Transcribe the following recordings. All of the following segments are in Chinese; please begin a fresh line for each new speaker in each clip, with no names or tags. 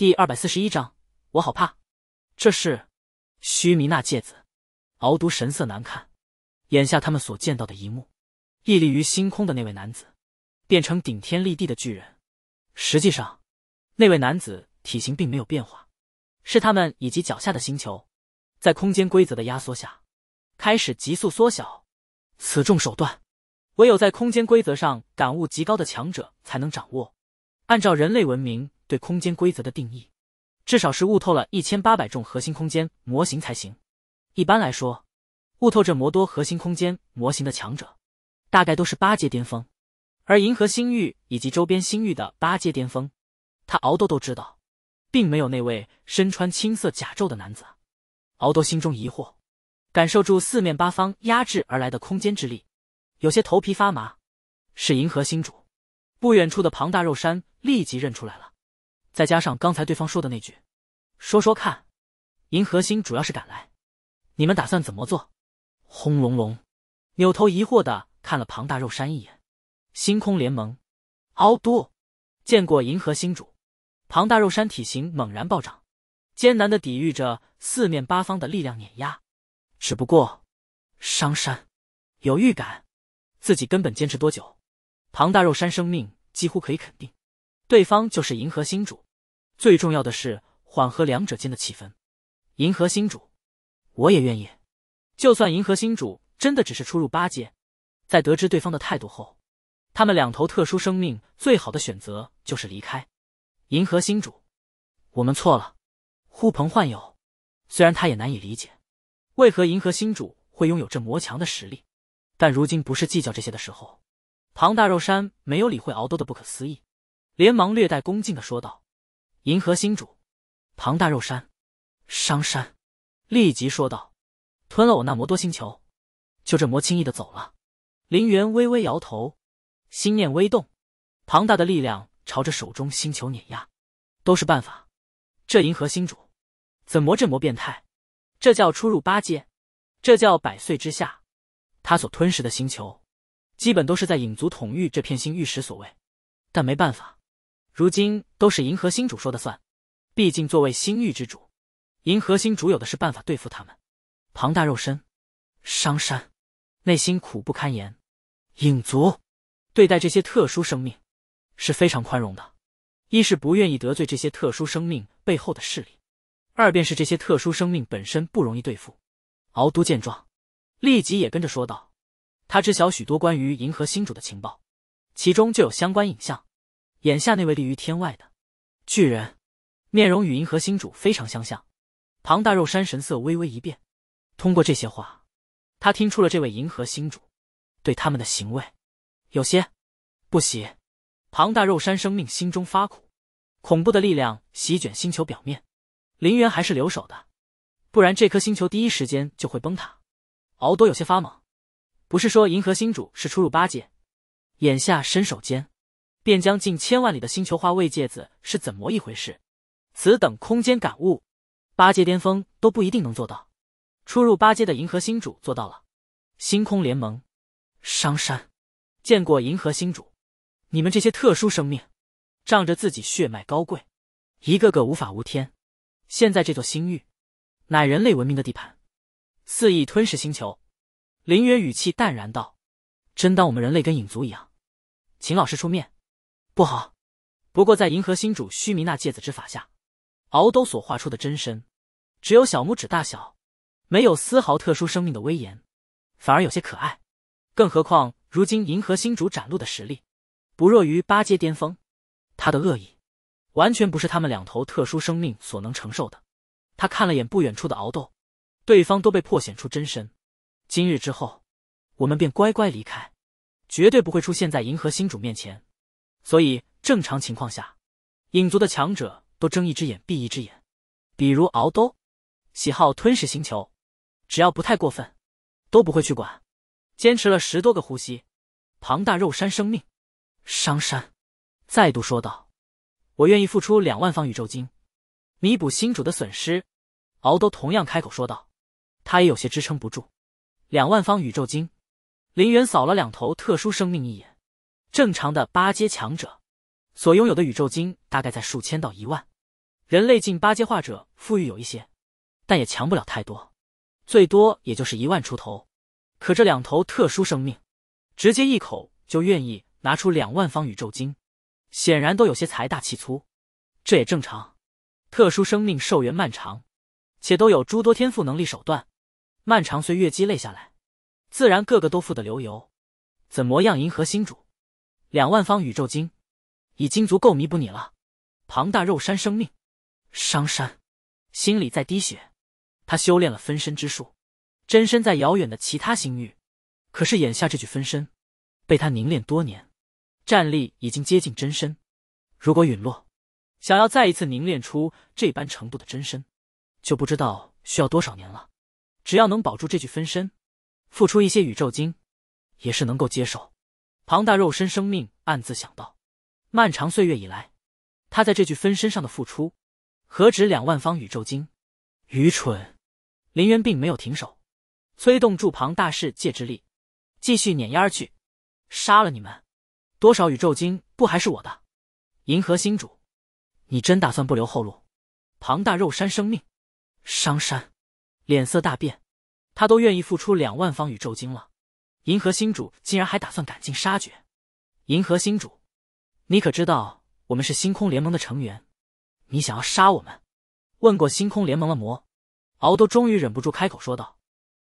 第二百四十一章，我好怕。这是须弥那戒子，敖毒神色难看。眼下他们所见到的一幕，屹立于星空的那位男子，变成顶天立地的巨人。实际上，那位男子体型并没有变化，是他们以及脚下的星球，在空间规则的压缩下，开始急速缩小。此种手段，唯有在空间规则上感悟极高的强者才能掌握。按照人类文明。对空间规则的定义，至少是悟透了一千八百种核心空间模型才行。一般来说，悟透这魔多核心空间模型的强者，大概都是八阶巅峰。而银河星域以及周边星域的八阶巅峰，他敖多都知道，并没有那位身穿青色甲胄的男子。敖多心中疑惑，感受住四面八方压制而来的空间之力，有些头皮发麻。是银河星主，不远处的庞大肉山立即认出来了。再加上刚才对方说的那句，说说看，银河星主要是赶来，你们打算怎么做？轰隆隆，扭头疑惑的看了庞大肉山一眼，星空联盟，敖都，见过银河星主，庞大肉山体型猛然暴涨，艰难的抵御着四面八方的力量碾压，只不过，商山，有预感，自己根本坚持多久，庞大肉山生命几乎可以肯定。对方就是银河星主，最重要的是缓和两者间的气氛。银河星主，我也愿意。就算银河星主真的只是初入八阶，在得知对方的态度后，他们两头特殊生命最好的选择就是离开。银河星主，我们错了，呼朋唤友。虽然他也难以理解，为何银河星主会拥有这魔强的实力，但如今不是计较这些的时候。庞大肉山没有理会敖多的不可思议。连忙略带恭敬的说道：“银河星主，庞大肉山，商山，立即说道，吞了我那魔多星球，就这魔轻易的走了。”林元微微摇头，心念微动，庞大的力量朝着手中星球碾压。都是办法，这银河星主怎么这魔变态？这叫出入八阶，这叫百岁之下。他所吞食的星球，基本都是在影族统御这片星域时所为，但没办法。如今都是银河星主说的算，毕竟作为星域之主，银河星主有的是办法对付他们。庞大肉身，商山内心苦不堪言。影族对待这些特殊生命是非常宽容的，一是不愿意得罪这些特殊生命背后的势力，二便是这些特殊生命本身不容易对付。敖都见状，立即也跟着说道，他知晓许多关于银河星主的情报，其中就有相关影像。眼下那位立于天外的巨人，面容与银河星主非常相像。庞大肉山神色微微一变，通过这些话，他听出了这位银河星主对他们的行为有些不喜。庞大肉山生命心中发苦，恐怖的力量席卷星球表面。林元还是留守的，不然这颗星球第一时间就会崩塌。敖多有些发懵，不是说银河星主是初入八界，眼下伸手间。便将近千万里的星球化为芥子是怎么一回事？此等空间感悟，八阶巅峰都不一定能做到。初入八阶的银河星主做到了。星空联盟，商山，见过银河星主。你们这些特殊生命，仗着自己血脉高贵，一个个无法无天。现在这座星域，乃人类文明的地盘，肆意吞噬星球。林远语气淡然道：“真当我们人类跟影族一样？”秦老师出面。不好，不过在银河星主须弥那戒子之法下，敖斗所化出的真身，只有小拇指大小，没有丝毫特殊生命的威严，反而有些可爱。更何况，如今银河星主展露的实力，不弱于八阶巅峰，他的恶意，完全不是他们两头特殊生命所能承受的。他看了眼不远处的敖斗，对方都被破显出真身，今日之后，我们便乖乖离开，绝对不会出现在银河星主面前。所以，正常情况下，影族的强者都睁一只眼闭一只眼。比如敖都，喜好吞噬星球，只要不太过分，都不会去管。坚持了十多个呼吸，庞大肉山生命，商山再度说道：“我愿意付出两万方宇宙金，弥补新主的损失。”敖都同样开口说道，他也有些支撑不住。两万方宇宙金，林元扫了两头特殊生命一眼。正常的八阶强者，所拥有的宇宙金大概在数千到一万。人类近八阶化者富裕有一些，但也强不了太多，最多也就是一万出头。可这两头特殊生命，直接一口就愿意拿出两万方宇宙金，显然都有些财大气粗。这也正常，特殊生命寿元漫长，且都有诸多天赋能力手段，漫长岁月积累下来，自然个个都富得流油。怎么样，迎合新主？两万方宇宙晶，已经足够弥补你了。庞大肉山生命，商山心里在滴血。他修炼了分身之术，真身在遥远的其他星域。可是眼下这具分身，被他凝练多年，战力已经接近真身。如果陨落，想要再一次凝练出这般程度的真身，就不知道需要多少年了。只要能保住这具分身，付出一些宇宙晶，也是能够接受。庞大肉身生命暗自想到，漫长岁月以来，他在这具分身上的付出，何止两万方宇宙经？愚蠢！林渊并没有停手，催动助庞大世界之力，继续碾压而去。杀了你们，多少宇宙经不还是我的？银河星主，你真打算不留后路？庞大肉山生命，商山脸色大变，他都愿意付出两万方宇宙经了。银河星主竟然还打算赶尽杀绝！银河星主，你可知道我们是星空联盟的成员？你想要杀我们？问过星空联盟了魔，敖都终于忍不住开口说道：“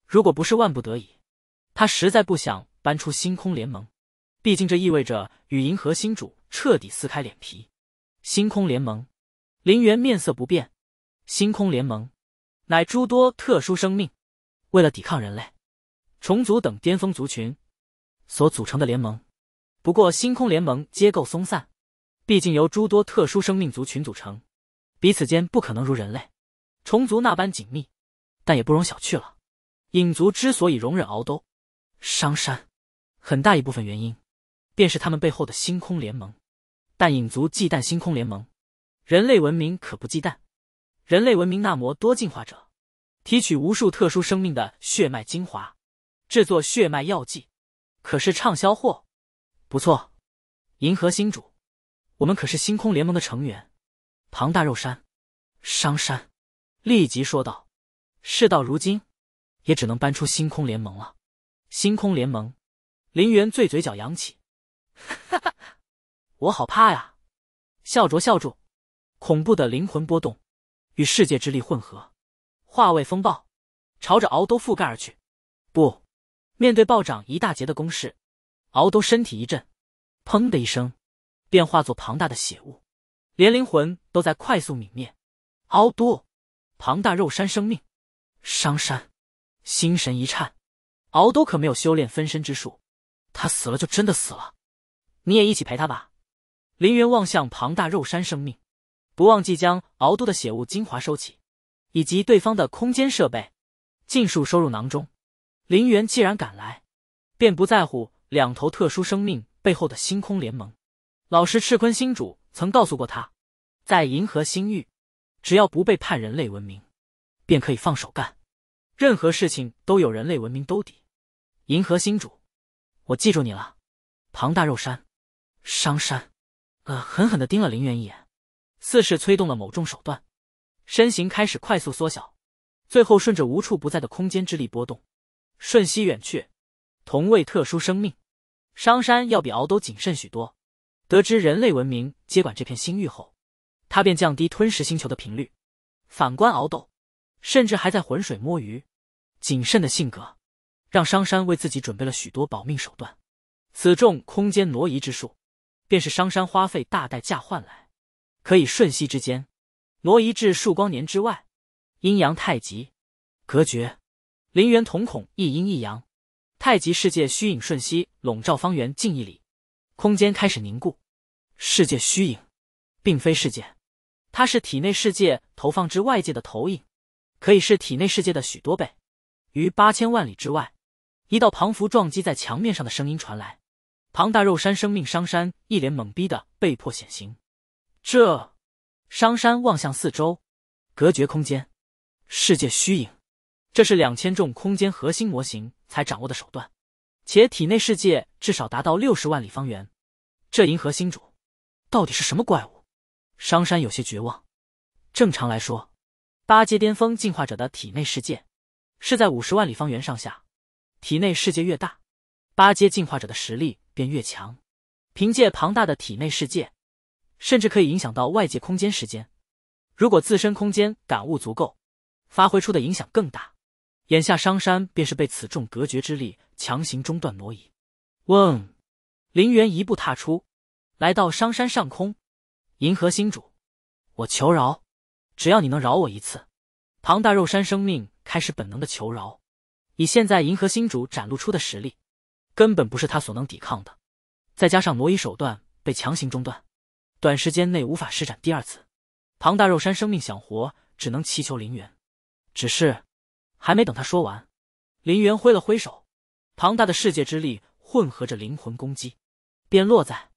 如果不是万不得已，他实在不想搬出星空联盟，毕竟这意味着与银河星主彻底撕开脸皮。”星空联盟，林源面色不变。星空联盟，乃诸多特殊生命为了抵抗人类。虫族等巅峰族群所组成的联盟，不过星空联盟结构松散，毕竟由诸多特殊生命族群组成，彼此间不可能如人类、虫族那般紧密，但也不容小觑了。影族之所以容忍敖都、商山，很大一部分原因，便是他们背后的星空联盟。但影族忌惮星空联盟，人类文明可不忌惮。人类文明那么多进化者，提取无数特殊生命的血脉精华。制作血脉药剂可是畅销货，不错。银河星主，我们可是星空联盟的成员。庞大肉山，商山立即说道：“事到如今，也只能搬出星空联盟了。”星空联盟，林元醉嘴角扬起，哈哈，我好怕呀！笑着笑住，恐怖的灵魂波动与世界之力混合，化为风暴，朝着敖都覆盖而去。不。面对暴涨一大截的攻势，敖都身体一震，砰的一声，便化作庞大的血雾，连灵魂都在快速泯灭。敖都，庞大肉山生命，商山，心神一颤。敖都可没有修炼分身之术，他死了就真的死了。你也一起陪他吧。林渊望向庞大肉山生命，不忘记将敖都的血雾精华收起，以及对方的空间设备，尽数收入囊中。林源既然敢来，便不在乎两头特殊生命背后的星空联盟。老师赤坤星主曾告诉过他，在银河星域，只要不背叛人类文明，便可以放手干任何事情，都有人类文明兜底。银河星主，我记住你了。庞大肉山，商山，呃，狠狠的盯了林源一眼，似是催动了某种手段，身形开始快速缩小，最后顺着无处不在的空间之力波动。瞬息远去，同为特殊生命，商山要比敖都谨慎许多。得知人类文明接管这片星域后，他便降低吞食星球的频率。反观敖都，甚至还在浑水摸鱼。谨慎的性格，让商山为自己准备了许多保命手段。此种空间挪移之术，便是商山花费大代价换来，可以瞬息之间挪移至数光年之外。阴阳太极，隔绝。林元瞳孔一阴一阳，太极世界虚影瞬息笼罩方圆近一里，空间开始凝固。世界虚影，并非世界，它是体内世界投放至外界的投影，可以是体内世界的许多倍。于八千万里之外，一道庞幅撞击在墙面上的声音传来，庞大肉山生命商山一脸懵逼的被迫显形。这，商山望向四周，隔绝空间，世界虚影。这是两千重空间核心模型才掌握的手段，且体内世界至少达到六十万里方圆。这银河星主到底是什么怪物？商山有些绝望。正常来说，八阶巅峰进化者的体内世界是在五十万里方圆上下。体内世界越大，八阶进化者的实力便越强。凭借庞大的体内世界，甚至可以影响到外界空间时间。如果自身空间感悟足够，发挥出的影响更大。眼下商山便是被此众隔绝之力强行中断挪移。嗡，林元一步踏出，来到商山上空。银河星主，我求饶，只要你能饶我一次。庞大肉山生命开始本能的求饶。以现在银河星主展露出的实力，根本不是他所能抵抗的。再加上挪移手段被强行中断，短时间内无法施展第二次。庞大肉山生命想活，只能祈求林源。只是。还没等他说完，林元挥了挥手，庞大的世界之力混合着灵魂攻击，便落在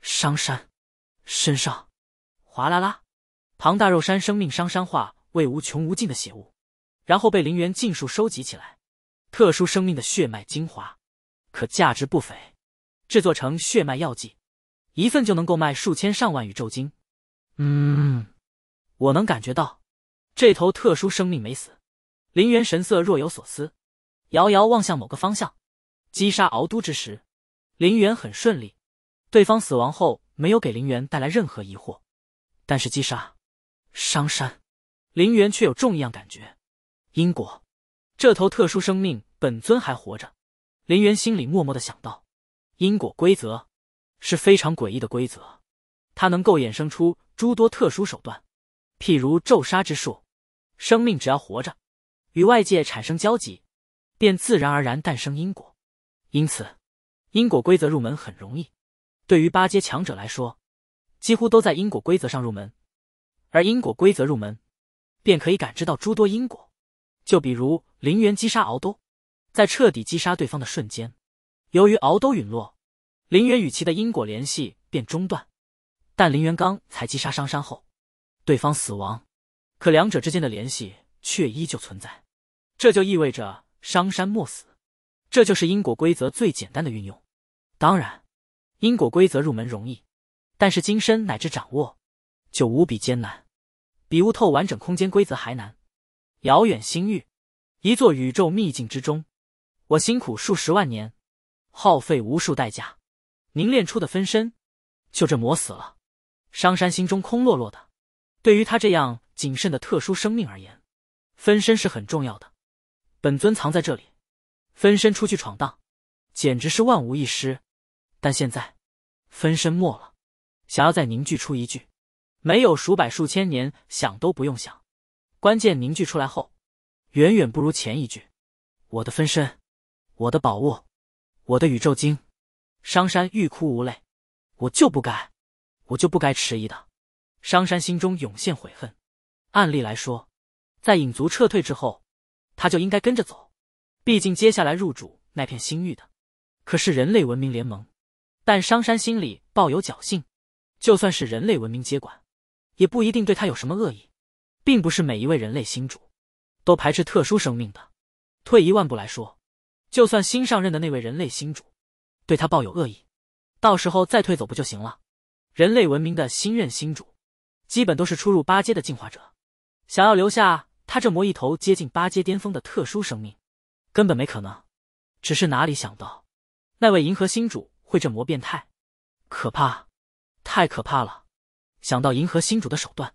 商山身上。哗啦啦，庞大肉山生命商山化为无穷无尽的血雾，然后被林元尽数收集起来。特殊生命的血脉精华，可价值不菲，制作成血脉药剂，一份就能够卖数千上万宇宙晶。嗯，我能感觉到，这头特殊生命没死。林源神色若有所思，遥遥望向某个方向。击杀敖都之时，林源很顺利，对方死亡后没有给林源带来任何疑惑。但是击杀商山，林源却有重一样感觉。因果，这头特殊生命本尊还活着。林源心里默默的想到：因果规则是非常诡异的规则，它能够衍生出诸多特殊手段，譬如咒杀之术。生命只要活着。与外界产生交集，便自然而然诞生因果。因此，因果规则入门很容易。对于八阶强者来说，几乎都在因果规则上入门。而因果规则入门，便可以感知到诸多因果。就比如林元击杀敖都，在彻底击杀对方的瞬间，由于敖都陨落，林元与其的因果联系便中断。但林元刚才击杀商山后，对方死亡，可两者之间的联系却依旧存在。这就意味着伤山莫死，这就是因果规则最简单的运用。当然，因果规则入门容易，但是精深乃至掌握就无比艰难，比悟透完整空间规则还难。遥远星域，一座宇宙秘境之中，我辛苦数十万年，耗费无数代价凝练出的分身，就这磨死了。商山心中空落落的。对于他这样谨慎的特殊生命而言，分身是很重要的。本尊藏在这里，分身出去闯荡，简直是万无一失。但现在，分身没了，想要再凝聚出一具，没有数百数千年，想都不用想。关键凝聚出来后，远远不如前一句。我的分身，我的宝物，我的宇宙晶，商山欲哭无泪。我就不该，我就不该迟疑的。商山心中涌现悔恨。按例来说，在影族撤退之后。他就应该跟着走，毕竟接下来入主那片星域的可是人类文明联盟。但商山心里抱有侥幸，就算是人类文明接管，也不一定对他有什么恶意，并不是每一位人类星主都排斥特殊生命的。退一万步来说，就算新上任的那位人类星主对他抱有恶意，到时候再退走不就行了？人类文明的新任星主，基本都是初入八阶的进化者，想要留下。他这魔一头接近八阶巅峰的特殊生命，根本没可能。只是哪里想到，那位银河星主会这魔变态，可怕，太可怕了！想到银河星主的手段，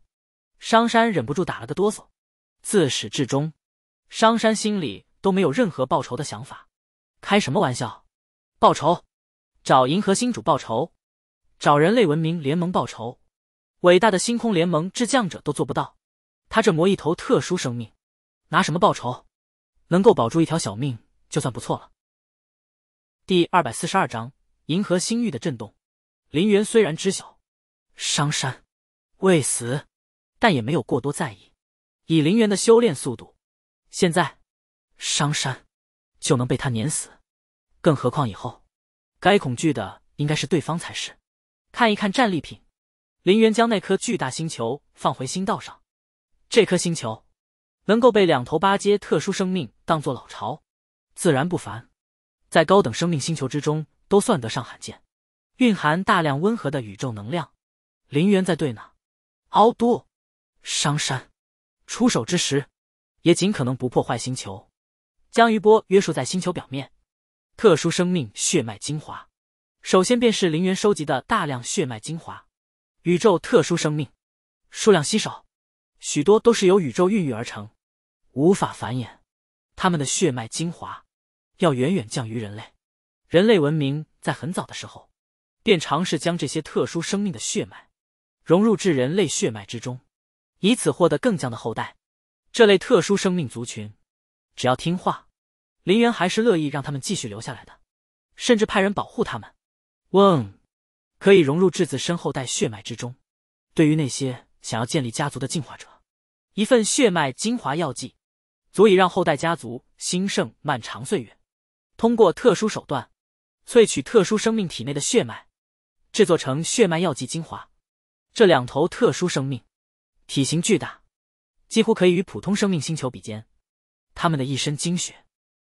商山忍不住打了个哆嗦。自始至终，商山心里都没有任何报仇的想法。开什么玩笑？报仇？找银河星主报仇？找人类文明联盟报仇？伟大的星空联盟智将者都做不到。他这磨一头特殊生命，拿什么报仇？能够保住一条小命就算不错了。第二百四十二章银河星域的震动。林元虽然知晓商山未死，但也没有过多在意。以林元的修炼速度，现在商山就能被他碾死，更何况以后，该恐惧的应该是对方才是。看一看战利品，林元将那颗巨大星球放回星道上。这颗星球，能够被两头八阶特殊生命当作老巢，自然不凡，在高等生命星球之中都算得上罕见，蕴含大量温和的宇宙能量。林元在对呢，敖都，商山，出手之时，也尽可能不破坏星球，将余波约束在星球表面。特殊生命血脉精华，首先便是林元收集的大量血脉精华。宇宙特殊生命，数量稀少。许多都是由宇宙孕育而成，无法繁衍。他们的血脉精华要远远降于人类。人类文明在很早的时候便尝试将这些特殊生命的血脉融入至人类血脉之中，以此获得更强的后代。这类特殊生命族群，只要听话，林园还是乐意让他们继续留下来的，甚至派人保护他们。嗯，可以融入至自身后代血脉之中。对于那些想要建立家族的进化者。一份血脉精华药剂，足以让后代家族兴盛漫长岁月。通过特殊手段，萃取特殊生命体内的血脉，制作成血脉药剂精华。这两头特殊生命，体型巨大，几乎可以与普通生命星球比肩。他们的一身精血，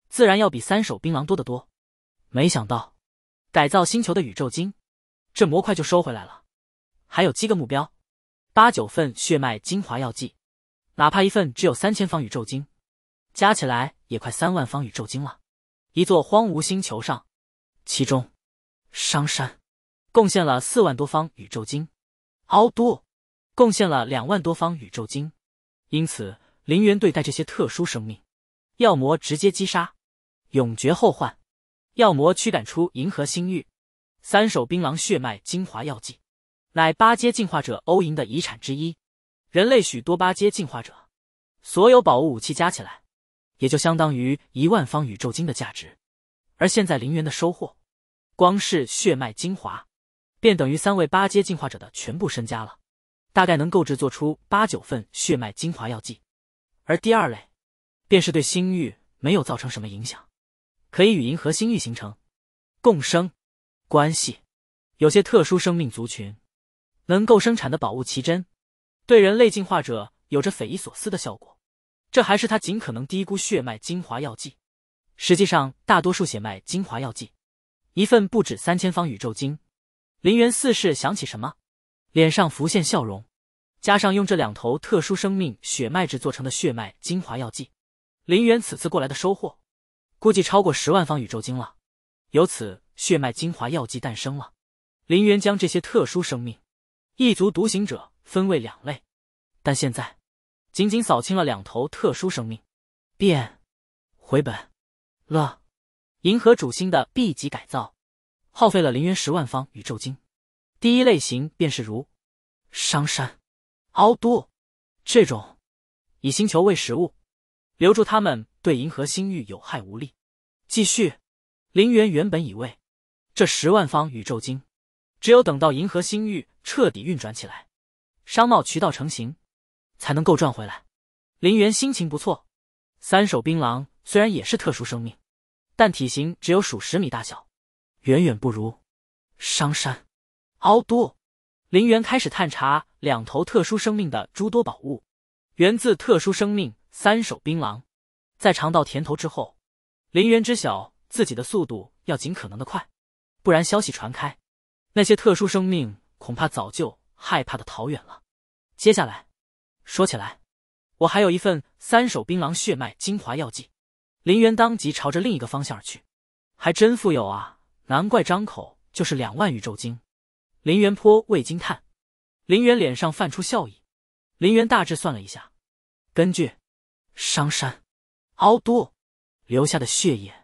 自然要比三手槟榔多得多。没想到，改造星球的宇宙精，这模块就收回来了。还有七个目标，八九份血脉精华药剂。哪怕一份只有三千方宇宙经，加起来也快三万方宇宙经了。一座荒芜星球上，其中商山贡献了四万多方宇宙经，敖都贡献了两万多方宇宙经。因此，陵园对待这些特殊生命，药魔直接击杀，永绝后患；药魔驱赶出银河星域。三手槟榔血脉精华药剂，乃八阶进化者欧银的遗产之一。人类许多八阶进化者，所有宝物武器加起来，也就相当于一万方宇宙晶的价值。而现在陵园的收获，光是血脉精华，便等于三位八阶进化者的全部身家了，大概能够制作出八九份血脉精华药剂。而第二类，便是对星域没有造成什么影响，可以与银河星域形成共生关系。有些特殊生命族群，能够生产的宝物奇珍。对人类进化者有着匪夷所思的效果，这还是他尽可能低估血脉精华药剂。实际上，大多数血脉精华药剂，一份不止三千方宇宙晶。林元四是想起什么，脸上浮现笑容，加上用这两头特殊生命血脉制作成的血脉精华药剂，林元此次过来的收获，估计超过十万方宇宙晶了。由此，血脉精华药剂诞生了。林元将这些特殊生命异族独行者。分为两类，但现在仅仅扫清了两头特殊生命，便回本了银河主星的 B 级改造，耗费了灵元十万方宇宙晶。第一类型便是如商山、敖都这种以星球为食物，留住他们对银河星域有害无利。继续，灵元原本以为这十万方宇宙晶，只有等到银河星域彻底运转起来。商贸渠道成型，才能够赚回来。林元心情不错。三手槟榔虽然也是特殊生命，但体型只有数十米大小，远远不如。商山、敖都，林元开始探查两头特殊生命的诸多宝物。源自特殊生命三手槟榔，在尝到甜头之后，林元知晓自己的速度要尽可能的快，不然消息传开，那些特殊生命恐怕早就。害怕的逃远了。接下来，说起来，我还有一份三手槟榔血脉精华药剂。林渊当即朝着另一个方向而去。还真富有啊，难怪张口就是两万宇宙晶。林元颇为惊叹。林渊脸上泛出笑意。林渊大致算了一下，根据商山凹多留下的血液，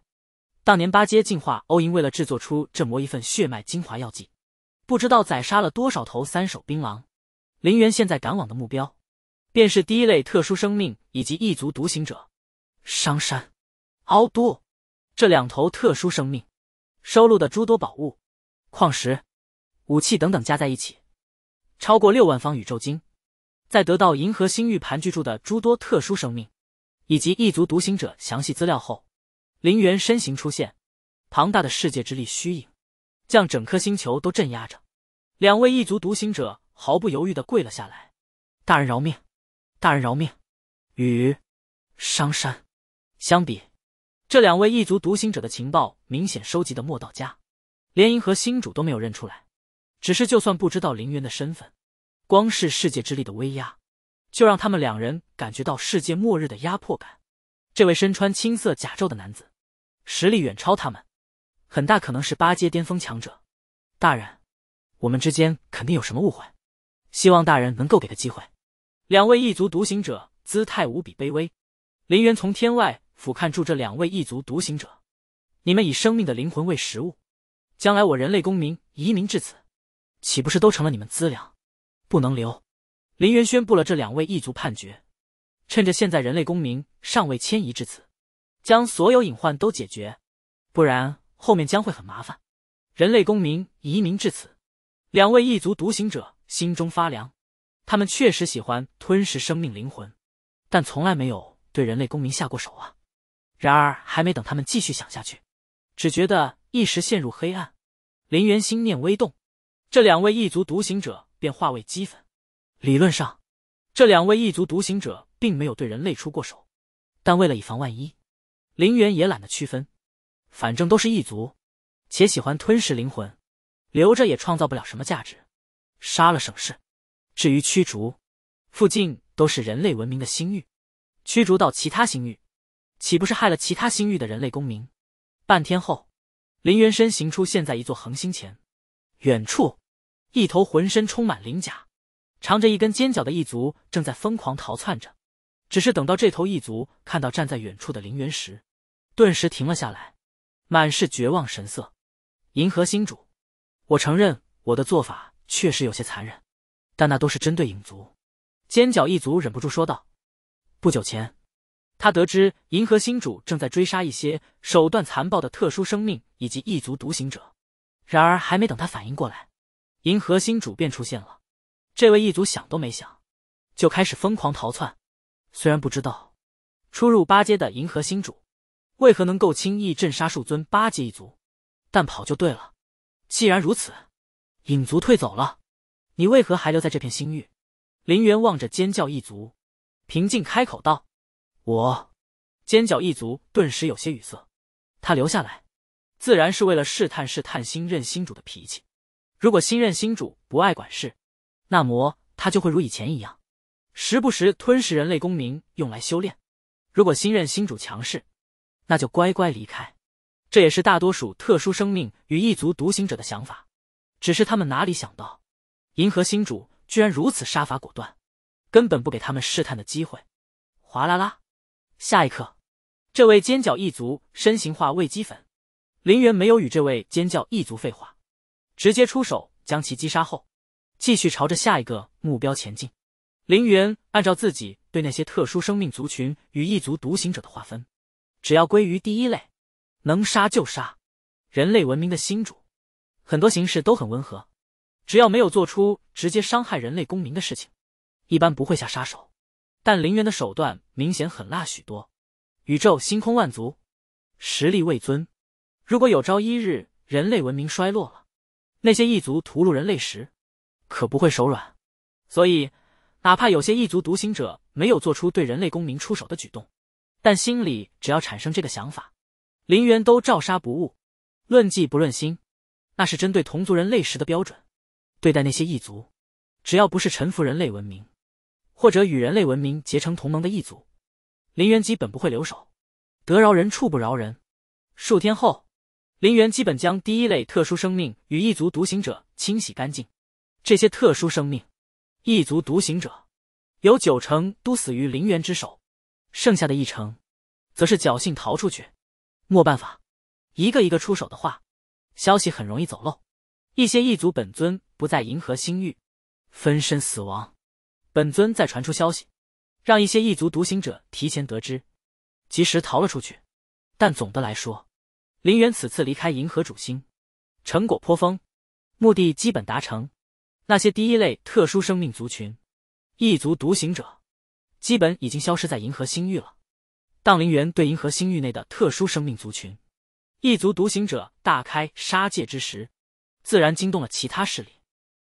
当年八阶进化欧银为了制作出这魔一份血脉精华药剂。不知道宰杀了多少头三手槟榔。林元现在赶往的目标，便是第一类特殊生命以及异族独行者。商山、敖都这两头特殊生命，收录的诸多宝物、矿石、武器等等加在一起，超过六万方宇宙金。在得到银河星域盘踞住的诸多特殊生命以及异族独行者详细资料后，林元身形出现，庞大的世界之力虚影。将整颗星球都镇压着，两位异族独行者毫不犹豫的跪了下来：“大人饶命，大人饶命！”与商山相比，这两位异族独行者的情报明显收集的莫到家，连银河星主都没有认出来。只是就算不知道陵园的身份，光是世界之力的威压，就让他们两人感觉到世界末日的压迫感。这位身穿青色甲胄的男子，实力远超他们。很大可能是八阶巅峰强者，大人，我们之间肯定有什么误会，希望大人能够给个机会。两位异族独行者姿态无比卑微，林渊从天外俯瞰住这两位异族独行者，你们以生命的灵魂为食物，将来我人类公民移民至此，岂不是都成了你们资粮？不能留。林渊宣布了这两位异族判决，趁着现在人类公民尚未迁移至此，将所有隐患都解决，不然。后面将会很麻烦，人类公民移民至此，两位异族独行者心中发凉。他们确实喜欢吞食生命灵魂，但从来没有对人类公民下过手啊。然而还没等他们继续想下去，只觉得一时陷入黑暗。林元心念微动，这两位异族独行者便化为齑粉。理论上，这两位异族独行者并没有对人类出过手，但为了以防万一，林元也懒得区分。反正都是异族，且喜欢吞噬灵魂，留着也创造不了什么价值，杀了省事。至于驱逐，附近都是人类文明的星域，驱逐到其他星域，岂不是害了其他星域的人类公民？半天后，林元身形出现在一座恒星前，远处，一头浑身充满鳞甲、长着一根尖角的异族正在疯狂逃窜着。只是等到这头异族看到站在远处的林元时，顿时停了下来。满是绝望神色，银河星主，我承认我的做法确实有些残忍，但那都是针对影族。尖角一族忍不住说道：“不久前，他得知银河星主正在追杀一些手段残暴的特殊生命以及异族独行者，然而还没等他反应过来，银河星主便出现了。这位异族想都没想，就开始疯狂逃窜。虽然不知道，初入八阶的银河星主。”为何能够轻易镇杀数尊八阶一族？但跑就对了。既然如此，影族退走了，你为何还留在这片星域？林元望着尖叫一族，平静开口道：“我。”尖角一族顿时有些语塞。他留下来，自然是为了试探试探新任新主的脾气。如果新任新主不爱管事，那么他就会如以前一样，时不时吞食人类公民用来修炼。如果新任新主强势，那就乖乖离开，这也是大多数特殊生命与异族独行者的想法。只是他们哪里想到，银河星主居然如此杀伐果断，根本不给他们试探的机会。哗啦啦，下一刻，这位尖角异族身形化为鸡粉。林元没有与这位尖叫异族废话，直接出手将其击杀后，继续朝着下一个目标前进。林元按照自己对那些特殊生命族群与异族独行者的划分。只要归于第一类，能杀就杀。人类文明的新主，很多形式都很温和，只要没有做出直接伤害人类公民的事情，一般不会下杀手。但林元的手段明显狠辣许多。宇宙星空万族，实力未尊。如果有朝一日人类文明衰落了，那些异族屠戮人类时，可不会手软。所以，哪怕有些异族独行者没有做出对人类公民出手的举动。但心里只要产生这个想法，林元都照杀不误，论迹不论心，那是针对同族人类时的标准。对待那些异族，只要不是臣服人类文明，或者与人类文明结成同盟的异族，林元基本不会留手，得饶人处不饶人。数天后，林元基本将第一类特殊生命与异族独行者清洗干净。这些特殊生命、异族独行者，有九成都死于林元之手。剩下的一成，则是侥幸逃出去。没办法，一个一个出手的话，消息很容易走漏。一些异族本尊不在银河星域，分身死亡，本尊再传出消息，让一些异族独行者提前得知，及时逃了出去。但总的来说，林远此次离开银河主星，成果颇丰，目的基本达成。那些第一类特殊生命族群，异族独行者。基本已经消失在银河星域了。当灵元对银河星域内的特殊生命族群——异族独行者大开杀戒之时，自然惊动了其他势力。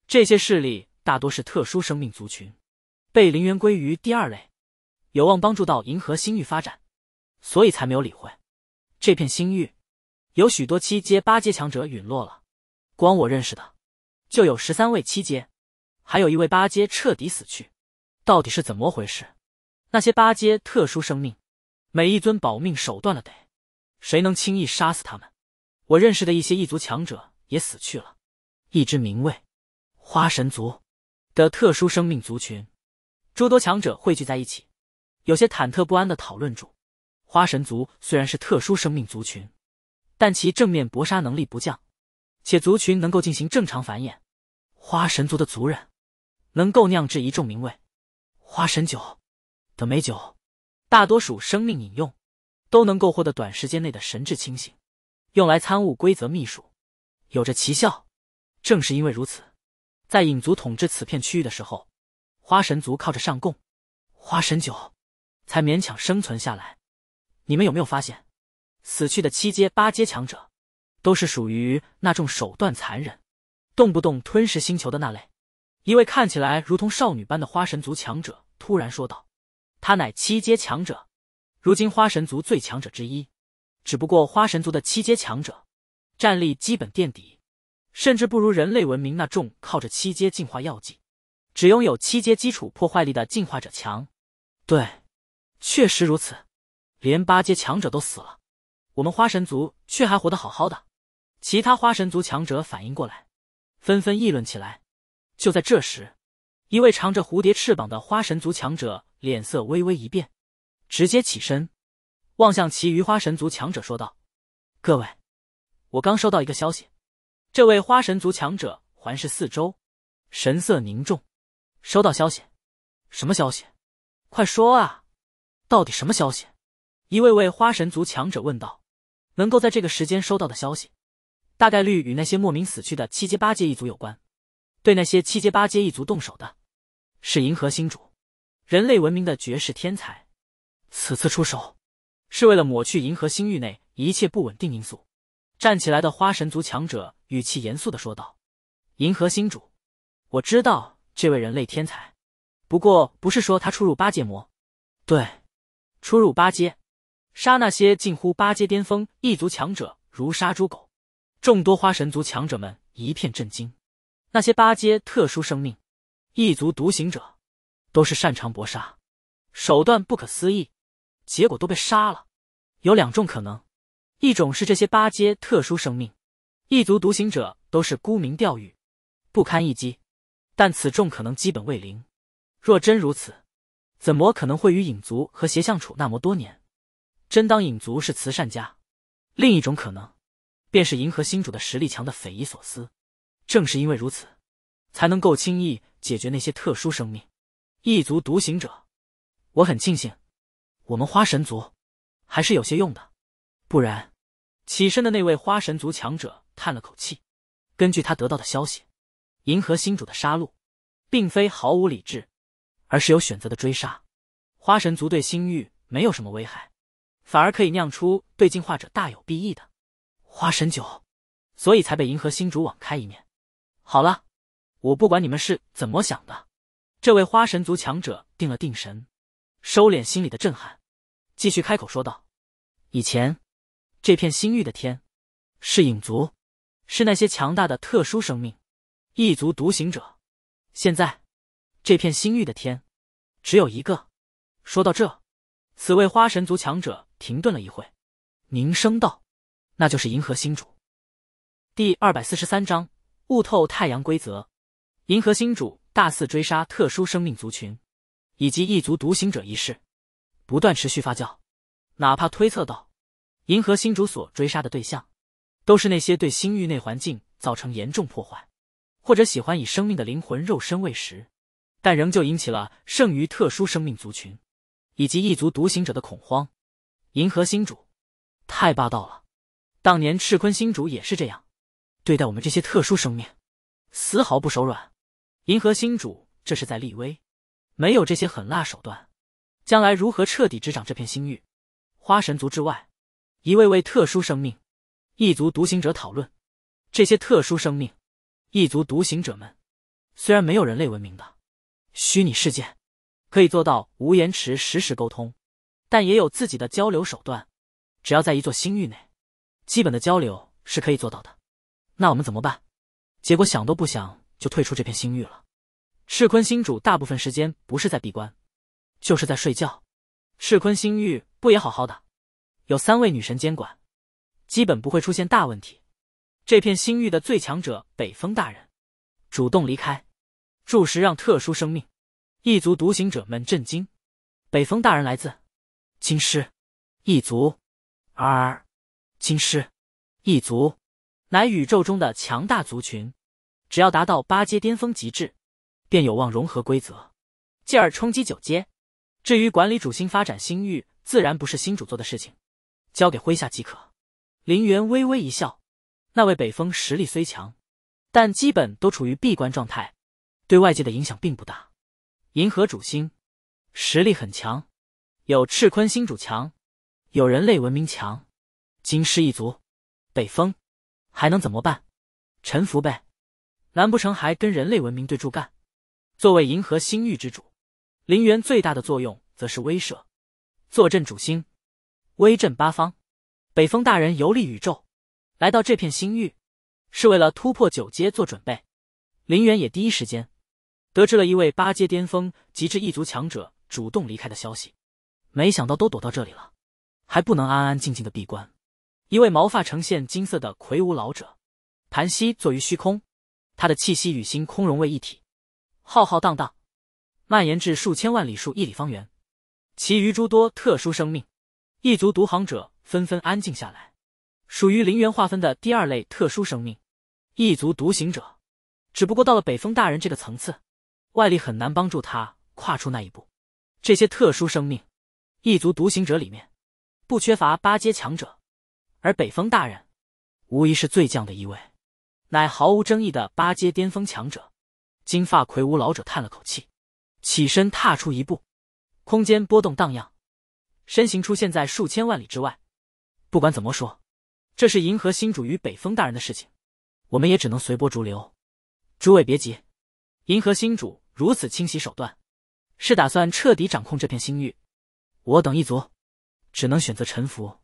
这些势力大多是特殊生命族群，被灵元归于第二类，有望帮助到银河星域发展，所以才没有理会。这片星域有许多七阶、八阶强者陨落了，光我认识的就有十三位七阶，还有一位八阶彻底死去。到底是怎么回事？那些八阶特殊生命，每一尊保命手段了得，谁能轻易杀死他们？我认识的一些异族强者也死去了。一只名为“花神族的特殊生命族群，诸多强者汇聚在一起，有些忐忑不安的讨论住。花神族虽然是特殊生命族群，但其正面搏杀能力不降，且族群能够进行正常繁衍。花神族的族人，能够酿制一众名位，花神酒。的美酒，大多数生命饮用，都能够获得短时间内的神智清醒，用来参悟规则秘术，有着奇效。正是因为如此，在影族统治此片区域的时候，花神族靠着上供花神酒，才勉强生存下来。你们有没有发现，死去的七阶、八阶强者，都是属于那种手段残忍，动不动吞噬星球的那类？一位看起来如同少女般的花神族强者突然说道。他乃七阶强者，如今花神族最强者之一。只不过花神族的七阶强者，战力基本垫底，甚至不如人类文明那众靠着七阶进化药剂，只拥有七阶基础破坏力的进化者强。对，确实如此。连八阶强者都死了，我们花神族却还活得好好的。其他花神族强者反应过来，纷纷议论起来。就在这时。一位长着蝴蝶翅膀的花神族强者脸色微微一变，直接起身，望向其余花神族强者说道：“各位，我刚收到一个消息。”这位花神族强者环视四周，神色凝重：“收到消息？什么消息？快说啊！到底什么消息？”一位位花神族强者问道：“能够在这个时间收到的消息，大概率与那些莫名死去的七阶八阶一族有关。对那些七阶八阶一族动手的。”是银河星主，人类文明的绝世天才。此次出手，是为了抹去银河星域内一切不稳定因素。站起来的花神族强者语气严肃的说道：“银河星主，我知道这位人类天才，不过不是说他出入八阶魔，对，出入八阶，杀那些近乎八阶巅峰异族强者如杀猪狗。”众多花神族强者们一片震惊，那些八阶特殊生命。异族独行者都是擅长搏杀，手段不可思议，结果都被杀了。有两种可能，一种是这些八阶特殊生命，异族独行者都是沽名钓誉，不堪一击，但此种可能基本为零。若真如此，怎么可能会与影族和邪相处那么多年？真当影族是慈善家？另一种可能，便是银河星主的实力强的匪夷所思。正是因为如此。才能够轻易解决那些特殊生命，异族独行者。我很庆幸，我们花神族还是有些用的。不然，起身的那位花神族强者叹了口气。根据他得到的消息，银河星主的杀戮并非毫无理智，而是有选择的追杀。花神族对星域没有什么危害，反而可以酿出对进化者大有裨益的花神酒，所以才被银河星主网开一面。好了。我不管你们是怎么想的，这位花神族强者定了定神，收敛心里的震撼，继续开口说道：“以前，这片星域的天是影族，是那些强大的特殊生命，异族独行者。现在，这片星域的天只有一个。”说到这，此位花神族强者停顿了一会，凝声道：“那就是银河星主。”第二百四十三章，悟透太阳规则。银河星主大肆追杀特殊生命族群，以及异族独行者一事，不断持续发酵。哪怕推测到，银河星主所追杀的对象，都是那些对星域内环境造成严重破坏，或者喜欢以生命的灵魂肉身喂食，但仍旧引起了剩余特殊生命族群，以及异族独行者的恐慌。银河星主，太霸道了！当年赤坤星主也是这样，对待我们这些特殊生命，丝毫不手软。银河星主，这是在立威。没有这些狠辣手段，将来如何彻底执掌这片星域？花神族之外，一位位特殊生命、异族独行者讨论。这些特殊生命、异族独行者们，虽然没有人类文明的虚拟世界，可以做到无延迟实时沟通，但也有自己的交流手段。只要在一座星域内，基本的交流是可以做到的。那我们怎么办？结果想都不想。就退出这片星域了。赤坤星主大部分时间不是在闭关，就是在睡觉。赤坤星域不也好好的？有三位女神监管，基本不会出现大问题。这片星域的最强者北风大人主动离开，注石让特殊生命异族独行者们震惊。北风大人来自金狮异族，而金狮异族乃宇宙中的强大族群。只要达到八阶巅峰极致，便有望融合规则，继而冲击九阶。至于管理主星发展星域，自然不是星主做的事情，交给麾下即可。林元微微一笑，那位北风实力虽强，但基本都处于闭关状态，对外界的影响并不大。银河主星实力很强，有赤坤星主强，有人类文明强，金狮一族，北风还能怎么办？臣服呗。难不成还跟人类文明对住干？作为银河星域之主，林园最大的作用则是威慑，坐镇主星，威震八方。北风大人游历宇宙，来到这片星域，是为了突破九阶做准备。林园也第一时间得知了一位八阶巅峰极致异族强者主动离开的消息。没想到都躲到这里了，还不能安安静静的闭关。一位毛发呈现金色的魁梧老者，盘膝坐于虚空。他的气息与星空融为一体，浩浩荡荡，蔓延至数千万里数一里方圆。其余诸多特殊生命、异族独行者纷纷安静下来。属于灵园划分的第二类特殊生命——异族独行者，只不过到了北风大人这个层次，外力很难帮助他跨出那一步。这些特殊生命、异族独行者里面，不缺乏八阶强者，而北风大人无疑是最犟的一位。乃毫无争议的八阶巅峰强者，金发魁梧老者叹了口气，起身踏出一步，空间波动荡漾，身形出现在数千万里之外。不管怎么说，这是银河星主与北风大人的事情，我们也只能随波逐流。诸位别急，银河星主如此清洗手段，是打算彻底掌控这片星域，我等一族只能选择臣服。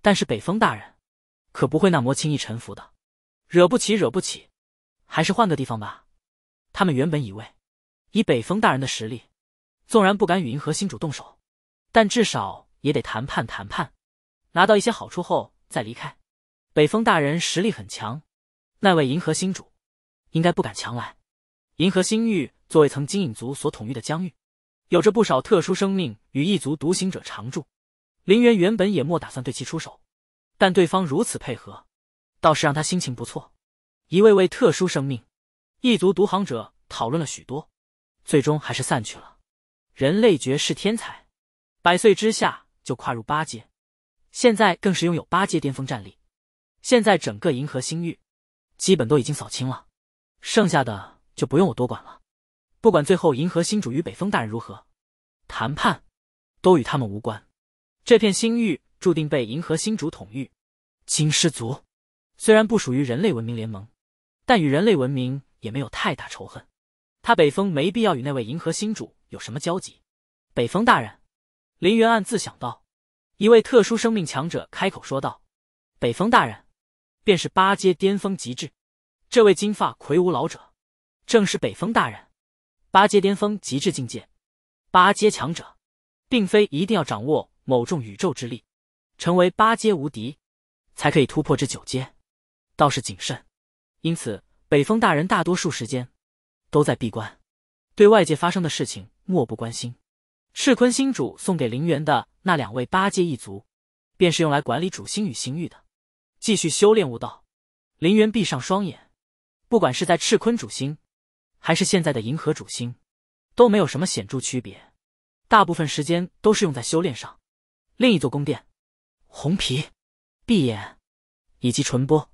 但是北风大人可不会那么轻易臣服的。惹不起，惹不起，还是换个地方吧。他们原本以为，以北风大人的实力，纵然不敢与银河星主动手，但至少也得谈判谈判，拿到一些好处后再离开。北风大人实力很强，那位银河星主应该不敢强来。银河星域作为曾金影族所统御的疆域，有着不少特殊生命与异族独行者常驻。林元原本也莫打算对其出手，但对方如此配合。倒是让他心情不错。一位位特殊生命、异族独行者讨论了许多，最终还是散去了。人类绝世天才，百岁之下就跨入八阶，现在更是拥有八阶巅峰战力。现在整个银河星域，基本都已经扫清了，剩下的就不用我多管了。不管最后银河星主与北风大人如何谈判，都与他们无关。这片星域注定被银河星主统御。金狮族。虽然不属于人类文明联盟，但与人类文明也没有太大仇恨。他北风没必要与那位银河星主有什么交集。北风大人，林元暗自想到。一位特殊生命强者开口说道：“北风大人，便是八阶巅峰极致。这位金发魁梧老者，正是北风大人。八阶巅峰极致境界，八阶强者，并非一定要掌握某种宇宙之力，成为八阶无敌，才可以突破至九阶。”倒是谨慎，因此北风大人大多数时间都在闭关，对外界发生的事情漠不关心。赤坤星主送给林园的那两位八阶一族，便是用来管理主星与星域的。继续修炼悟道，林园闭上双眼。不管是在赤坤主星，还是现在的银河主星，都没有什么显著区别。大部分时间都是用在修炼上。另一座宫殿，红皮，闭眼，以及纯波。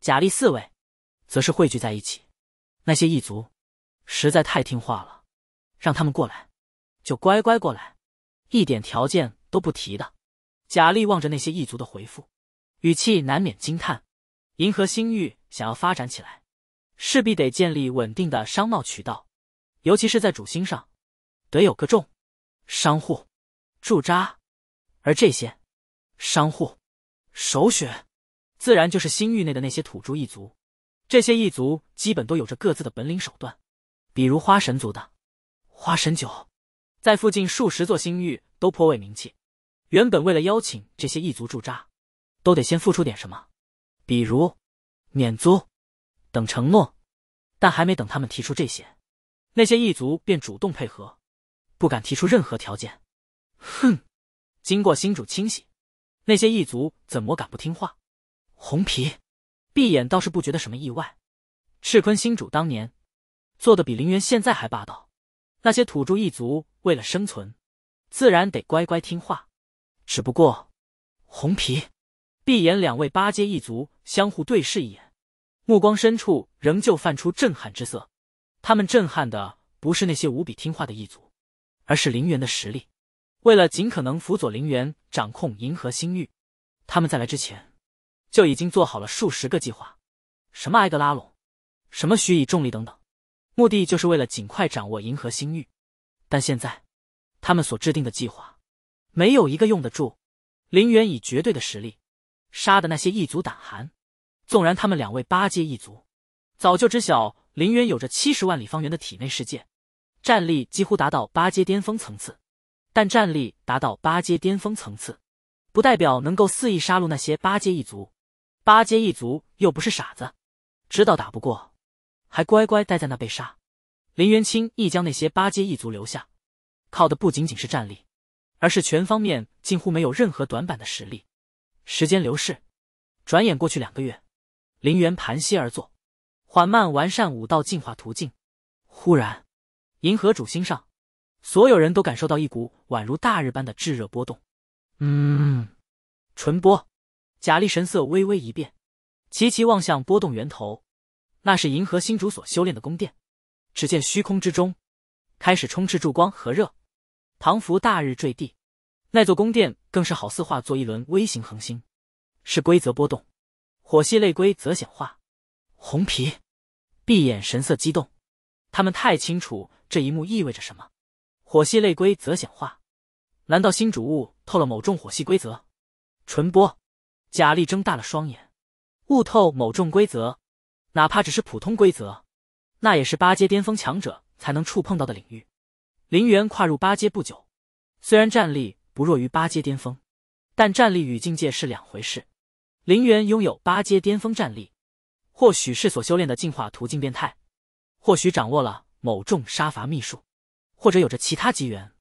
贾丽四位，则是汇聚在一起。那些异族，实在太听话了，让他们过来，就乖乖过来，一点条件都不提的。贾丽望着那些异族的回复，语气难免惊叹：银河星域想要发展起来，势必得建立稳定的商贸渠道，尤其是在主星上，得有个重商户驻扎。而这些商户，首选。自然就是星域内的那些土著异族，这些异族基本都有着各自的本领手段，比如花神族的花神九，在附近数十座星域都颇为名气。原本为了邀请这些异族驻扎，都得先付出点什么，比如免租等承诺。但还没等他们提出这些，那些异族便主动配合，不敢提出任何条件。哼，经过星主清洗，那些异族怎么敢不听话？红皮，闭眼倒是不觉得什么意外。赤坤星主当年做的比林元现在还霸道，那些土著异族为了生存，自然得乖乖听话。只不过，红皮，闭眼两位八阶异族相互对视一眼，目光深处仍旧泛出震撼之色。他们震撼的不是那些无比听话的异族，而是林元的实力。为了尽可能辅佐林元掌控银河星域，他们在来之前。就已经做好了数十个计划，什么埃格拉拢，什么许以重力等等，目的就是为了尽快掌握银河星域。但现在，他们所制定的计划，没有一个用得住。林远以绝对的实力，杀的那些异族胆寒。纵然他们两位八阶异族，早就知晓林远有着七十万里方圆的体内世界，战力几乎达到八阶巅峰层次，但战力达到八阶巅峰层次，不代表能够肆意杀戮那些八阶异族。八阶一族又不是傻子，知道打不过，还乖乖待在那被杀。林元清亦将那些八阶一族留下，靠的不仅仅是战力，而是全方面近乎没有任何短板的实力。时间流逝，转眼过去两个月，林元盘膝而坐，缓慢完善武道进化途径。忽然，银河主星上，所有人都感受到一股宛如大日般的炙热波动。嗯，纯波。贾丽神色微微一变，齐齐望向波动源头，那是银河星主所修炼的宫殿。只见虚空之中，开始充斥住光和热，唐符大日坠地，那座宫殿更是好似化作一轮微型恒星。是规则波动，火系类规则显化。红皮闭眼神色激动，他们太清楚这一幕意味着什么。火系类规则显化，难道新主物透了某种火系规则？纯波。贾丽睁大了双眼，悟透某种规则，哪怕只是普通规则，那也是八阶巅峰强者才能触碰到的领域。林元跨入八阶不久，虽然战力不弱于八阶巅峰，但战力与境界是两回事。林元拥有八阶巅峰战力，或许是所修炼的进化途径变态，或许掌握了某种杀伐秘术，或者有着其他机缘，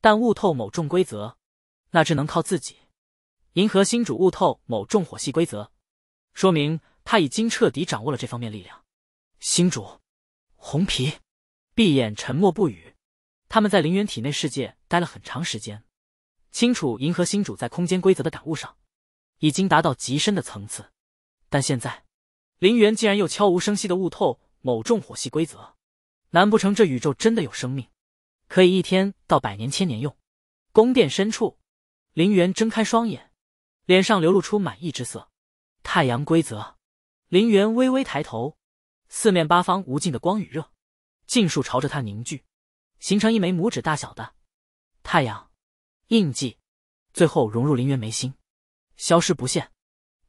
但悟透某种规则，那只能靠自己。银河星主悟透某重火系规则，说明他已经彻底掌握了这方面力量。星主，红皮，闭眼沉默不语。他们在林元体内世界待了很长时间，清楚银河星主在空间规则的感悟上已经达到极深的层次。但现在，林元竟然又悄无声息的悟透某重火系规则，难不成这宇宙真的有生命？可以一天到百年、千年用？宫殿深处，林元睁开双眼。脸上流露出满意之色。太阳规则，林园微微抬头，四面八方无尽的光与热，尽数朝着他凝聚，形成一枚拇指大小的太阳印记，最后融入林园眉心，消失不见。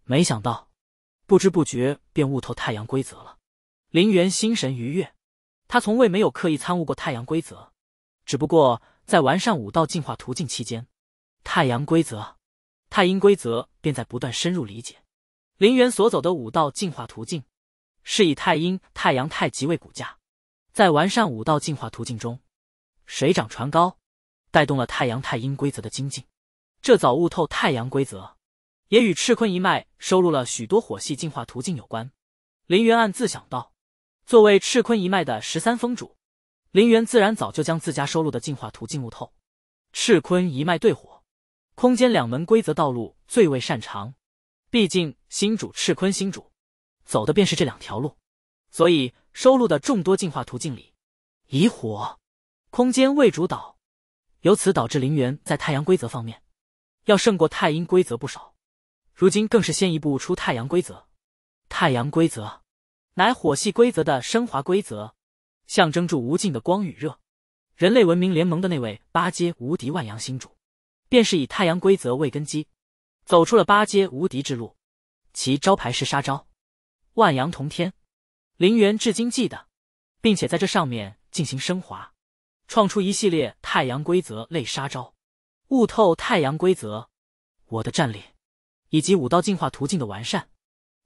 没想到，不知不觉便悟透太阳规则了。林园心神愉悦，他从未没有刻意参悟过太阳规则，只不过在完善武道进化途径期间，太阳规则。太阴规则便在不断深入理解，林元所走的武道进化途径，是以太阴、太阳、太极为骨架，在完善武道进化途径中，水涨船高，带动了太阳、太阴规则的精进。这早悟透太阳规则，也与赤坤一脉收录了许多火系进化途径有关。林元暗自想到，作为赤坤一脉的十三峰主，林元自然早就将自家收录的进化途径悟透。赤坤一脉对火。空间两门规则道路最为擅长，毕竟星主赤坤星主走的便是这两条路，所以收录的众多进化途径里，以火空间为主导，由此导致陵元在太阳规则方面要胜过太阴规则不少。如今更是先一步出太阳规则，太阳规则乃火系规则的升华规则，象征住无尽的光与热。人类文明联盟的那位八阶无敌万阳星主。便是以太阳规则为根基，走出了八阶无敌之路。其招牌式杀招“万阳同天”，林元至今记得，并且在这上面进行升华，创出一系列太阳规则类杀招。悟透太阳规则，我的战力以及武道进化途径的完善，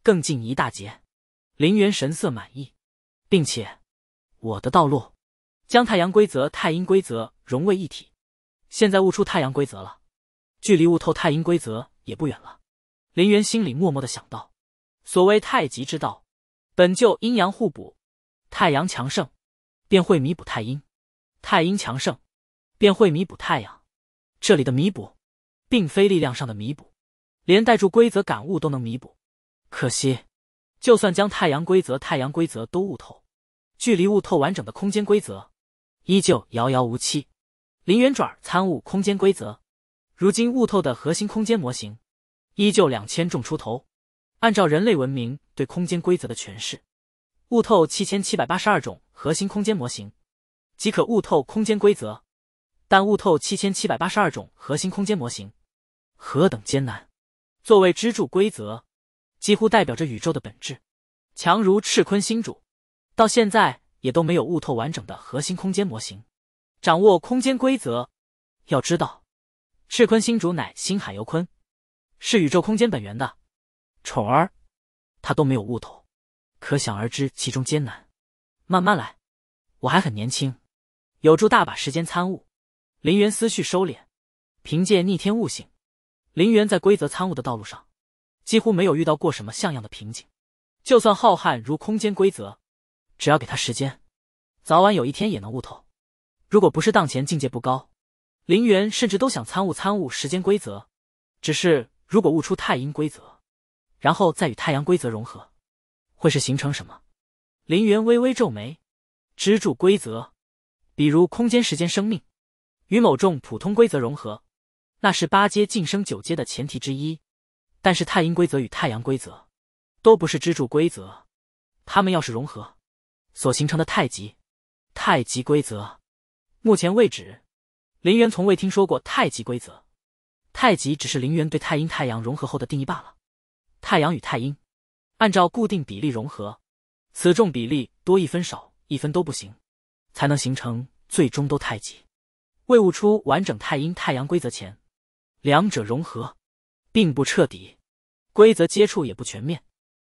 更进一大截。林元神色满意，并且我的道路将太阳规则、太阴规则融为一体。现在悟出太阳规则了，距离悟透太阴规则也不远了。林元心里默默的想到：“所谓太极之道，本就阴阳互补。太阳强盛，便会弥补太阴；太阴强盛，便会弥补太阳。这里的弥补，并非力量上的弥补，连带住规则感悟都能弥补。可惜，就算将太阳规则、太阳规则都悟透，距离悟透完整的空间规则，依旧遥遥无期。”林元转参悟空间规则，如今悟透的核心空间模型依旧两千种出头。按照人类文明对空间规则的诠释，悟透七千七百八十二种核心空间模型即可悟透空间规则。但悟透七千七百八十二种核心空间模型何等艰难！作为支柱规则，几乎代表着宇宙的本质。强如赤坤星主，到现在也都没有悟透完整的核心空间模型。掌握空间规则，要知道，赤坤星主乃星海游鲲，是宇宙空间本源的宠儿，他都没有悟透，可想而知其中艰难。慢慢来，我还很年轻，有助大把时间参悟。林元思绪收敛，凭借逆天悟性，林元在规则参悟的道路上几乎没有遇到过什么像样的瓶颈。就算浩瀚如空间规则，只要给他时间，早晚有一天也能悟透。如果不是当前境界不高，林元甚至都想参悟参悟时间规则。只是如果悟出太阴规则，然后再与太阳规则融合，会是形成什么？林元微微皱眉。支柱规则，比如空间、时间、生命，与某种普通规则融合，那是八阶晋升九阶的前提之一。但是太阴规则与太阳规则都不是支柱规则，他们要是融合，所形成的太极，太极规则。目前为止，林源从未听说过太极规则。太极只是林源对太阴、太阳融合后的定义罢了。太阳与太阴按照固定比例融合，此重比例多一分少一分都不行，才能形成最终都太极。未悟出完整太阴、太阳规则前，两者融合并不彻底，规则接触也不全面，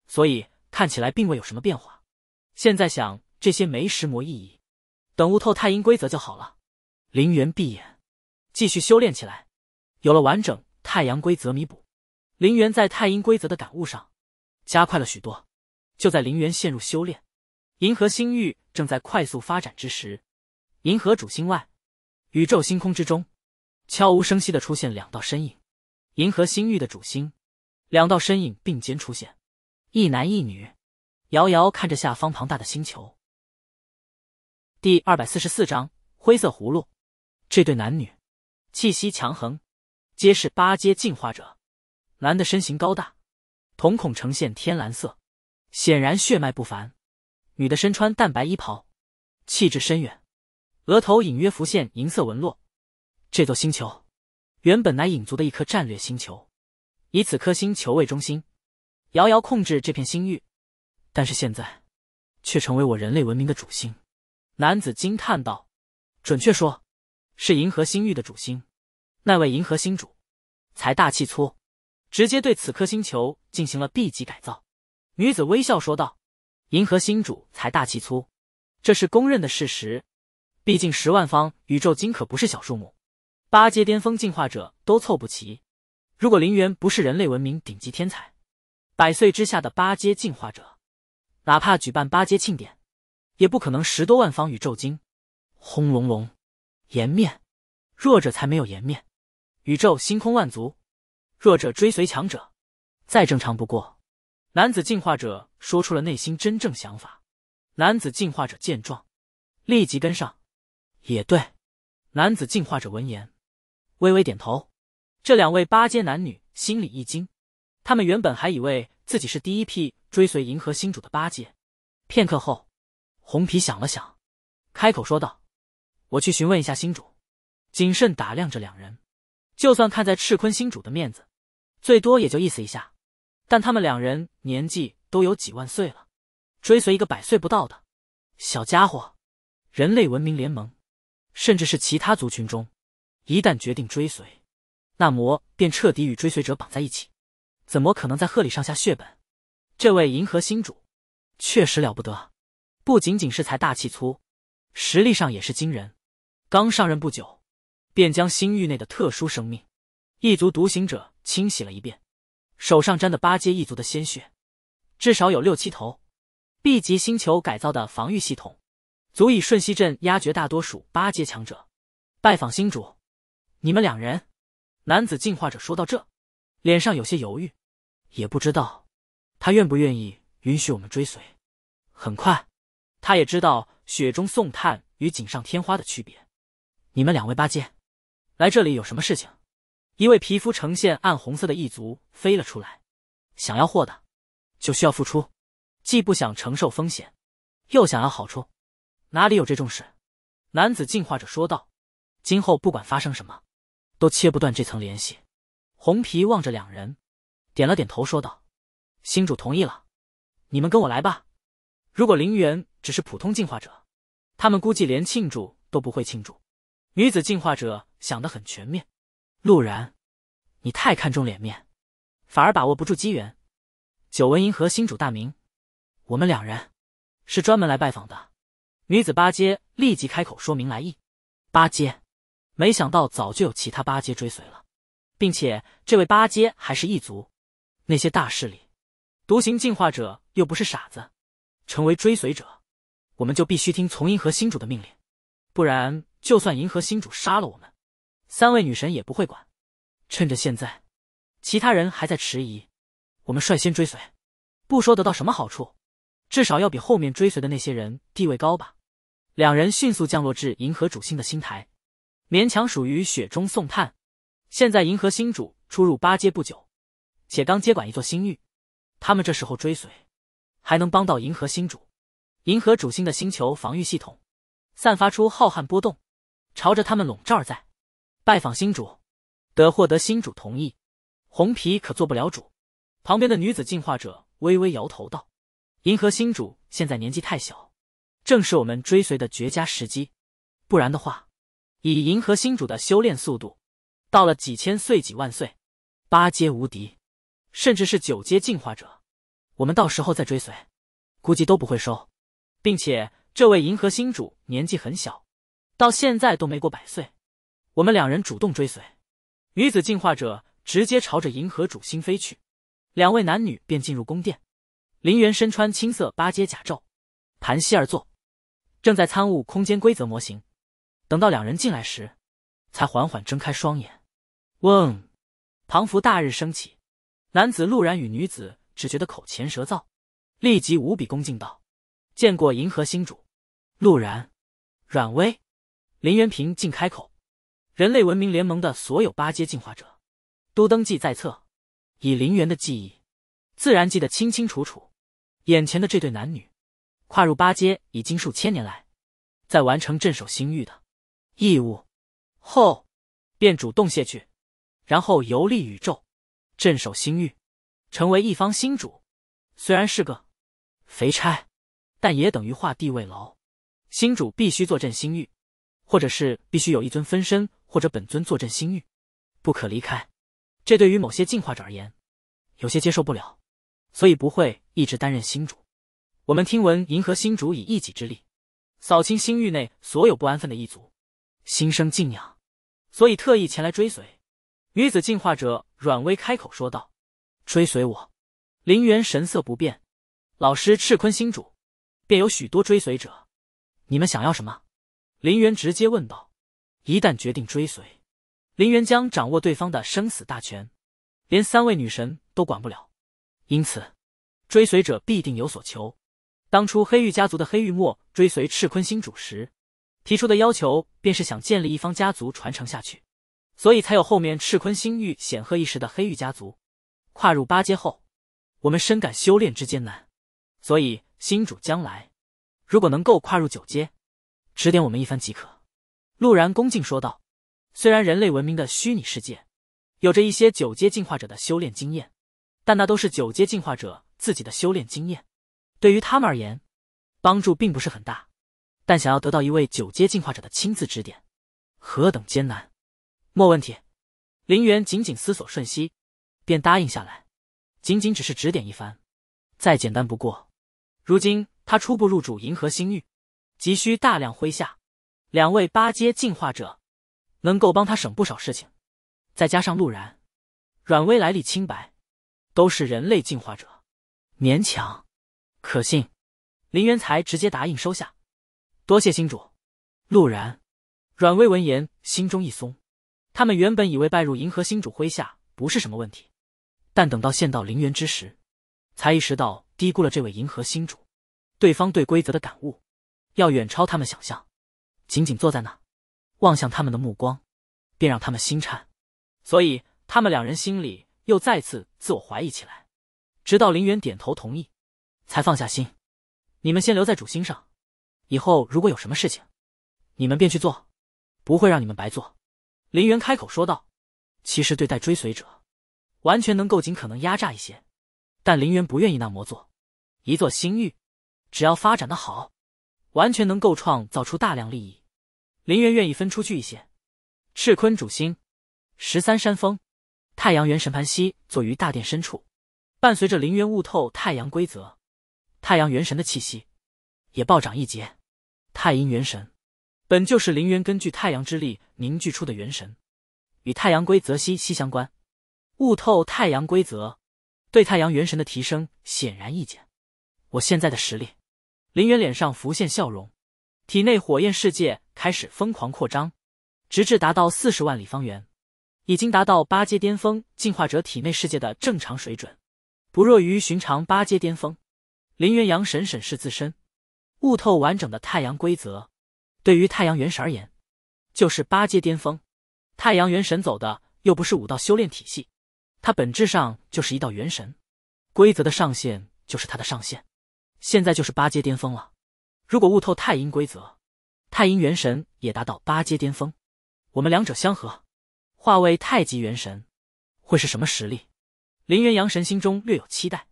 所以看起来并未有什么变化。现在想这些没什么意义。等悟透太阴规则就好了。林元闭眼，继续修炼起来。有了完整太阳规则弥补，林元在太阴规则的感悟上加快了许多。就在林元陷入修炼，银河星域正在快速发展之时，银河主星外，宇宙星空之中，悄无声息的出现两道身影。银河星域的主星，两道身影并肩出现，一男一女，遥遥看着下方庞大的星球。第二百四十四章灰色葫芦。这对男女气息强横，皆是八阶进化者。男的身形高大，瞳孔呈现天蓝色，显然血脉不凡。女的身穿淡白衣袍，气质深远，额头隐约浮现银色纹络。这座星球原本乃影族的一颗战略星球，以此颗星球为中心，遥遥控制这片星域。但是现在，却成为我人类文明的主星。男子惊叹道：“准确说，是银河星域的主星，那位银河星主，财大气粗，直接对此颗星球进行了 B 级改造。”女子微笑说道：“银河星主财大气粗，这是公认的事实。毕竟十万方宇宙金可不是小数目，八阶巅峰进化者都凑不齐。如果林园不是人类文明顶级天才，百岁之下的八阶进化者，哪怕举办八阶庆典。”也不可能十多万方宇宙金，轰隆隆，颜面，弱者才没有颜面。宇宙星空万族，弱者追随强者，再正常不过。男子进化者说出了内心真正想法。男子进化者见状，立即跟上。也对，男子进化者闻言微微点头。这两位八阶男女心里一惊，他们原本还以为自己是第一批追随银河星主的八阶。片刻后。红皮想了想，开口说道：“我去询问一下新主，谨慎打量着两人。就算看在赤坤新主的面子，最多也就意思一下。但他们两人年纪都有几万岁了，追随一个百岁不到的小家伙，人类文明联盟，甚至是其他族群中，一旦决定追随，那魔便彻底与追随者绑在一起。怎么可能在贺礼上下血本？这位银河星主，确实了不得。”不仅仅是财大气粗，实力上也是惊人。刚上任不久，便将星域内的特殊生命——异族独行者清洗了一遍，手上沾的八阶异族的鲜血，至少有六七头。B 级星球改造的防御系统，足以瞬息阵压绝大多数八阶强者。拜访星主，你们两人，男子进化者说到这，脸上有些犹豫，也不知道他愿不愿意允许我们追随。很快。他也知道雪中送炭与锦上添花的区别。你们两位八戒，来这里有什么事情？一位皮肤呈现暗红色的异族飞了出来，想要货的，就需要付出。既不想承受风险，又想要好处，哪里有这种事？男子进化者说道：“今后不管发生什么，都切不断这层联系。”红皮望着两人，点了点头说道：“新主同意了，你们跟我来吧。”如果林元只是普通进化者，他们估计连庆祝都不会庆祝。女子进化者想得很全面。陆然，你太看重脸面，反而把握不住机缘。久闻银河星主大名，我们两人是专门来拜访的。女子八阶立即开口说明来意。八阶，没想到早就有其他八阶追随了，并且这位八阶还是异族。那些大势力，独行进化者又不是傻子。成为追随者，我们就必须听从银河星主的命令，不然就算银河星主杀了我们，三位女神也不会管。趁着现在，其他人还在迟疑，我们率先追随，不说得到什么好处，至少要比后面追随的那些人地位高吧。两人迅速降落至银河主星的星台，勉强属于雪中送炭。现在银河星主出入八阶不久，且刚接管一座星域，他们这时候追随。还能帮到银河星主，银河主星的星球防御系统，散发出浩瀚波动，朝着他们笼罩在。拜访星主，得获得星主同意，红皮可做不了主。旁边的女子进化者微微摇头道：“银河星主现在年纪太小，正是我们追随的绝佳时机。不然的话，以银河星主的修炼速度，到了几千岁、几万岁，八阶无敌，甚至是九阶进化者。”我们到时候再追随，估计都不会收，并且这位银河星主年纪很小，到现在都没过百岁。我们两人主动追随，女子进化者直接朝着银河主星飞去，两位男女便进入宫殿。林元身穿青色八阶甲胄，盘膝而坐，正在参悟空间规则模型。等到两人进来时，才缓缓睁开双眼。嗡，唐礴大日升起，男子陆然与女子。只觉得口干舌燥，立即无比恭敬道：“见过银河星主，陆然、阮威、林元平。”竟开口：“人类文明联盟的所有八阶进化者，都登记在册。以林元的记忆，自然记得清清楚楚。眼前的这对男女，跨入八阶已经数千年来，在完成镇守星域的义务后，便主动卸去，然后游历宇宙，镇守星域。”成为一方新主，虽然是个肥差，但也等于画地为牢。新主必须坐镇星域，或者是必须有一尊分身或者本尊坐镇星域，不可离开。这对于某些进化者而言，有些接受不了，所以不会一直担任新主。我们听闻银河星主以一己之力扫清星域内所有不安分的一族，心生敬仰，所以特意前来追随。女子进化者阮薇开口说道。追随我，林元神色不变。老师赤坤星主便有许多追随者，你们想要什么？林元直接问道。一旦决定追随，林元将掌握对方的生死大权，连三位女神都管不了，因此追随者必定有所求。当初黑玉家族的黑玉墨追随赤坤星主时，提出的要求便是想建立一方家族传承下去，所以才有后面赤坤星域显赫一时的黑玉家族。跨入八阶后，我们深感修炼之艰难，所以新主将来如果能够跨入九阶，指点我们一番即可。陆然恭敬说道。虽然人类文明的虚拟世界有着一些九阶进化者的修炼经验，但那都是九阶进化者自己的修炼经验，对于他们而言，帮助并不是很大。但想要得到一位九阶进化者的亲自指点，何等艰难！莫问题。林元紧紧思索瞬息。便答应下来，仅仅只是指点一番，再简单不过。如今他初步入主银河星域，急需大量麾下，两位八阶进化者能够帮他省不少事情。再加上陆然、阮威来历清白，都是人类进化者，勉强可信。林元才直接答应收下，多谢星主。陆然、阮威闻言心中一松，他们原本以为拜入银河星主麾下不是什么问题。但等到见到林园之时，才意识到低估了这位银河星主，对方对规则的感悟，要远超他们想象。仅仅坐在那，望向他们的目光，便让他们心颤。所以他们两人心里又再次自我怀疑起来。直到林元点头同意，才放下心。你们先留在主星上，以后如果有什么事情，你们便去做，不会让你们白做。林元开口说道。其实对待追随者。完全能够尽可能压榨一些，但林元不愿意那么做。一座星域，只要发展的好，完全能够创造出大量利益。林元愿意分出去一些。赤坤主星，十三山峰，太阳元神盘膝坐于大殿深处，伴随着林元悟透太阳规则，太阳元神的气息也暴涨一截。太阴元神本就是林元根据太阳之力凝聚出的元神，与太阳规则息息相关。悟透太阳规则，对太阳元神的提升显然易见。我现在的实力，林元脸上浮现笑容，体内火焰世界开始疯狂扩张，直至达到四十万里方圆，已经达到八阶巅峰进化者体内世界的正常水准，不弱于寻常八阶巅峰。林元阳神审视自身，悟透完整的太阳规则，对于太阳元神而言，就是八阶巅峰。太阳元神走的又不是武道修炼体系。它本质上就是一道元神，规则的上限就是它的上限。现在就是八阶巅峰了。如果悟透太阴规则，太阴元神也达到八阶巅峰，我们两者相合，化为太极元神，会是什么实力？林元阳神心中略有期待。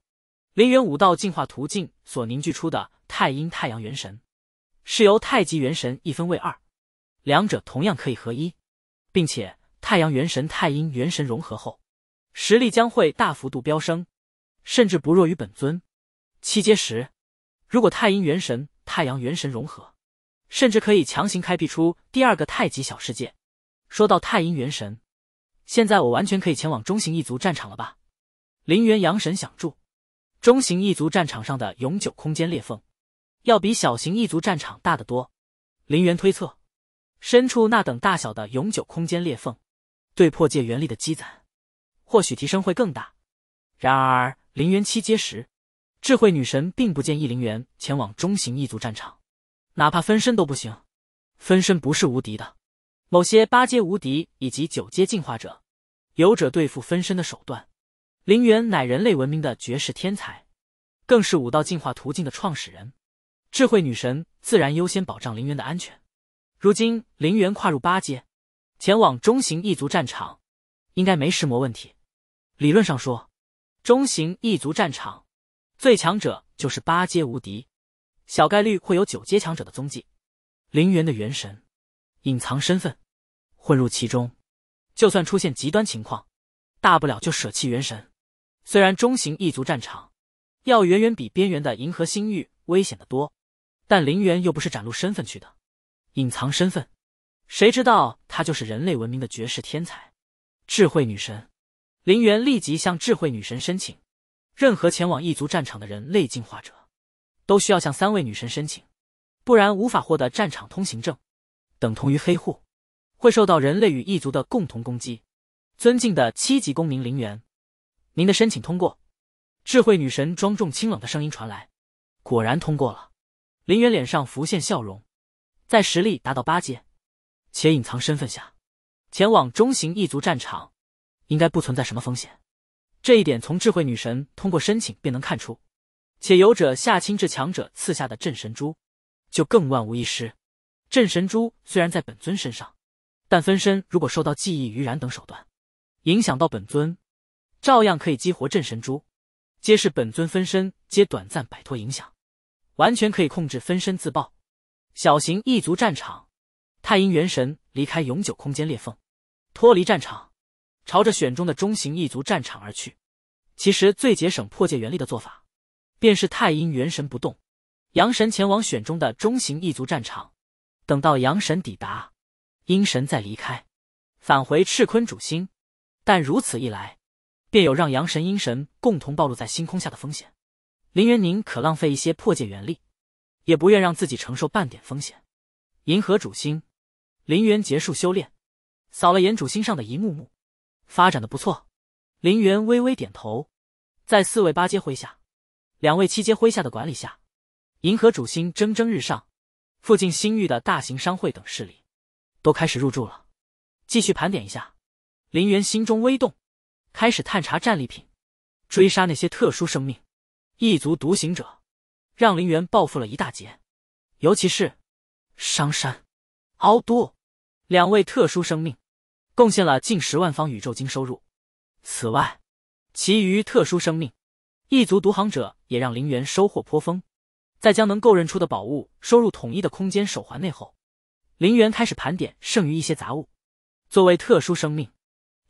林元武道进化途径所凝聚出的太阴太阳元神，是由太极元神一分为二，两者同样可以合一，并且太阳元神太阴元神融合后。实力将会大幅度飙升，甚至不弱于本尊。七阶时，如果太阴元神、太阳元神融合，甚至可以强行开辟出第二个太极小世界。说到太阴元神，现在我完全可以前往中型一族战场了吧？林元阳神想住中型一族战场上的永久空间裂缝，要比小型一族战场大得多。林元推测，深处那等大小的永久空间裂缝，对破界元力的积攒。或许提升会更大，然而灵元七阶时，智慧女神并不建议灵元前往中型异族战场，哪怕分身都不行。分身不是无敌的，某些八阶无敌以及九阶进化者，有者对付分身的手段。灵元乃人类文明的绝世天才，更是武道进化途径的创始人。智慧女神自然优先保障灵元的安全。如今灵元跨入八阶，前往中型异族战场，应该没什么问题。理论上说，中型异族战场，最强者就是八阶无敌，小概率会有九阶强者的踪迹。陵园的元神，隐藏身份，混入其中，就算出现极端情况，大不了就舍弃元神。虽然中型异族战场要远远比边缘的银河星域危险的多，但陵园又不是展露身份去的，隐藏身份，谁知道他就是人类文明的绝世天才，智慧女神。林元立即向智慧女神申请，任何前往异族战场的人类进化者，都需要向三位女神申请，不然无法获得战场通行证，等同于黑户，会受到人类与异族的共同攻击。尊敬的七级公民林元，您的申请通过。智慧女神庄重清冷的声音传来，果然通过了。林元脸上浮现笑容，在实力达到八阶且隐藏身份下，前往中型异族战场。应该不存在什么风险，这一点从智慧女神通过申请便能看出。且有者下清至强者赐下的镇神珠，就更万无一失。镇神珠虽然在本尊身上，但分身如果受到记忆余然等手段影响到本尊，照样可以激活镇神珠。皆是本尊分身皆短暂摆脱影响，完全可以控制分身自爆。小型异族战场，太阴元神离开永久空间裂缝，脱离战场。朝着选中的中型异族战场而去。其实最节省破界元力的做法，便是太阴元神不动，阳神前往选中的中型异族战场。等到阳神抵达，阴神再离开，返回赤坤主星。但如此一来，便有让阳神阴神共同暴露在星空下的风险。林元宁可浪费一些破界元力，也不愿让自己承受半点风险。银河主星，林元结束修炼，扫了眼主星上的一幕幕。发展的不错，林园微微点头，在四位八阶麾下，两位七阶麾下的管理下，银河主星蒸蒸日上，附近星域的大型商会等势力，都开始入驻了。继续盘点一下，林园心中微动，开始探查战利品，追杀那些特殊生命，异族独行者，让林园暴富了一大截。尤其是商山、敖都两位特殊生命。贡献了近十万方宇宙金收入。此外，其余特殊生命、异族独行者也让陵园收获颇丰。在将能够认出的宝物收入统一的空间手环内后，陵园开始盘点剩余一些杂物。作为特殊生命、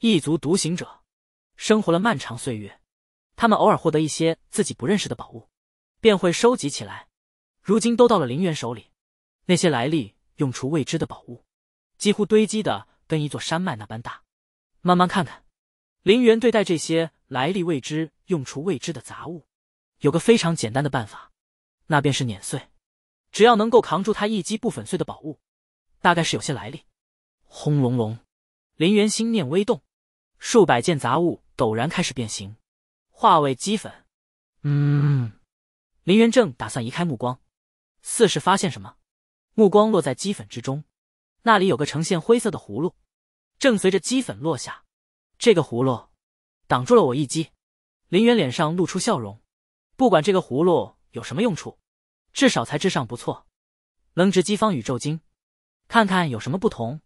异族独行者，生活了漫长岁月，他们偶尔获得一些自己不认识的宝物，便会收集起来。如今都到了陵园手里，那些来历、用处未知的宝物，几乎堆积的。跟一座山脉那般大，慢慢看看。林园对待这些来历未知、用处未知的杂物，有个非常简单的办法，那便是碾碎。只要能够扛住他一击不粉碎的宝物，大概是有些来历。轰隆隆，林元心念微动，数百件杂物陡然开始变形，化为齑粉。嗯，林元正打算移开目光，似是发现什么，目光落在齑粉之中。那里有个呈现灰色的葫芦，正随着积粉落下。这个葫芦挡住了我一击。林元脸上露出笑容。不管这个葫芦有什么用处，至少材质上不错，能值机方宇宙晶。看看有什么不同。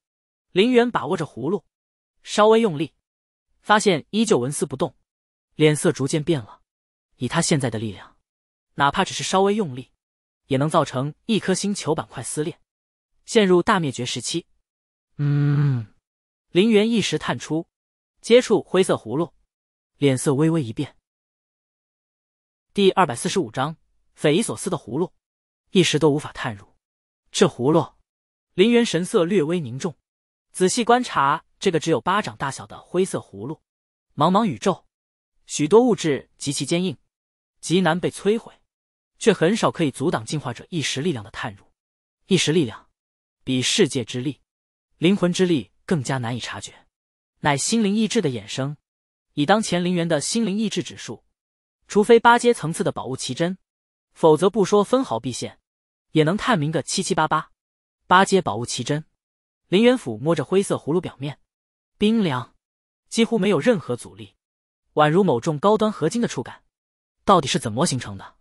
林元把握着葫芦，稍微用力，发现依旧纹丝不动，脸色逐渐变了。以他现在的力量，哪怕只是稍微用力，也能造成一颗星球板块撕裂。陷入大灭绝时期，嗯，林元一时探出，接触灰色葫芦，脸色微微一变。第二百四十五章，匪夷所思的葫芦，一时都无法探入。这葫芦，林元神色略微凝重，仔细观察这个只有巴掌大小的灰色葫芦。茫茫宇宙，许多物质极其坚硬，极难被摧毁，却很少可以阻挡进化者意识力量的探入，意识力量。比世界之力、灵魂之力更加难以察觉，乃心灵意志的衍生。以当前灵元的心灵意志指数，除非八阶层次的宝物奇珍，否则不说分毫毕现，也能探明个七七八八。八阶宝物奇珍，林元甫摸着灰色葫芦表面，冰凉，几乎没有任何阻力，宛如某种高端合金的触感。到底是怎么形成的？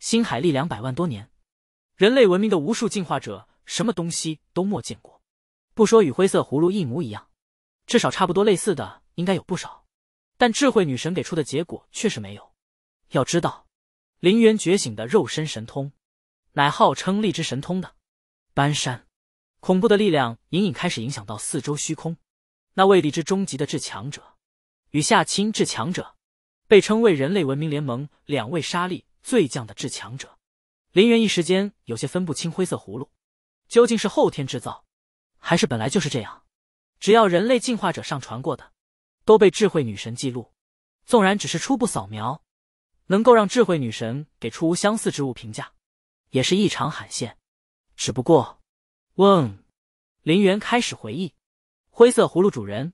星海历两百万多年，人类文明的无数进化者。什么东西都没见过，不说与灰色葫芦一模一样，至少差不多类似的应该有不少，但智慧女神给出的结果却是没有。要知道，林元觉醒的肉身神通，乃号称力之神通的，搬山，恐怖的力量隐隐开始影响到四周虚空。那位力之终极的至强者，与夏青至强者，被称为人类文明联盟两位沙砾最强的至强者，林元一时间有些分不清灰色葫芦。究竟是后天制造，还是本来就是这样？只要人类进化者上传过的，都被智慧女神记录。纵然只是初步扫描，能够让智慧女神给出无相似之物评价，也是异常罕见。只不过，嗡，林园开始回忆，灰色葫芦主人，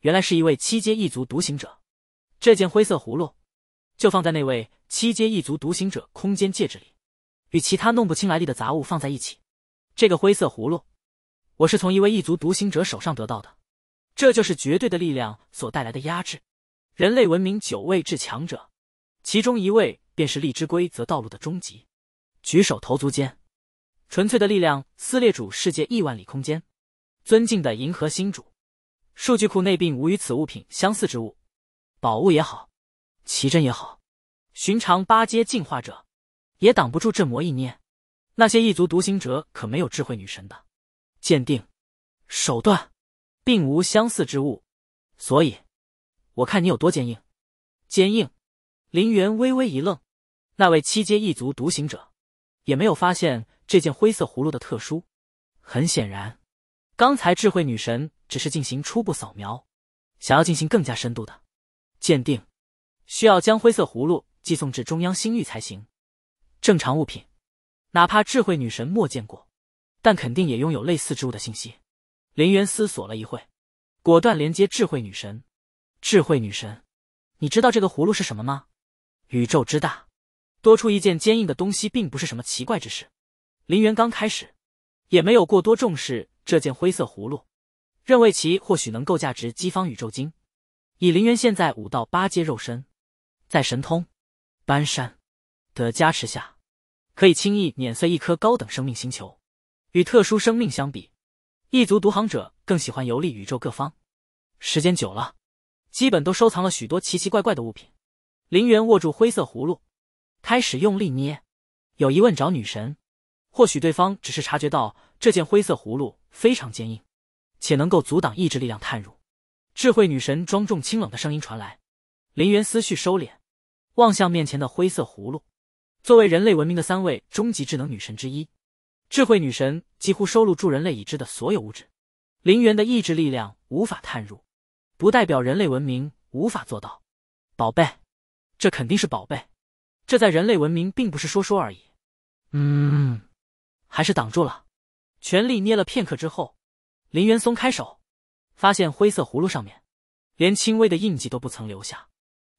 原来是一位七阶异族独行者。这件灰色葫芦，就放在那位七阶异族独行者空间戒指里，与其他弄不清来历的杂物放在一起。这个灰色葫芦，我是从一位异族独行者手上得到的。这就是绝对的力量所带来的压制。人类文明九位至强者，其中一位便是荔之规则道路的终极。举手投足间，纯粹的力量撕裂主世界亿万里空间。尊敬的银河星主，数据库内并无与此物品相似之物。宝物也好，奇珍也好，寻常八阶进化者也挡不住这魔一念。那些异族独行者可没有智慧女神的鉴定手段，并无相似之物，所以我看你有多坚硬。坚硬。林元微微一愣，那位七阶异族独行者也没有发现这件灰色葫芦的特殊。很显然，刚才智慧女神只是进行初步扫描，想要进行更加深度的鉴定，需要将灰色葫芦寄送至中央星域才行。正常物品。哪怕智慧女神莫见过，但肯定也拥有类似之物的信息。林渊思索了一会，果断连接智慧女神。智慧女神，你知道这个葫芦是什么吗？宇宙之大，多出一件坚硬的东西并不是什么奇怪之事。林渊刚开始也没有过多重视这件灰色葫芦，认为其或许能够价值机方宇宙经。以林渊现在五到八阶肉身，在神通搬山的加持下。可以轻易碾碎一颗高等生命星球。与特殊生命相比，异族独行者更喜欢游历宇宙各方。时间久了，基本都收藏了许多奇奇怪怪的物品。林源握住灰色葫芦，开始用力捏。有疑问找女神，或许对方只是察觉到这件灰色葫芦非常坚硬，且能够阻挡意志力量探入。智慧女神庄重清冷的声音传来，林源思绪收敛，望向面前的灰色葫芦。作为人类文明的三位终极智能女神之一，智慧女神几乎收录住人类已知的所有物质。林园的意志力量无法探入，不代表人类文明无法做到。宝贝，这肯定是宝贝，这在人类文明并不是说说而已。嗯，还是挡住了。全力捏了片刻之后，林园松开手，发现灰色葫芦上面连轻微的印记都不曾留下，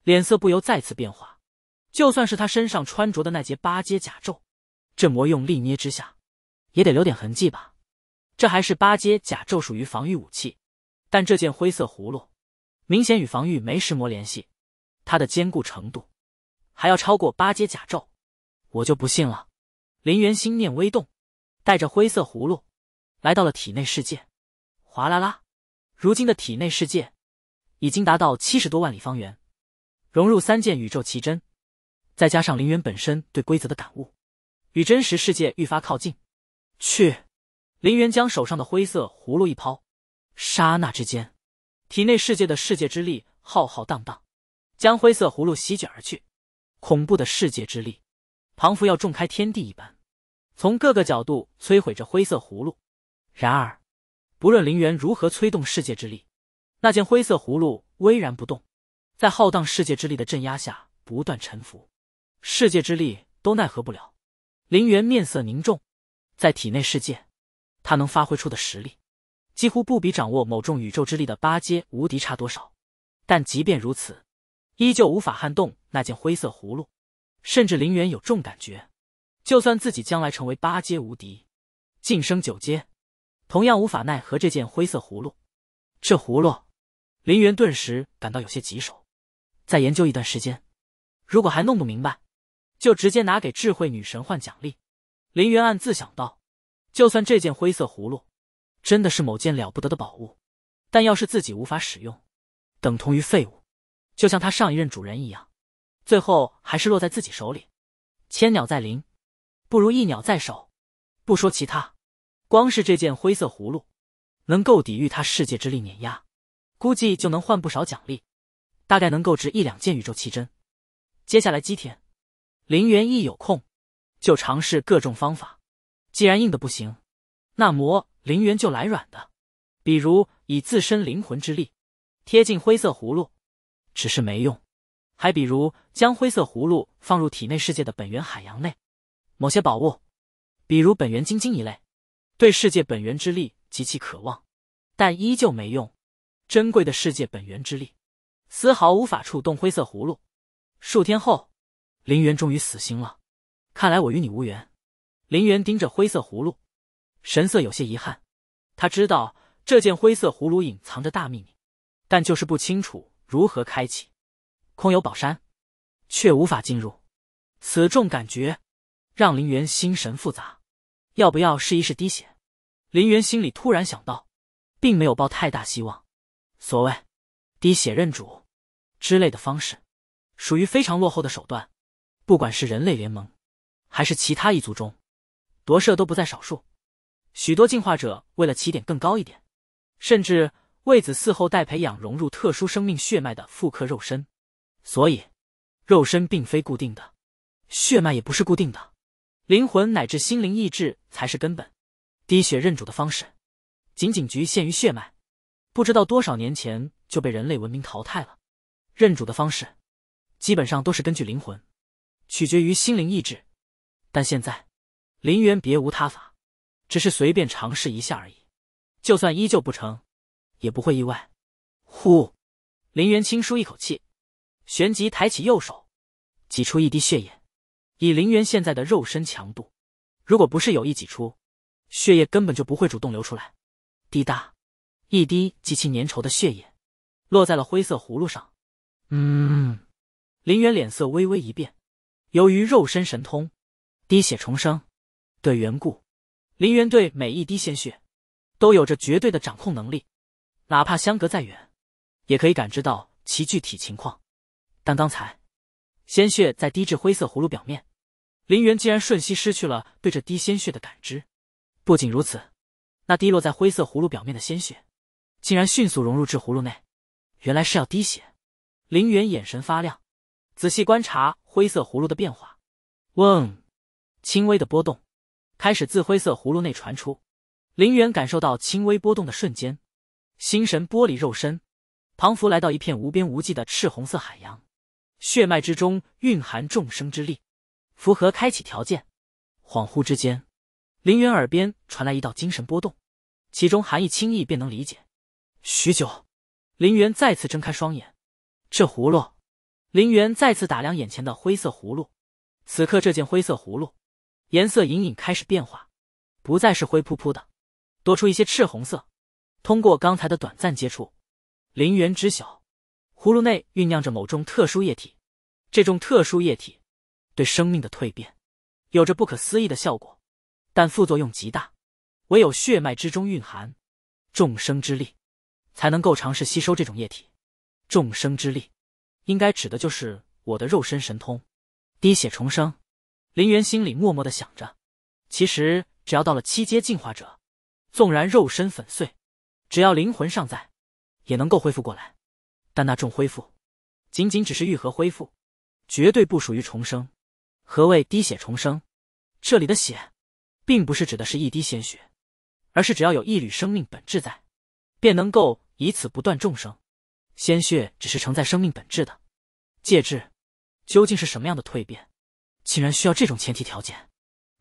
脸色不由再次变化。就算是他身上穿着的那件八阶甲胄，这魔用力捏之下，也得留点痕迹吧？这还是八阶甲胄属于防御武器，但这件灰色葫芦，明显与防御没石魔联系，它的坚固程度，还要超过八阶甲胄，我就不信了。林元心念微动，带着灰色葫芦，来到了体内世界。哗啦啦，如今的体内世界，已经达到七十多万里方圆，融入三件宇宙奇珍。再加上林元本身对规则的感悟，与真实世界愈发靠近。去！林元将手上的灰色葫芦一抛，刹那之间，体内世界的世界之力浩浩荡荡，将灰色葫芦席卷而去。恐怖的世界之力，仿佛要重开天地一般，从各个角度摧毁着灰色葫芦。然而，不论林元如何催动世界之力，那件灰色葫芦巍然不动，在浩荡世界之力的镇压下不断沉浮。世界之力都奈何不了，林元面色凝重，在体内世界，他能发挥出的实力，几乎不比掌握某种宇宙之力的八阶无敌差多少。但即便如此，依旧无法撼动那件灰色葫芦。甚至林元有种感觉，就算自己将来成为八阶无敌，晋升九阶，同样无法奈何这件灰色葫芦。这葫芦，林元顿时感到有些棘手。再研究一段时间，如果还弄不明白。就直接拿给智慧女神换奖励，林元暗自想到。就算这件灰色葫芦真的是某件了不得的宝物，但要是自己无法使用，等同于废物，就像他上一任主人一样，最后还是落在自己手里。千鸟在林，不如一鸟在手。不说其他，光是这件灰色葫芦，能够抵御他世界之力碾压，估计就能换不少奖励，大概能够值一两件宇宙奇珍。接下来几天。林元一有空就尝试各种方法。既然硬的不行，那魔林元就来软的，比如以自身灵魂之力贴近灰色葫芦，只是没用。还比如将灰色葫芦放入体内世界的本源海洋内，某些宝物，比如本源晶晶一类，对世界本源之力极其渴望，但依旧没用。珍贵的世界本源之力，丝毫无法触动灰色葫芦。数天后。林园终于死心了，看来我与你无缘。林园盯着灰色葫芦，神色有些遗憾。他知道这件灰色葫芦隐藏着大秘密，但就是不清楚如何开启。空有宝山，却无法进入，此种感觉让林园心神复杂。要不要试一试滴血？林园心里突然想到，并没有抱太大希望。所谓滴血认主之类的方式，属于非常落后的手段。不管是人类联盟，还是其他一族中，夺舍都不在少数。许多进化者为了起点更高一点，甚至为子嗣后代培养融入特殊生命血脉的复刻肉身，所以肉身并非固定的，血脉也不是固定的，灵魂乃至心灵意志才是根本。滴血认主的方式，仅仅局限于血脉，不知道多少年前就被人类文明淘汰了。认主的方式，基本上都是根据灵魂。取决于心灵意志，但现在林渊别无他法，只是随便尝试一下而已。就算依旧不成，也不会意外。呼，林渊轻舒一口气，旋即抬起右手，挤出一滴血液。以林渊现在的肉身强度，如果不是有意挤出，血液根本就不会主动流出来。滴答，一滴极其粘稠的血液落在了灰色葫芦上。嗯，林渊脸色微微一变。由于肉身神通，滴血重生的缘故，林渊对每一滴鲜血都有着绝对的掌控能力，哪怕相隔再远，也可以感知到其具体情况。但刚才，鲜血在滴至灰色葫芦表面，林渊竟然瞬息失去了对这滴鲜血的感知。不仅如此，那滴落在灰色葫芦表面的鲜血，竟然迅速融入至葫芦内。原来是要滴血，林渊眼神发亮。仔细观察灰色葫芦的变化，嗡，轻微的波动开始自灰色葫芦内传出。林源感受到轻微波动的瞬间，心神剥离肉身，庞佛来到一片无边无际的赤红色海洋，血脉之中蕴含众生之力，符合开启条件。恍惚之间，林元耳边传来一道精神波动，其中含义轻易便能理解。许久，林元再次睁开双眼，这葫芦。林元再次打量眼前的灰色葫芦，此刻这件灰色葫芦颜色隐隐开始变化，不再是灰扑扑的，多出一些赤红色。通过刚才的短暂接触，林元知晓，葫芦内酝酿着某种特殊液体，这种特殊液体对生命的蜕变有着不可思议的效果，但副作用极大，唯有血脉之中蕴含众生之力，才能够尝试吸收这种液体。众生之力。应该指的就是我的肉身神通，滴血重生。林元心里默默的想着，其实只要到了七阶进化者，纵然肉身粉碎，只要灵魂尚在，也能够恢复过来。但那种恢复，仅仅只是愈合恢复，绝对不属于重生。何谓滴血重生？这里的血，并不是指的是一滴鲜血，而是只要有一缕生命本质在，便能够以此不断重生。鲜血只是承载生命本质的介质，究竟是什么样的蜕变，竟然需要这种前提条件？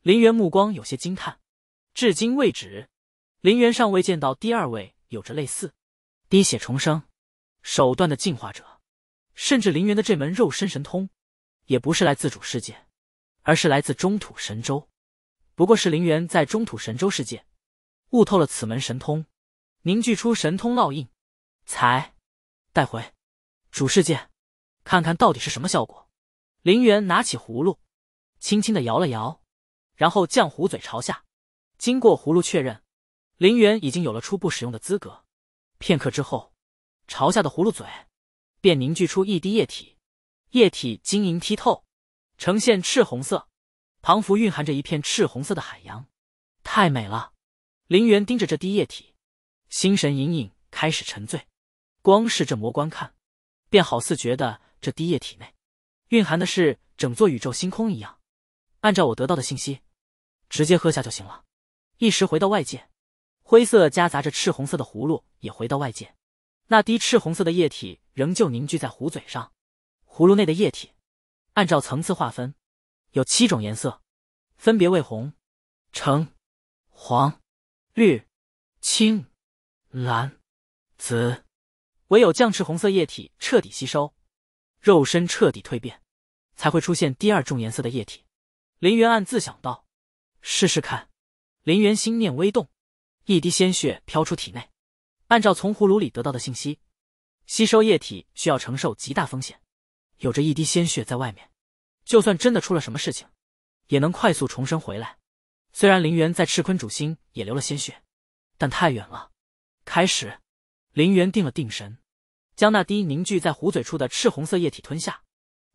林元目光有些惊叹。至今为止，林元尚未见到第二位有着类似滴血重生手段的进化者。甚至林元的这门肉身神通，也不是来自主世界，而是来自中土神州。不过是林元在中土神州世界悟透了此门神通，凝聚出神通烙印，才。带回主世界，看看到底是什么效果。林元拿起葫芦，轻轻的摇了摇，然后将壶嘴朝下。经过葫芦确认，林元已经有了初步使用的资格。片刻之后，朝下的葫芦嘴便凝聚出一滴液体，液体晶莹剔透，呈现赤红色，仿佛蕴含着一片赤红色的海洋。太美了！林元盯着这滴液体，心神隐隐开始沉醉。光是这魔观看，便好似觉得这滴液体内蕴含的是整座宇宙星空一样。按照我得到的信息，直接喝下就行了。一时回到外界，灰色夹杂着赤红色的葫芦也回到外界，那滴赤红色的液体仍旧凝聚在壶嘴上。葫芦内的液体，按照层次划分，有七种颜色，分别为红、橙、黄、绿、青、蓝、紫。唯有将赤红色液体彻底吸收，肉身彻底蜕变，才会出现第二种颜色的液体。林元暗自想到，试试看。林元心念微动，一滴鲜血飘出体内。按照从葫芦里得到的信息，吸收液体需要承受极大风险。有着一滴鲜血在外面，就算真的出了什么事情，也能快速重生回来。虽然林元在赤坤主心也流了鲜血，但太远了。开始。林元定了定神，将那滴凝聚在壶嘴处的赤红色液体吞下。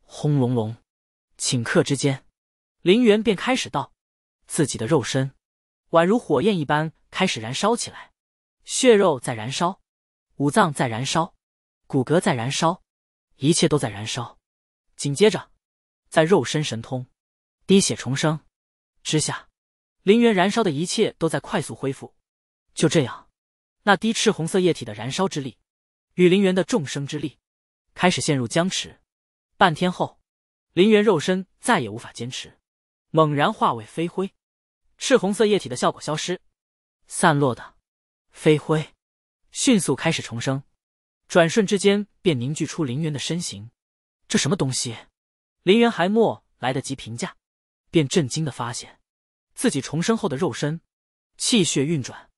轰隆隆，顷刻之间，林元便开始道：“自己的肉身，宛如火焰一般开始燃烧起来，血肉在燃烧，五脏在燃烧，骨骼在燃烧，一切都在燃烧。”紧接着，在肉身神通“滴血重生”之下，林元燃烧的一切都在快速恢复。就这样。那滴赤红色液体的燃烧之力，与林元的众生之力，开始陷入僵持。半天后，林元肉身再也无法坚持，猛然化为飞灰。赤红色液体的效果消失，散落的飞灰迅速开始重生，转瞬之间便凝聚出林元的身形。这什么东西？林元还没来得及评价，便震惊的发现自己重生后的肉身，气血运转。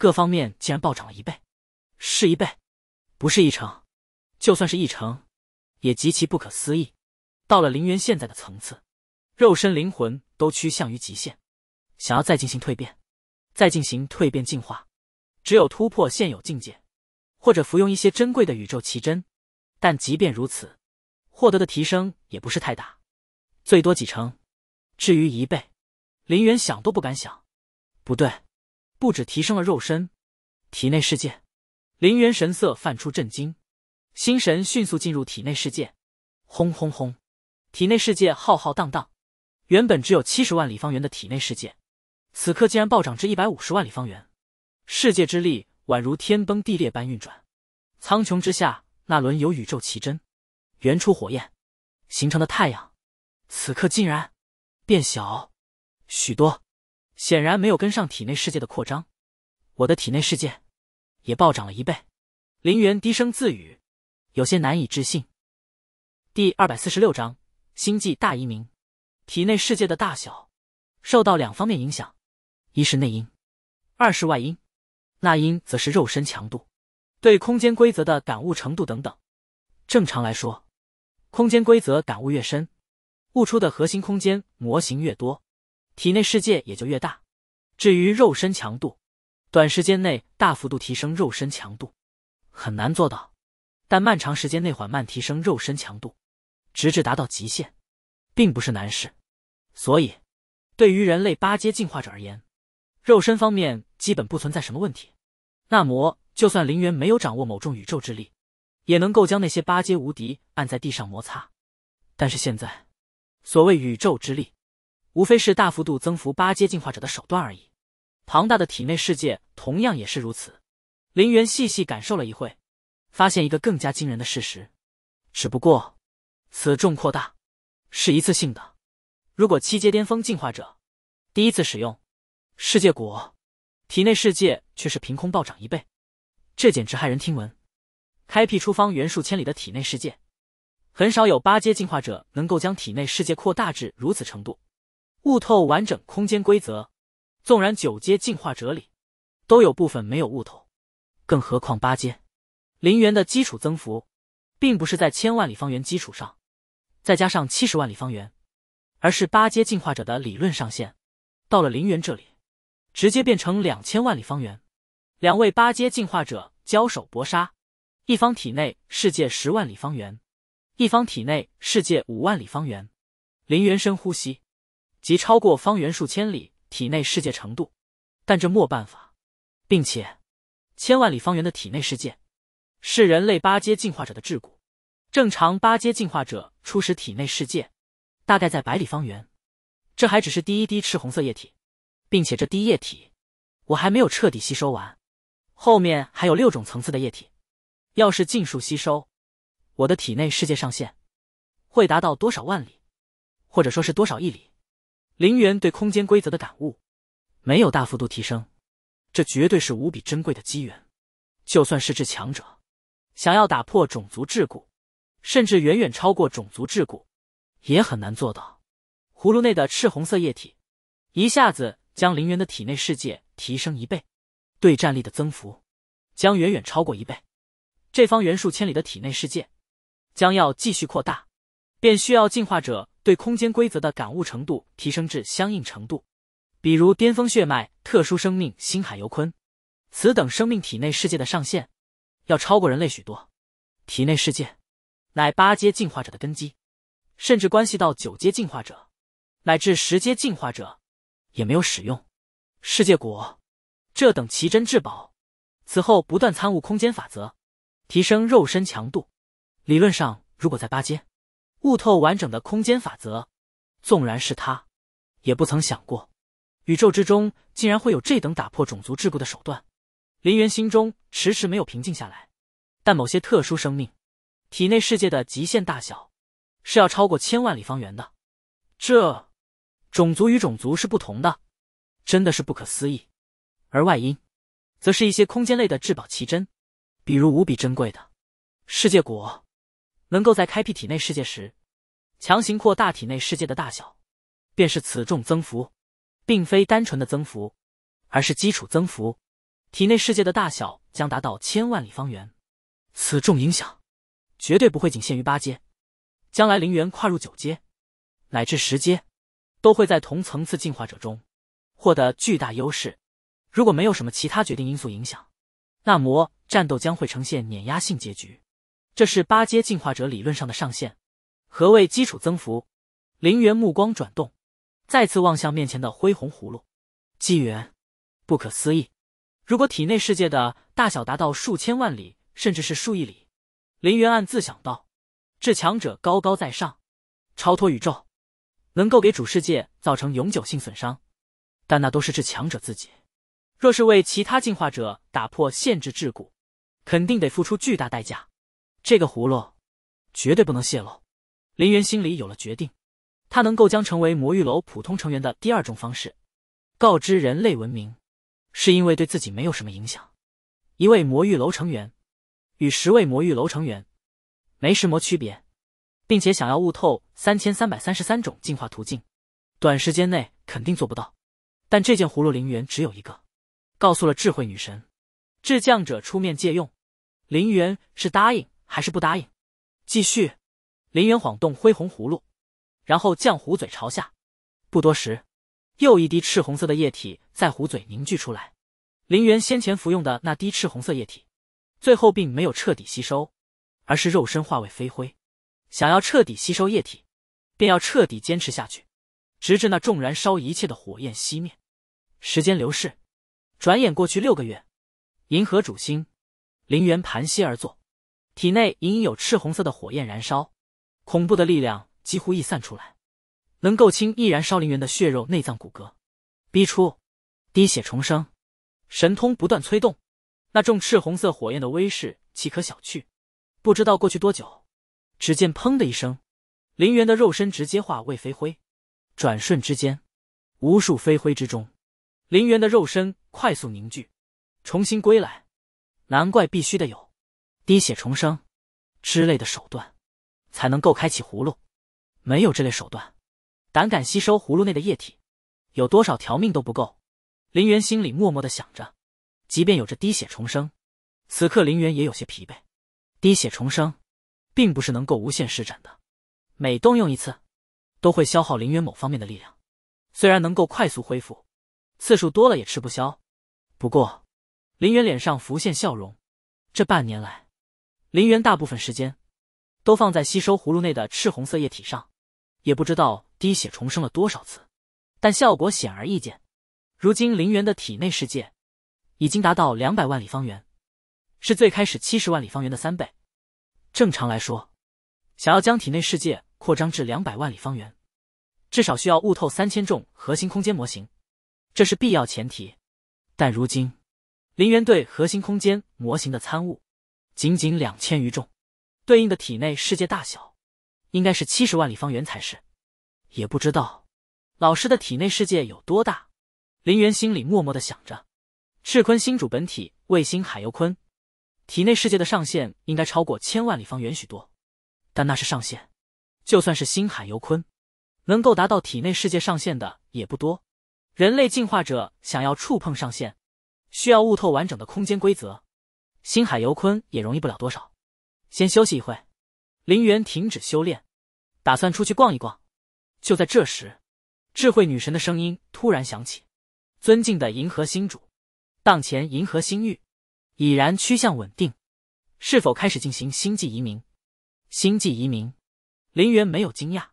各方面竟然暴涨了一倍，是一倍，不是一成，就算是一成，也极其不可思议。到了林源现在的层次，肉身、灵魂都趋向于极限，想要再进行蜕变，再进行蜕变进化，只有突破现有境界，或者服用一些珍贵的宇宙奇珍。但即便如此，获得的提升也不是太大，最多几成。至于一倍，林源想都不敢想。不对。不止提升了肉身，体内世界，林元神色泛出震惊，心神迅速进入体内世界，轰轰轰，体内世界浩浩荡荡，原本只有七十万里方圆的体内世界，此刻竟然暴涨至一百五十万里方圆，世界之力宛如天崩地裂般运转，苍穹之下那轮由宇宙奇珍，原初火焰，形成的太阳，此刻竟然变小许多。显然没有跟上体内世界的扩张，我的体内世界也暴涨了一倍。林源低声自语，有些难以置信。第二百四十六章星际大移民，体内世界的大小受到两方面影响，一是内因，二是外因。那因则是肉身强度、对空间规则的感悟程度等等。正常来说，空间规则感悟越深，悟出的核心空间模型越多。体内世界也就越大。至于肉身强度，短时间内大幅度提升肉身强度很难做到，但漫长时间内缓慢提升肉身强度，直至达到极限，并不是难事。所以，对于人类八阶进化者而言，肉身方面基本不存在什么问题。那么，就算林元没有掌握某种宇宙之力，也能够将那些八阶无敌按在地上摩擦。但是现在，所谓宇宙之力。无非是大幅度增幅八阶进化者的手段而已，庞大的体内世界同样也是如此。林元细细感受了一会，发现一个更加惊人的事实：只不过此重扩大是一次性的。如果七阶巅峰进化者第一次使用世界果，体内世界却是凭空暴涨一倍，这简直骇人听闻。开辟出方圆数千里的体内世界，很少有八阶进化者能够将体内世界扩大至如此程度。悟透完整空间规则，纵然九阶进化者里，都有部分没有悟透，更何况八阶。林元的基础增幅，并不是在千万里方圆基础上，再加上七十万里方圆，而是八阶进化者的理论上限。到了林元这里，直接变成两千万里方圆。两位八阶进化者交手搏杀，一方体内世界十万里方圆，一方体内世界五万里方圆。林元深呼吸。即超过方圆数千里，体内世界程度，但这没办法，并且千万里方圆的体内世界是人类八阶进化者的桎梏。正常八阶进化者初始体内世界大概在百里方圆，这还只是第一滴赤红色液体，并且这滴液体我还没有彻底吸收完，后面还有六种层次的液体，要是尽数吸收，我的体内世界上限会达到多少万里，或者说是多少亿里？林源对空间规则的感悟没有大幅度提升，这绝对是无比珍贵的机缘。就算是至强者，想要打破种族桎梏，甚至远远超过种族桎梏，也很难做到。葫芦内的赤红色液体，一下子将林源的体内世界提升一倍，对战力的增幅将远远超过一倍。这方圆数千里的体内世界将要继续扩大，便需要进化者。对空间规则的感悟程度提升至相应程度，比如巅峰血脉、特殊生命、星海游鲲，此等生命体内世界的上限，要超过人类许多。体内世界，乃八阶进化者的根基，甚至关系到九阶进化者，乃至十阶进化者，也没有使用世界果，这等奇珍至宝。此后不断参悟空间法则，提升肉身强度。理论上，如果在八阶。悟透完整的空间法则，纵然是他，也不曾想过，宇宙之中竟然会有这等打破种族桎梏的手段。林源心中迟迟没有平静下来，但某些特殊生命，体内世界的极限大小，是要超过千万里方圆的。这，种族与种族是不同的，真的是不可思议。而外因，则是一些空间类的至宝奇珍，比如无比珍贵的世界果。能够在开辟体内世界时，强行扩大体内世界的大小，便是此重增幅，并非单纯的增幅，而是基础增幅。体内世界的大小将达到千万里方圆，此重影响绝对不会仅限于八阶。将来灵元跨入九阶，乃至十阶，都会在同层次进化者中获得巨大优势。如果没有什么其他决定因素影响，那么战斗将会呈现碾压性结局。这是八阶进化者理论上的上限。何谓基础增幅？林元目光转动，再次望向面前的恢宏葫芦。机缘，不可思议！如果体内世界的大小达到数千万里，甚至是数亿里，林元暗自想到。至强者高高在上，超脱宇宙，能够给主世界造成永久性损伤，但那都是至强者自己。若是为其他进化者打破限制桎梏，肯定得付出巨大代价。这个葫芦绝对不能泄露。林源心里有了决定，他能够将成为魔域楼普通成员的第二种方式，告知人类文明，是因为对自己没有什么影响。一位魔域楼成员与十位魔域楼成员没什么区别，并且想要悟透三千三百三十三种进化途径，短时间内肯定做不到。但这件葫芦，陵园只有一个，告诉了智慧女神，智匠者出面借用，陵园是答应。还是不答应。继续，林源晃动灰红葫芦，然后将壶嘴朝下。不多时，又一滴赤红色的液体在壶嘴凝聚出来。林源先前服用的那滴赤红色液体，最后并没有彻底吸收，而是肉身化为飞灰。想要彻底吸收液体，便要彻底坚持下去，直至那纵燃烧一切的火焰熄灭。时间流逝，转眼过去六个月。银河主星，林源盘膝而坐。体内隐隐有赤红色的火焰燃烧，恐怖的力量几乎溢散出来，能够轻易燃烧林园的血肉、内脏、骨骼，逼出滴血重生，神通不断催动，那众赤红色火焰的威势岂可小觑？不知道过去多久，只见砰的一声，林园的肉身直接化为飞灰，转瞬之间，无数飞灰之中，林园的肉身快速凝聚，重新归来。难怪必须得有。滴血重生之类的手段才能够开启葫芦，没有这类手段，胆敢吸收葫芦内的液体，有多少条命都不够。林元心里默默的想着。即便有着滴血重生，此刻林元也有些疲惫。滴血重生，并不是能够无限施展的，每动用一次，都会消耗林元某方面的力量。虽然能够快速恢复，次数多了也吃不消。不过，林元脸上浮现笑容，这半年来。林元大部分时间都放在吸收葫芦内的赤红色液体上，也不知道滴血重生了多少次，但效果显而易见。如今林元的体内世界已经达到两百万里方圆，是最开始七十万里方圆的三倍。正常来说，想要将体内世界扩张至两百万里方圆，至少需要悟透三千种核心空间模型，这是必要前提。但如今，林元对核心空间模型的参悟。仅仅两千余众，对应的体内世界大小，应该是七十万立方圆才是。也不知道老师的体内世界有多大。林元心里默默的想着。赤坤星主本体卫星海游鲲，体内世界的上限应该超过千万里方圆许多。但那是上限，就算是星海游鲲，能够达到体内世界上限的也不多。人类进化者想要触碰上限，需要悟透完整的空间规则。星海游鲲也容易不了多少，先休息一会。林元停止修炼，打算出去逛一逛。就在这时，智慧女神的声音突然响起：“尊敬的银河星主，当前银河星域已然趋向稳定，是否开始进行星际移民？”星际移民，林元没有惊讶。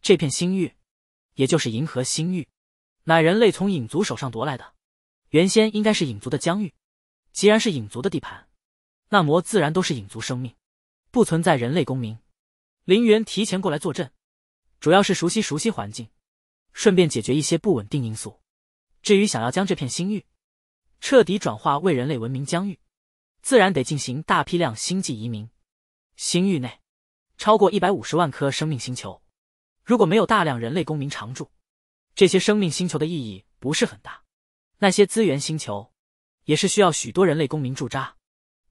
这片星域，也就是银河星域，乃人类从影族手上夺来的，原先应该是影族的疆域。既然是影族的地盘，那魔自然都是影族生命，不存在人类公民。林源提前过来坐镇，主要是熟悉熟悉环境，顺便解决一些不稳定因素。至于想要将这片星域彻底转化为人类文明疆域，自然得进行大批量星际移民。星域内超过一百五十万颗生命星球，如果没有大量人类公民常驻，这些生命星球的意义不是很大。那些资源星球。也是需要许多人类公民驻扎，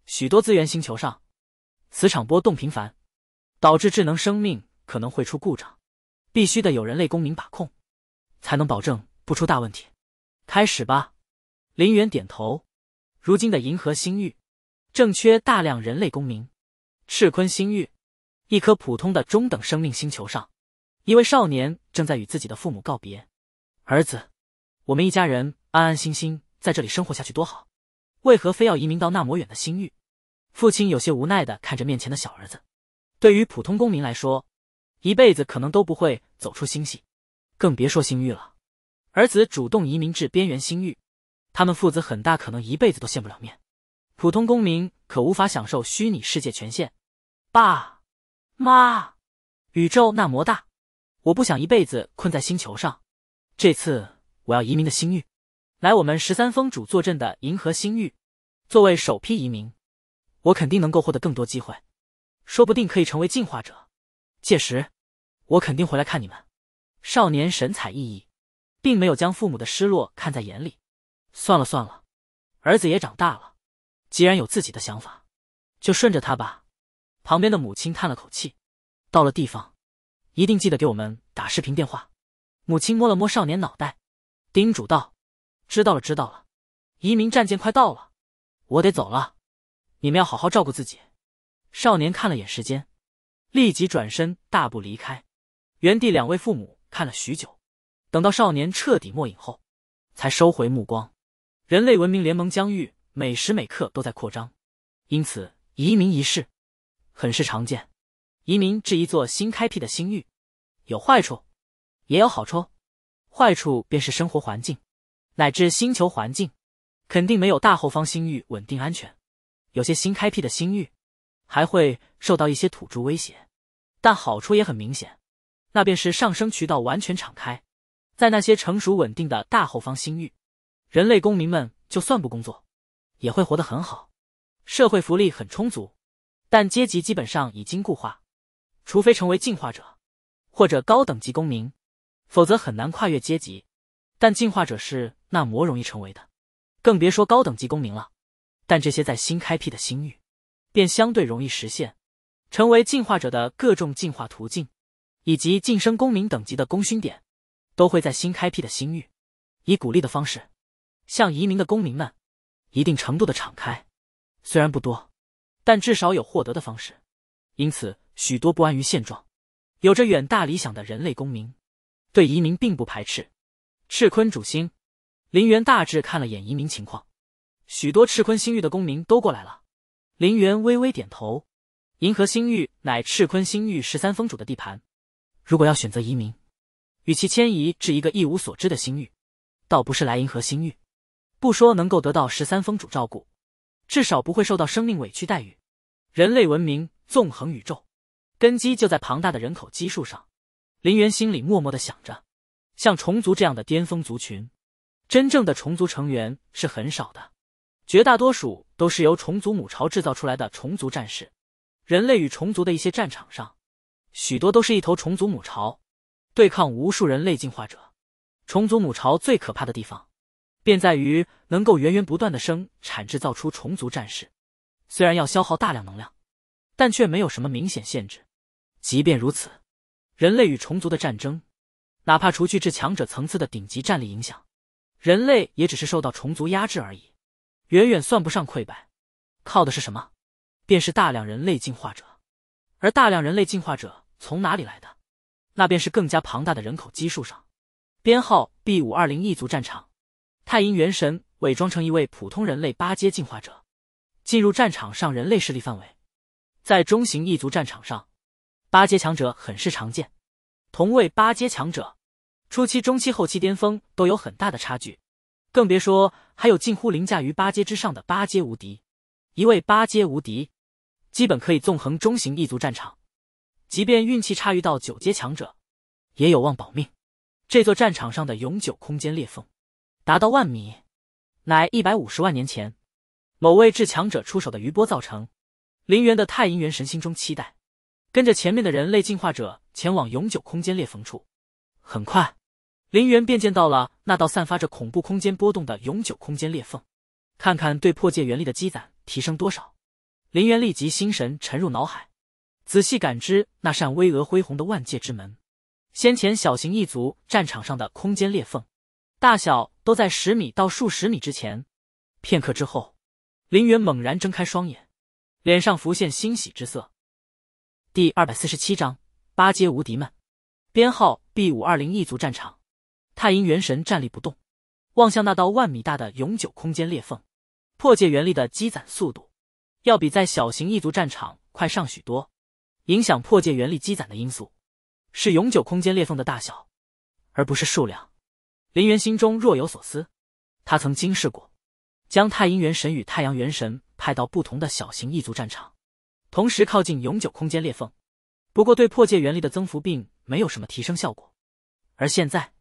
许多资源星球上，磁场波动频繁，导致智能生命可能会出故障，必须得有人类公民把控，才能保证不出大问题。开始吧。林远点头。如今的银河星域，正缺大量人类公民。赤坤星域，一颗普通的中等生命星球上，一位少年正在与自己的父母告别。儿子，我们一家人安安心心。在这里生活下去多好，为何非要移民到那么远的星域？父亲有些无奈的看着面前的小儿子。对于普通公民来说，一辈子可能都不会走出星系，更别说星域了。儿子主动移民至边缘星域，他们父子很大可能一辈子都见不了面。普通公民可无法享受虚拟世界权限。爸妈，宇宙那么大，我不想一辈子困在星球上。这次我要移民的星域。来，我们十三峰主坐镇的银河星域，作为首批移民，我肯定能够获得更多机会，说不定可以成为进化者。届时，我肯定回来看你们。少年神采奕奕，并没有将父母的失落看在眼里。算了算了，儿子也长大了，既然有自己的想法，就顺着他吧。旁边的母亲叹了口气，到了地方，一定记得给我们打视频电话。母亲摸了摸少年脑袋，叮嘱道。知道了，知道了，移民战舰快到了，我得走了，你们要好好照顾自己。少年看了眼时间，立即转身大步离开。原地两位父母看了许久，等到少年彻底没影后，才收回目光。人类文明联盟疆域每时每刻都在扩张，因此移民一事很是常见。移民至一座新开辟的星域，有坏处，也有好处。坏处便是生活环境。乃至星球环境，肯定没有大后方星域稳定安全。有些新开辟的星域，还会受到一些土著威胁。但好处也很明显，那便是上升渠道完全敞开。在那些成熟稳定的大后方星域，人类公民们就算不工作，也会活得很好，社会福利很充足。但阶级基本上已经固化，除非成为进化者，或者高等级公民，否则很难跨越阶级。但进化者是。那么容易成为的，更别说高等级公民了。但这些在新开辟的新域，便相对容易实现，成为进化者的各种进化途径，以及晋升公民等级的功勋点，都会在新开辟的新域，以鼓励的方式，向移民的公民们一定程度的敞开。虽然不多，但至少有获得的方式。因此，许多不安于现状、有着远大理想的人类公民，对移民并不排斥。赤坤主星。林元大致看了眼移民情况，许多赤坤星域的公民都过来了。林元微微点头。银河星域乃赤坤星域十三峰主的地盘，如果要选择移民，与其迁移至一个一无所知的星域，倒不是来银河星域。不说能够得到十三峰主照顾，至少不会受到生命委屈待遇。人类文明纵横宇宙，根基就在庞大的人口基数上。林元心里默默的想着，像虫族这样的巅峰族群。真正的虫族成员是很少的，绝大多数都是由虫族母巢制造出来的虫族战士。人类与虫族的一些战场上，许多都是一头虫族母巢对抗无数人类进化者。虫族母巢最可怕的地方，便在于能够源源不断的生产制造出虫族战士，虽然要消耗大量能量，但却没有什么明显限制。即便如此，人类与虫族的战争，哪怕除去至强者层次的顶级战力影响。人类也只是受到虫族压制而已，远远算不上溃败。靠的是什么？便是大量人类进化者。而大量人类进化者从哪里来的？那便是更加庞大的人口基数上。编号 B 五二零异族战场，太阴元神伪装成一位普通人类八阶进化者，进入战场上人类势力范围。在中型异族战场上，八阶强者很是常见。同为八阶强者。初期、中期、后期、巅峰都有很大的差距，更别说还有近乎凌驾于八阶之上的八阶无敌。一位八阶无敌，基本可以纵横中型异族战场，即便运气差遇到九阶强者，也有望保命。这座战场上的永久空间裂缝，达到万米，乃一百五十万年前某位至强者出手的余波造成。林元的太阴元神心中期待，跟着前面的人类进化者前往永久空间裂缝处。很快，林源便见到了那道散发着恐怖空间波动的永久空间裂缝。看看对破界元力的积攒提升多少，林源立即心神沉入脑海，仔细感知那扇巍峨恢宏的万界之门。先前小型异族战场上的空间裂缝，大小都在十米到数十米之前。片刻之后，林源猛然睁开双眼，脸上浮现欣喜之色。第二百四十七章：八阶无敌们。编号 B 五二零异族战场，太阴元神站立不动，望向那道万米大的永久空间裂缝。破界元力的积攒速度，要比在小型异族战场快上许多。影响破界元力积攒的因素，是永久空间裂缝的大小，而不是数量。林元心中若有所思。他曾经试过，将太阴元神与太阳元神派到不同的小型异族战场，同时靠近永久空间裂缝。不过对破界元力的增幅，并没有什么提升效果，而现在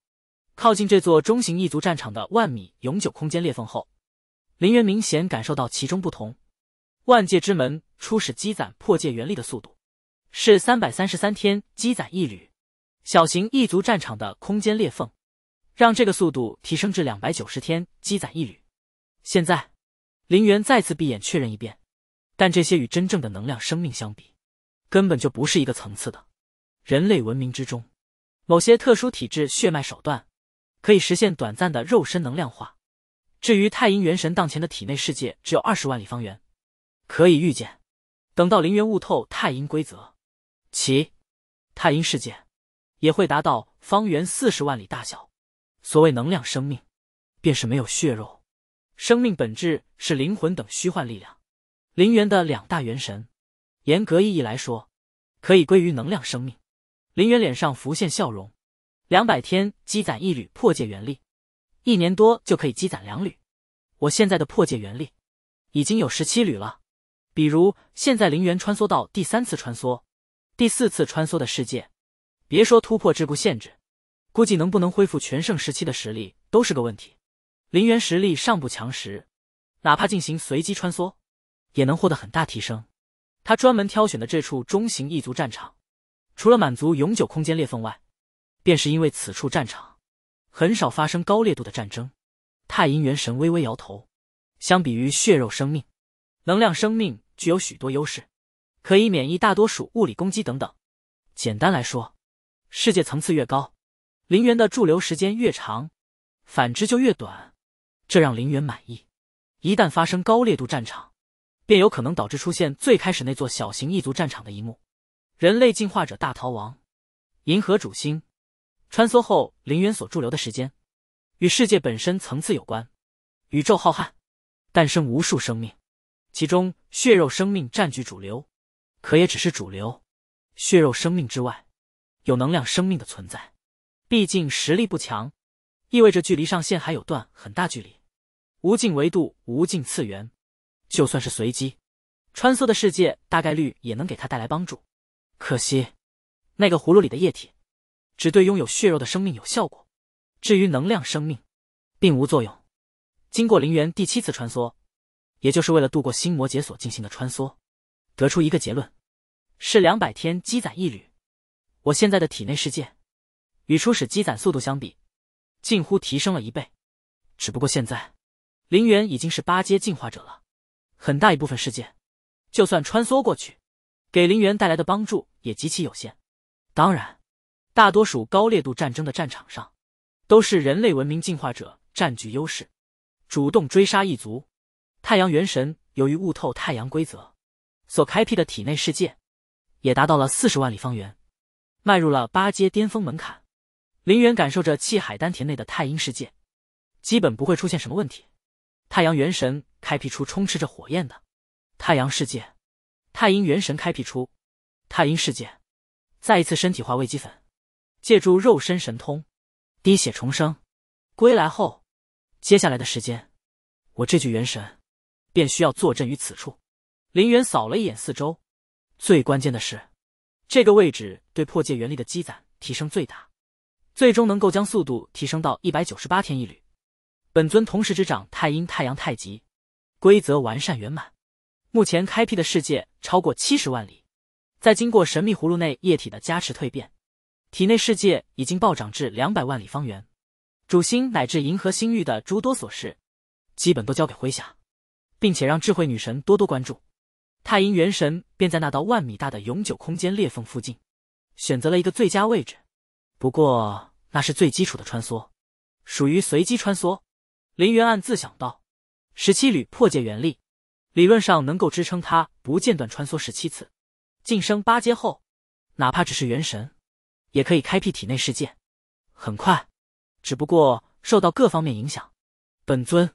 靠近这座中型异族战场的万米永久空间裂缝后，林元明显感受到其中不同。万界之门初始积攒破界原力的速度是三百三十三天积攒一缕，小型异族战场的空间裂缝让这个速度提升至两百九十天积攒一缕。现在林元再次闭眼确认一遍，但这些与真正的能量生命相比，根本就不是一个层次的。人类文明之中，某些特殊体质、血脉手段，可以实现短暂的肉身能量化。至于太阴元神当前的体内世界，只有二十万里方圆。可以预见，等到灵元悟透太阴规则，其太阴世界也会达到方圆四十万里大小。所谓能量生命，便是没有血肉，生命本质是灵魂等虚幻力量。灵元的两大元神，严格意义来说，可以归于能量生命。林元脸上浮现笑容，两百天积攒一缕破界元力，一年多就可以积攒两缕。我现在的破界元力已经有十七缕了。比如现在林元穿梭到第三次穿梭、第四次穿梭的世界，别说突破桎梏限制，估计能不能恢复全盛时期的实力都是个问题。林元实力尚不强时，哪怕进行随机穿梭，也能获得很大提升。他专门挑选的这处中型异族战场。除了满足永久空间裂缝外，便是因为此处战场很少发生高烈度的战争。太阴元神微微摇头，相比于血肉生命，能量生命具有许多优势，可以免疫大多数物理攻击等等。简单来说，世界层次越高，灵元的驻留时间越长，反之就越短。这让灵元满意。一旦发生高烈度战场，便有可能导致出现最开始那座小型异族战场的一幕。人类进化者大逃亡，银河主星穿梭后，灵元所驻留的时间与世界本身层次有关。宇宙浩瀚，诞生无数生命，其中血肉生命占据主流，可也只是主流。血肉生命之外，有能量生命的存在。毕竟实力不强，意味着距离上限还有段很大距离。无尽维度，无尽次元，就算是随机穿梭的世界，大概率也能给他带来帮助。可惜，那个葫芦里的液体，只对拥有血肉的生命有效果，至于能量生命，并无作用。经过灵元第七次穿梭，也就是为了度过心魔解锁进行的穿梭，得出一个结论：是两百天积攒一缕。我现在的体内世界，与初始积攒速度相比，近乎提升了一倍。只不过现在，灵元已经是八阶进化者了，很大一部分世界，就算穿梭过去。给陵园带来的帮助也极其有限。当然，大多数高烈度战争的战场上，都是人类文明进化者占据优势，主动追杀异族。太阳元神由于悟透太阳规则，所开辟的体内世界也达到了四十万里方圆，迈入了八阶巅峰门槛。陵园感受着气海丹田内的太阴世界，基本不会出现什么问题。太阳元神开辟出充斥着火焰的太阳世界。太阴元神开辟出太阴世界，再一次身体化为积粉，借助肉身神通滴血重生。归来后，接下来的时间，我这具元神便需要坐镇于此处。林元扫了一眼四周，最关键的是，这个位置对破界元力的积攒提升最大，最终能够将速度提升到一百九十八天一缕。本尊同时执掌太阴、太阳、太极，规则完善圆满。目前开辟的世界超过七十万里，在经过神秘葫芦内液体的加持蜕变，体内世界已经暴涨至两百万里方圆。主星乃至银河星域的诸多琐事，基本都交给麾下，并且让智慧女神多多关注。太阴元神便在那道万米大的永久空间裂缝附近，选择了一个最佳位置。不过那是最基础的穿梭，属于随机穿梭。林元暗自想到，十七旅破界元力。理论上能够支撑他不间断穿梭十七次，晋升八阶后，哪怕只是元神，也可以开辟体内世界。很快，只不过受到各方面影响，本尊、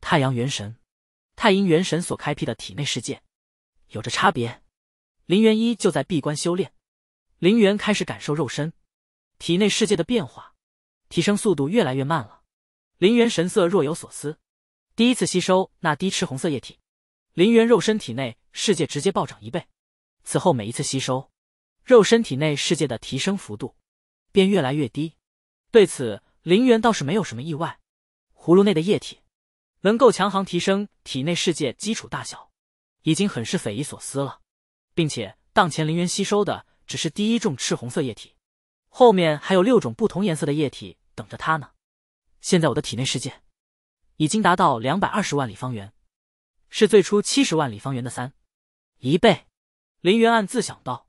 太阳元神、太阴元神所开辟的体内世界有着差别。林元一就在闭关修炼，林元开始感受肉身、体内世界的变化，提升速度越来越慢了。林元神色若有所思，第一次吸收那滴赤红色液体。林元肉身体内世界直接暴涨一倍，此后每一次吸收，肉身体内世界的提升幅度便越来越低。对此，林元倒是没有什么意外。葫芦内的液体能够强行提升体内世界基础大小，已经很是匪夷所思了。并且，当前林元吸收的只是第一种赤红色液体，后面还有六种不同颜色的液体等着他呢。现在我的体内世界已经达到两百二十万里方圆。是最初七十万里方圆的三一倍，林元暗自想到。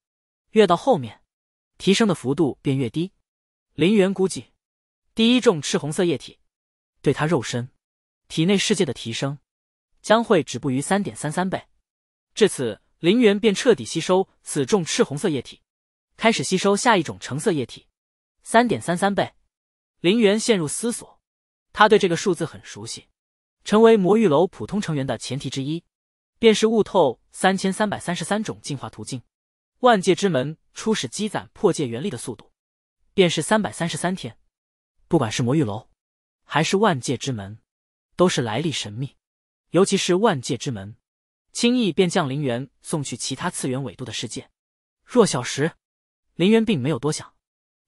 越到后面，提升的幅度便越低。林元估计，第一种赤红色液体对他肉身、体内世界的提升，将会止步于三点三三倍。至此，林元便彻底吸收此种赤红色液体，开始吸收下一种橙色液体。三点三三倍，林元陷入思索。他对这个数字很熟悉。成为魔域楼普通成员的前提之一，便是悟透三千三百三十三种进化途径。万界之门初始积攒破界原力的速度，便是三百三十三天。不管是魔域楼，还是万界之门，都是来历神秘。尤其是万界之门，轻易便将林渊送去其他次元纬度的世界。弱小时，林渊并没有多想，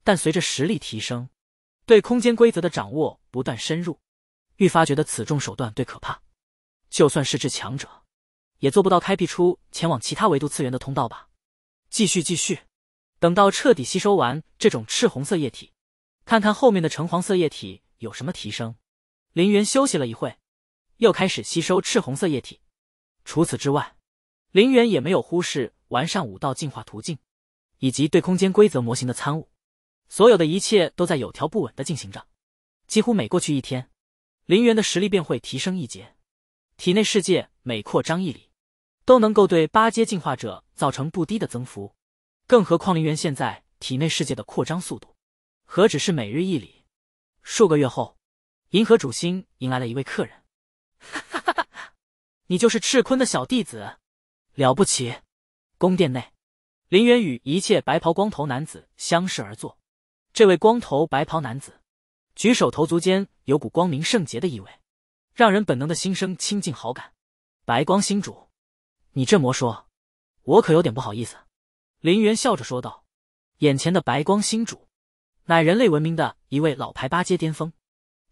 但随着实力提升，对空间规则的掌握不断深入。愈发觉得此种手段对可怕，就算是至强者，也做不到开辟出前往其他维度次元的通道吧。继续，继续，等到彻底吸收完这种赤红色液体，看看后面的橙黄色液体有什么提升。林源休息了一会，又开始吸收赤红色液体。除此之外，林源也没有忽视完善武道进化途径，以及对空间规则模型的参悟。所有的一切都在有条不紊的进行着，几乎每过去一天。林元的实力便会提升一截，体内世界每扩张一里，都能够对八阶进化者造成不低的增幅。更何况林元现在体内世界的扩张速度，何止是每日一里？数个月后，银河主星迎来了一位客人，哈哈哈！哈，你就是赤坤的小弟子，了不起！宫殿内，林园与一切白袍光头男子相视而坐，这位光头白袍男子。举手投足间有股光明圣洁的意味，让人本能的心生亲近好感。白光星主，你这魔说，我可有点不好意思。”林元笑着说道。眼前的白光星主，乃人类文明的一位老牌八阶巅峰，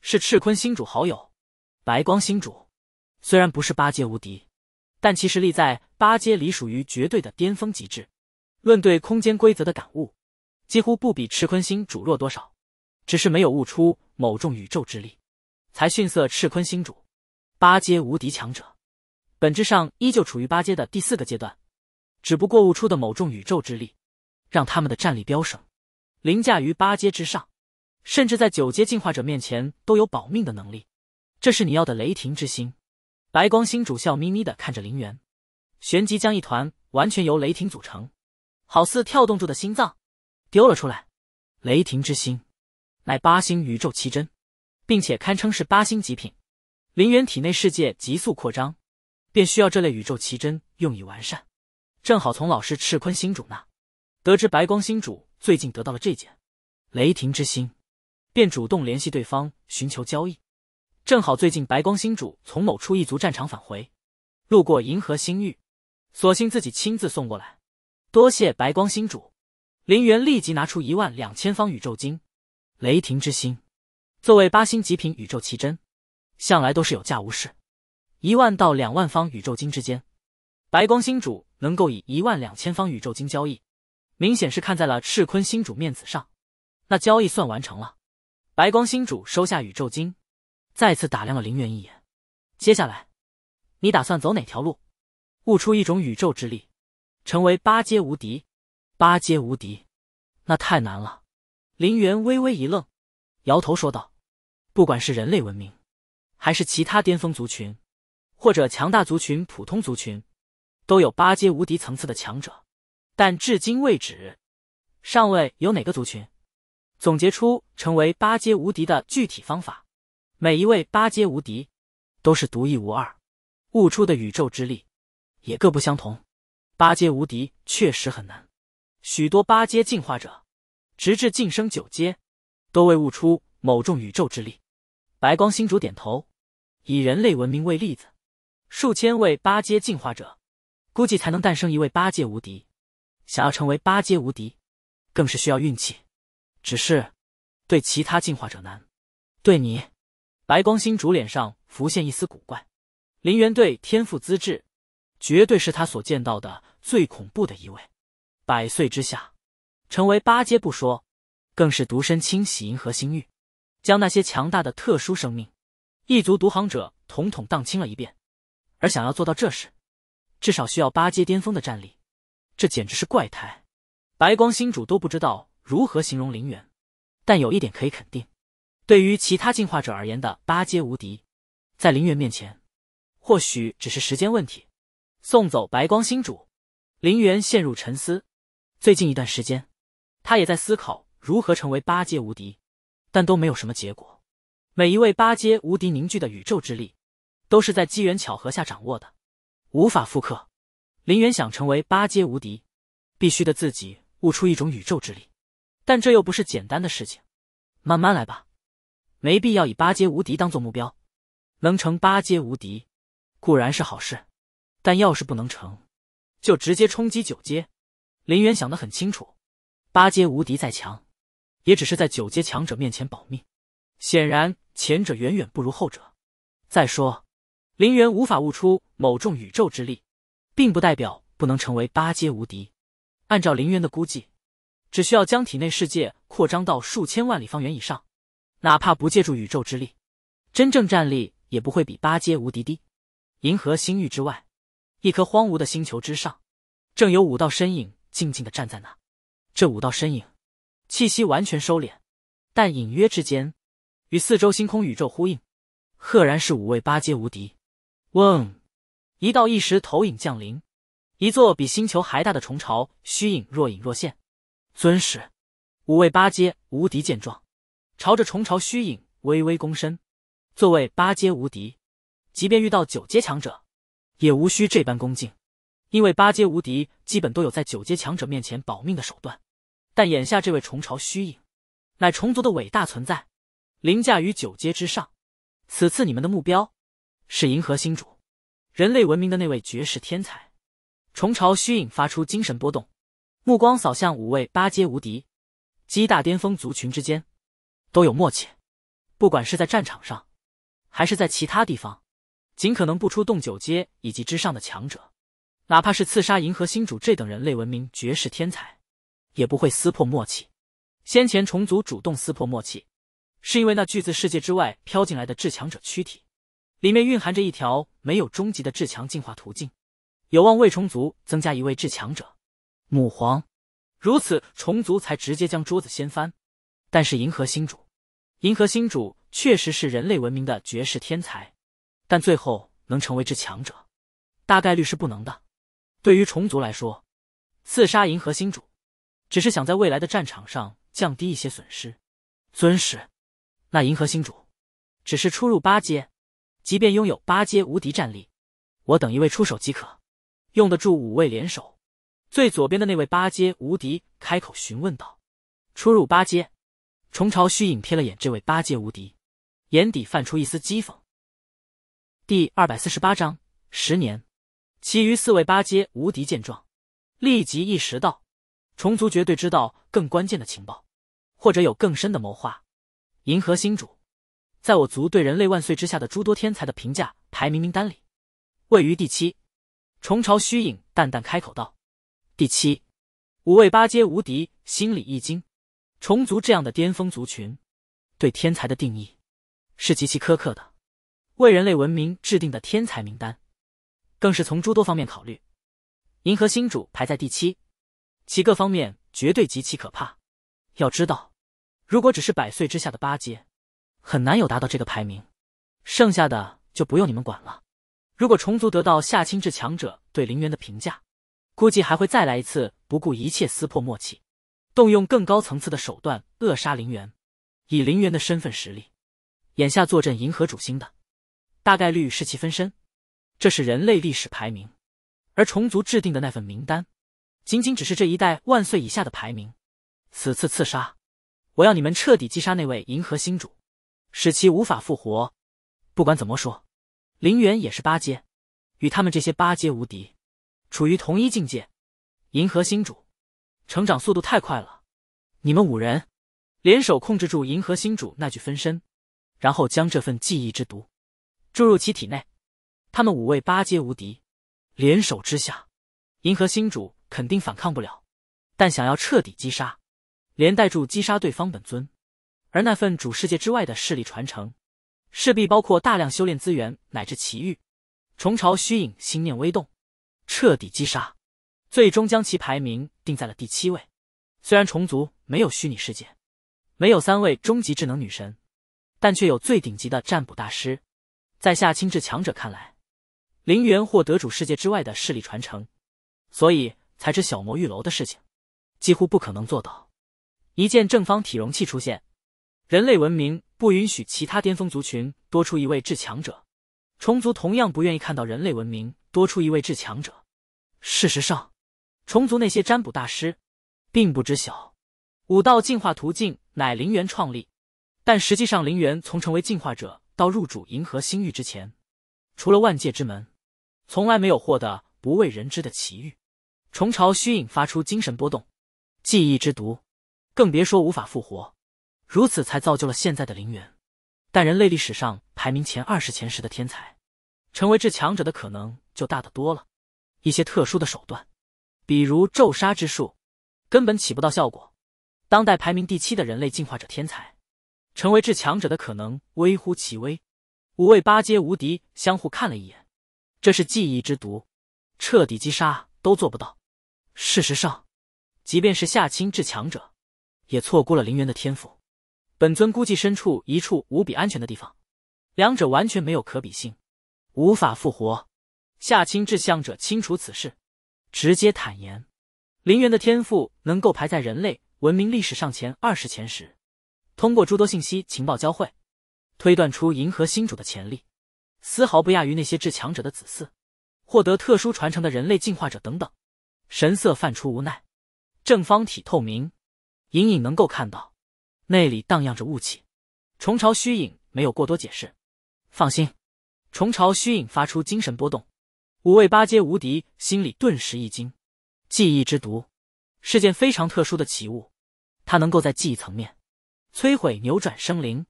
是赤坤星主好友。白光星主虽然不是八阶无敌，但其实力在八阶里属于绝对的巅峰极致。论对空间规则的感悟，几乎不比赤坤星主弱多少。只是没有悟出某种宇宙之力，才逊色赤坤星主，八阶无敌强者，本质上依旧处于八阶的第四个阶段，只不过悟出的某种宇宙之力，让他们的战力飙升，凌驾于八阶之上，甚至在九阶进化者面前都有保命的能力。这是你要的雷霆之心。白光星主笑眯眯的看着林源，旋即将一团完全由雷霆组成，好似跳动住的心脏，丢了出来。雷霆之心。乃八星宇宙奇珍，并且堪称是八星极品。林元体内世界急速扩张，便需要这类宇宙奇珍用以完善。正好从老师赤坤星主那得知白光星主最近得到了这件雷霆之心，便主动联系对方寻求交易。正好最近白光星主从某处异族战场返回，路过银河星域，索性自己亲自送过来。多谢白光星主，林元立即拿出一万两千方宇宙晶。雷霆之心，作为八星极品宇宙奇珍，向来都是有价无市，一万到两万方宇宙晶之间，白光星主能够以一万两千方宇宙晶交易，明显是看在了赤坤星主面子上，那交易算完成了。白光星主收下宇宙晶，再次打量了林元一眼，接下来，你打算走哪条路？悟出一种宇宙之力，成为八阶无敌？八阶无敌，那太难了。林元微微一愣，摇头说道：“不管是人类文明，还是其他巅峰族群，或者强大族群、普通族群，都有八阶无敌层次的强者，但至今为止，尚未有哪个族群总结出成为八阶无敌的具体方法。每一位八阶无敌都是独一无二，悟出的宇宙之力也各不相同。八阶无敌确实很难，许多八阶进化者。”直至晋升九阶，都未悟出某种宇宙之力。白光星主点头，以人类文明为例子，数千位八阶进化者，估计才能诞生一位八阶无敌。想要成为八阶无敌，更是需要运气。只是对其他进化者难，对你，白光星主脸上浮现一丝古怪。林元队天赋资质，绝对是他所见到的最恐怖的一位。百岁之下。成为八阶不说，更是独身清洗银河星域，将那些强大的特殊生命、异族独行者统统荡清了一遍。而想要做到这事，至少需要八阶巅峰的战力，这简直是怪胎。白光星主都不知道如何形容林元，但有一点可以肯定，对于其他进化者而言的八阶无敌，在林元面前，或许只是时间问题。送走白光星主，林元陷入沉思。最近一段时间。他也在思考如何成为八阶无敌，但都没有什么结果。每一位八阶无敌凝聚的宇宙之力，都是在机缘巧合下掌握的，无法复刻。林源想成为八阶无敌，必须的自己悟出一种宇宙之力，但这又不是简单的事情。慢慢来吧，没必要以八阶无敌当做目标。能成八阶无敌，固然是好事，但要是不能成，就直接冲击九阶。林源想得很清楚。八阶无敌再强，也只是在九阶强者面前保命。显然，前者远远不如后者。再说，林元无法悟出某种宇宙之力，并不代表不能成为八阶无敌。按照林元的估计，只需要将体内世界扩张到数千万里方圆以上，哪怕不借助宇宙之力，真正战力也不会比八阶无敌低。银河星域之外，一颗荒芜的星球之上，正有五道身影静静的站在那。这五道身影，气息完全收敛，但隐约之间，与四周星空宇宙呼应，赫然是五位八阶无敌。嗡，一道意识投影降临，一座比星球还大的虫巢虚影若隐若现。尊使，五位八阶无敌见状，朝着虫巢虚影微微躬身。作为八阶无敌，即便遇到九阶强者，也无需这般恭敬，因为八阶无敌基本都有在九阶强者面前保命的手段。但眼下这位虫巢虚影，乃虫族的伟大存在，凌驾于九阶之上。此次你们的目标，是银河星主，人类文明的那位绝世天才。虫巢虚影发出精神波动，目光扫向五位八阶无敌、七大巅峰族群之间，都有默契。不管是在战场上，还是在其他地方，尽可能不出动九阶以及之上的强者，哪怕是刺杀银河星主这等人类文明绝世天才。也不会撕破默契。先前虫族主动撕破默契，是因为那巨字世界之外飘进来的至强者躯体，里面蕴含着一条没有终极的至强进化途径，有望为虫族增加一位至强者母皇。如此，虫族才直接将桌子掀翻。但是银河星主，银河星主确实是人类文明的绝世天才，但最后能成为至强者，大概率是不能的。对于虫族来说，刺杀银河星主。只是想在未来的战场上降低一些损失，尊使，那银河星主，只是初入八阶，即便拥有八阶无敌战力，我等一位出手即可，用得住五位联手。最左边的那位八阶无敌开口询问道：“初入八阶。”虫巢虚影瞥了眼这位八阶无敌，眼底泛出一丝讥讽。第二百四十八章十年。其余四位八阶无敌见状，立即意识到。虫族绝对知道更关键的情报，或者有更深的谋划。银河星主，在我族对人类万岁之下的诸多天才的评价排名名单里，位于第七。虫巢虚影淡淡开口道：“第七。”五位八阶无敌心里一惊。虫族这样的巅峰族群，对天才的定义是极其苛刻的。为人类文明制定的天才名单，更是从诸多方面考虑。银河星主排在第七。其各方面绝对极其可怕，要知道，如果只是百岁之下的八阶，很难有达到这个排名。剩下的就不用你们管了。如果虫族得到夏青志强者对林元的评价，估计还会再来一次不顾一切撕破默契，动用更高层次的手段扼杀林元。以林元的身份实力，眼下坐镇银河主星的，大概率是其分身。这是人类历史排名，而虫族制定的那份名单。仅仅只是这一代万岁以下的排名。此次刺杀，我要你们彻底击杀那位银河星主，使其无法复活。不管怎么说，林元也是八阶，与他们这些八阶无敌处于同一境界。银河星主，成长速度太快了。你们五人联手控制住银河星主那具分身，然后将这份记忆之毒注入其体内。他们五位八阶无敌联手之下，银河星主。肯定反抗不了，但想要彻底击杀，连带住击杀对方本尊，而那份主世界之外的势力传承，势必包括大量修炼资源乃至奇遇。虫朝虚影心念微动，彻底击杀，最终将其排名定在了第七位。虽然虫族没有虚拟世界，没有三位终极智能女神，但却有最顶级的占卜大师。在下清至强者看来，灵元获得主世界之外的势力传承，所以。才知小魔玉楼的事情，几乎不可能做到。一件正方体容器出现，人类文明不允许其他巅峰族群多出一位至强者，虫族同样不愿意看到人类文明多出一位至强者。事实上，虫族那些占卜大师并不知晓，武道进化途径乃灵元创立，但实际上灵元从成为进化者到入主银河星域之前，除了万界之门，从来没有获得不为人知的奇遇。虫巢虚影发出精神波动，记忆之毒，更别说无法复活，如此才造就了现在的陵园。但人类历史上排名前二十前十的天才，成为至强者的可能就大得多了。一些特殊的手段，比如咒杀之术，根本起不到效果。当代排名第七的人类进化者天才，成为至强者的可能微乎其微。五位八阶无敌相互看了一眼，这是记忆之毒，彻底击杀都做不到。事实上，即便是夏清至强者，也错估了林园的天赋。本尊估计身处一处无比安全的地方，两者完全没有可比性，无法复活。夏清至强者清楚此事，直接坦言：林园的天赋能够排在人类文明历史上前二十前十。通过诸多信息情报交汇，推断出银河星主的潜力，丝毫不亚于那些至强者的子嗣，获得特殊传承的人类进化者等等。神色泛出无奈，正方体透明，隐隐能够看到，内里荡漾着雾气。虫巢虚影没有过多解释，放心。虫巢虚影发出精神波动，五位八阶无敌心里顿时一惊。记忆之毒是件非常特殊的奇物，它能够在记忆层面摧毁、扭转生灵。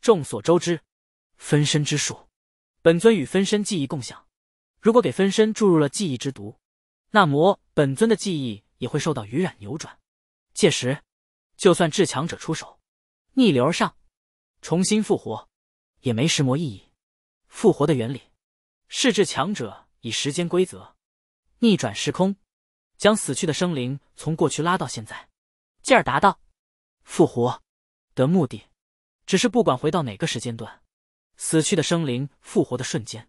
众所周知，分身之术，本尊与分身记忆共享，如果给分身注入了记忆之毒。那魔本尊的记忆也会受到余染、扭转。届时，就算至强者出手，逆流而上，重新复活，也没什么意义。复活的原理是至强者以时间规则逆转时空，将死去的生灵从过去拉到现在，进而达到复活的目的。只是不管回到哪个时间段，死去的生灵复活的瞬间，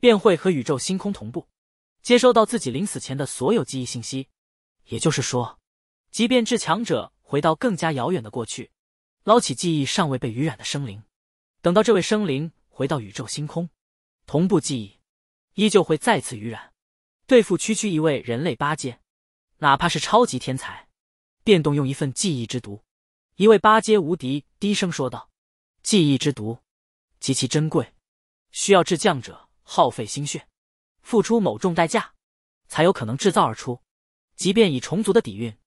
便会和宇宙星空同步。接收到自己临死前的所有记忆信息，也就是说，即便至强者回到更加遥远的过去，捞起记忆尚未被污染的生灵，等到这位生灵回到宇宙星空，同步记忆依旧会再次污染。对付区区一位人类八阶，哪怕是超级天才，便动用一份记忆之毒。一位八阶无敌低声说道：“记忆之毒极其珍贵，需要至将者耗费心血。”付出某种代价，才有可能制造而出。即便以虫族的底蕴，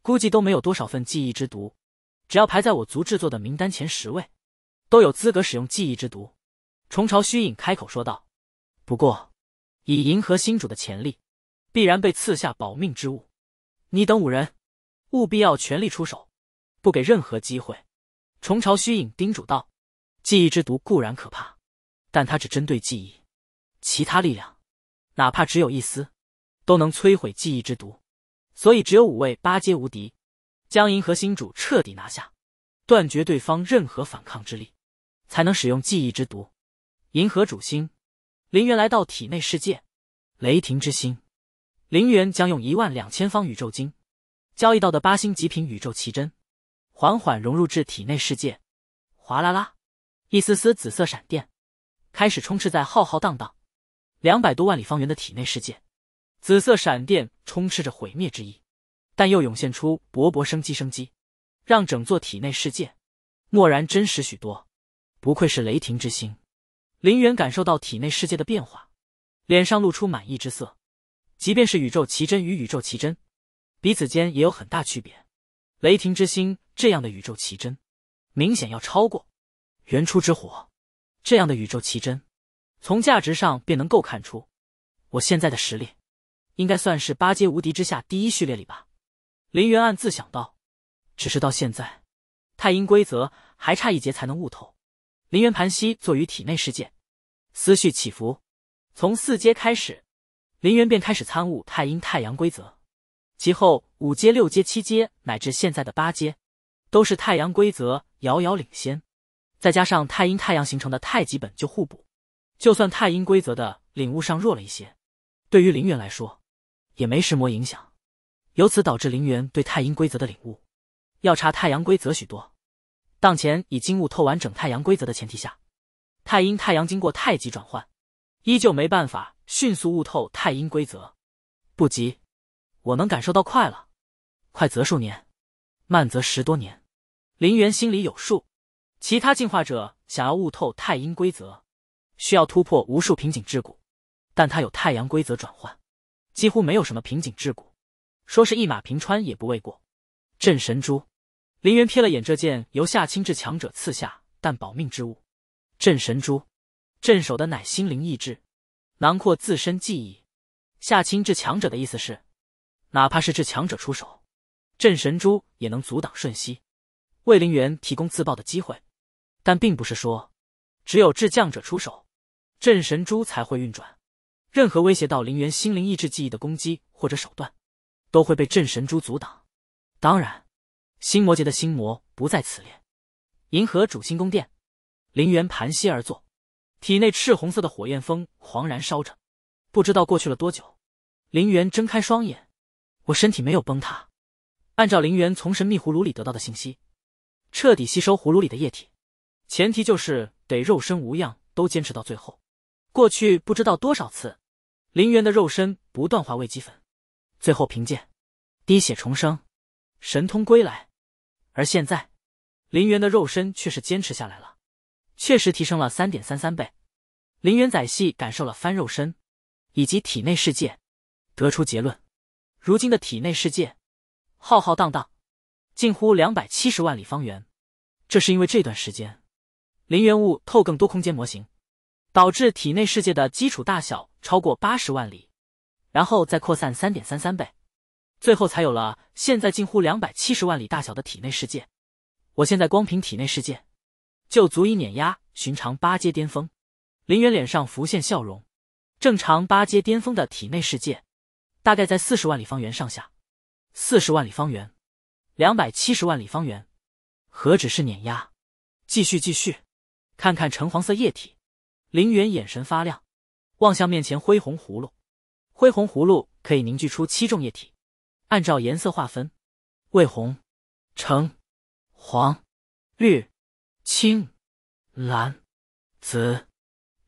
估计都没有多少份记忆之毒。只要排在我族制作的名单前十位，都有资格使用记忆之毒。虫巢虚影开口说道：“不过，以银河星主的潜力，必然被赐下保命之物。你等五人，务必要全力出手，不给任何机会。”虫巢虚影叮嘱道：“记忆之毒固然可怕，但它只针对记忆，其他力量。”哪怕只有一丝，都能摧毁记忆之毒，所以只有五位八阶无敌，将银河星主彻底拿下，断绝对方任何反抗之力，才能使用记忆之毒。银河主星，林源来到体内世界，雷霆之心，林源将用一万两千方宇宙晶，交易到的八星极品宇宙奇珍，缓缓融入至体内世界，哗啦啦，一丝丝紫色闪电，开始充斥在浩浩荡荡。两百多万里方圆的体内世界，紫色闪电充斥着毁灭之意，但又涌现出勃勃生机。生机让整座体内世界蓦然真实许多。不愧是雷霆之心，林远感受到体内世界的变化，脸上露出满意之色。即便是宇宙奇珍与宇宙奇珍，彼此间也有很大区别。雷霆之心这样的宇宙奇珍，明显要超过原初之火这样的宇宙奇珍。从价值上便能够看出，我现在的实力，应该算是八阶无敌之下第一序列里吧。林元暗自想到。只是到现在，太阴规则还差一节才能悟透。林元盘膝坐于体内世界，思绪起伏。从四阶开始，林元便开始参悟太阴太阳规则。其后五阶、六阶、七阶乃至现在的八阶，都是太阳规则遥遥领先。再加上太阴太阳形成的太极本就互补。就算太阴规则的领悟上弱了一些，对于林元来说，也没什么影响。由此导致林元对太阴规则的领悟，要差太阳规则许多。当前已经悟透完整太阳规则的前提下，太阴太阳经过太极转换，依旧没办法迅速悟透太阴规则。不急，我能感受到快了，快则数年，慢则十多年。林元心里有数。其他进化者想要悟透太阴规则。需要突破无数瓶颈桎梏，但它有太阳规则转换，几乎没有什么瓶颈桎梏，说是一马平川也不为过。镇神珠，林渊瞥了眼这件由夏清至强者赐下但保命之物，镇神珠，镇守的乃心灵意志，囊括自身记忆。夏清至强者的意思是，哪怕是至强者出手，镇神珠也能阻挡瞬息，为林元提供自爆的机会。但并不是说，只有至将者出手。镇神珠才会运转，任何威胁到林元心灵、意志、记忆的攻击或者手段，都会被镇神珠阻挡。当然，心魔劫的心魔不在此列。银河主星宫殿，林元盘膝而坐，体内赤红色的火焰风狂燃烧着。不知道过去了多久，林元睁开双眼，我身体没有崩塌。按照林元从神秘葫芦里得到的信息，彻底吸收葫芦里的液体，前提就是得肉身无恙，都坚持到最后。过去不知道多少次，林元的肉身不断化为鸡粉，最后凭借滴血重生，神通归来。而现在，林元的肉身却是坚持下来了，确实提升了三点三三倍。林元仔细感受了翻肉身以及体内世界，得出结论：如今的体内世界浩浩荡荡，近乎两百七十万里方圆。这是因为这段时间，林元悟透更多空间模型。导致体内世界的基础大小超过八十万里，然后再扩散三点三三倍，最后才有了现在近乎两百七十万里大小的体内世界。我现在光凭体内世界，就足以碾压寻常八阶巅峰。林远脸上浮现笑容。正常八阶巅峰的体内世界，大概在四十万里方圆上下。四十万里方圆，两百七十万里方圆，何止是碾压？继续继续，看看橙黄色液体。林元眼神发亮，望向面前灰红葫芦。灰红葫芦可以凝聚出七种液体，按照颜色划分：为红、橙、黄、绿、青、蓝、紫。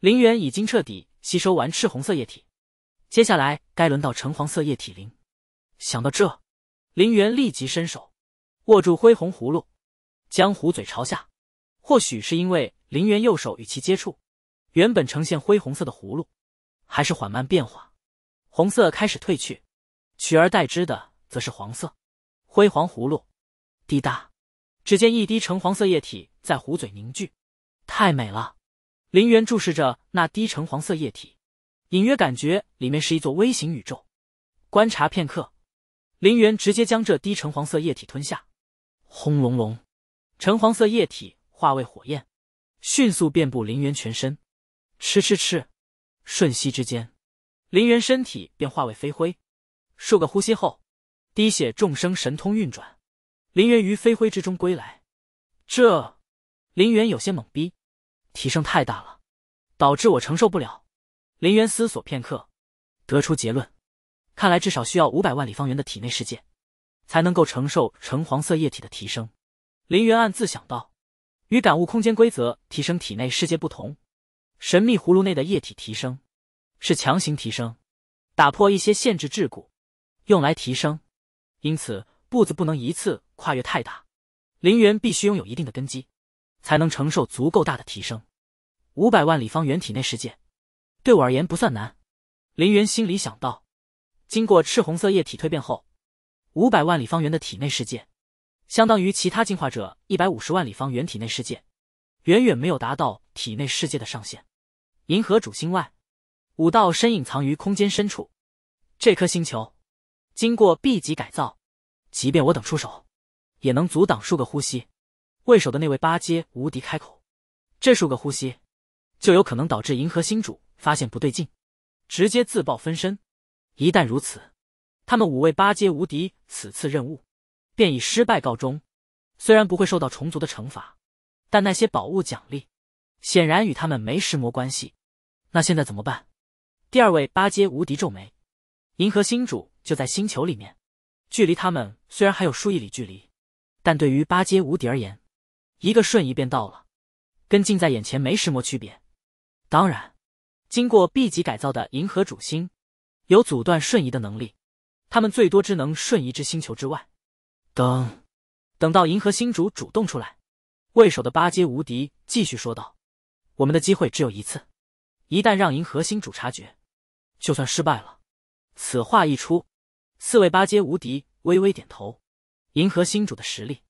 林元已经彻底吸收完赤红色液体，接下来该轮到橙黄色液体。灵。想到这，林元立即伸手握住灰红葫芦，将壶嘴朝下。或许是因为林源右手与其接触。原本呈现灰红色的葫芦，还是缓慢变化，红色开始褪去，取而代之的则是黄色，灰黄葫芦，滴答，只见一滴橙黄色液体在壶嘴凝聚，太美了。林园注视着那滴橙黄色液体，隐约感觉里面是一座微型宇宙。观察片刻，林园直接将这滴橙黄色液体吞下，轰隆隆，橙黄色液体化为火焰，迅速遍布林园全身。吃吃吃！瞬息之间，林元身体便化为飞灰。数个呼吸后，滴血众生神通运转，林元于飞灰之中归来。这，林元有些懵逼，提升太大了，导致我承受不了。林元思索片刻，得出结论：看来至少需要五百万里方圆的体内世界，才能够承受橙黄色液体的提升。林元暗自想到，与感悟空间规则提升体内世界不同。神秘葫芦内的液体提升，是强行提升，打破一些限制桎梏，用来提升。因此，步子不能一次跨越太大。林元必须拥有一定的根基，才能承受足够大的提升。五百万里方圆体内世界，对我而言不算难。林元心里想到，经过赤红色液体蜕变后，五百万里方圆的体内世界，相当于其他进化者一百五十万立方圆体内世界，远远没有达到。体内世界的上限，银河主星外，五道身影藏于空间深处。这颗星球经过 B 级改造，即便我等出手，也能阻挡数个呼吸。为首的那位八阶无敌开口：“这数个呼吸，就有可能导致银河星主发现不对劲，直接自爆分身。一旦如此，他们五位八阶无敌此次任务便以失败告终。虽然不会受到虫族的惩罚，但那些宝物奖励……”显然与他们没石魔关系，那现在怎么办？第二位八阶无敌皱眉，银河星主就在星球里面，距离他们虽然还有数亿里距离，但对于八阶无敌而言，一个瞬移便到了，跟近在眼前没石魔区别。当然，经过 B 级改造的银河主星有阻断瞬移的能力，他们最多只能瞬移至星球之外。等，等到银河星主主动出来，为首的八阶无敌继续说道。我们的机会只有一次，一旦让银河星主察觉，就算失败了。此话一出，四位八阶无敌微微点头。银河星主的实力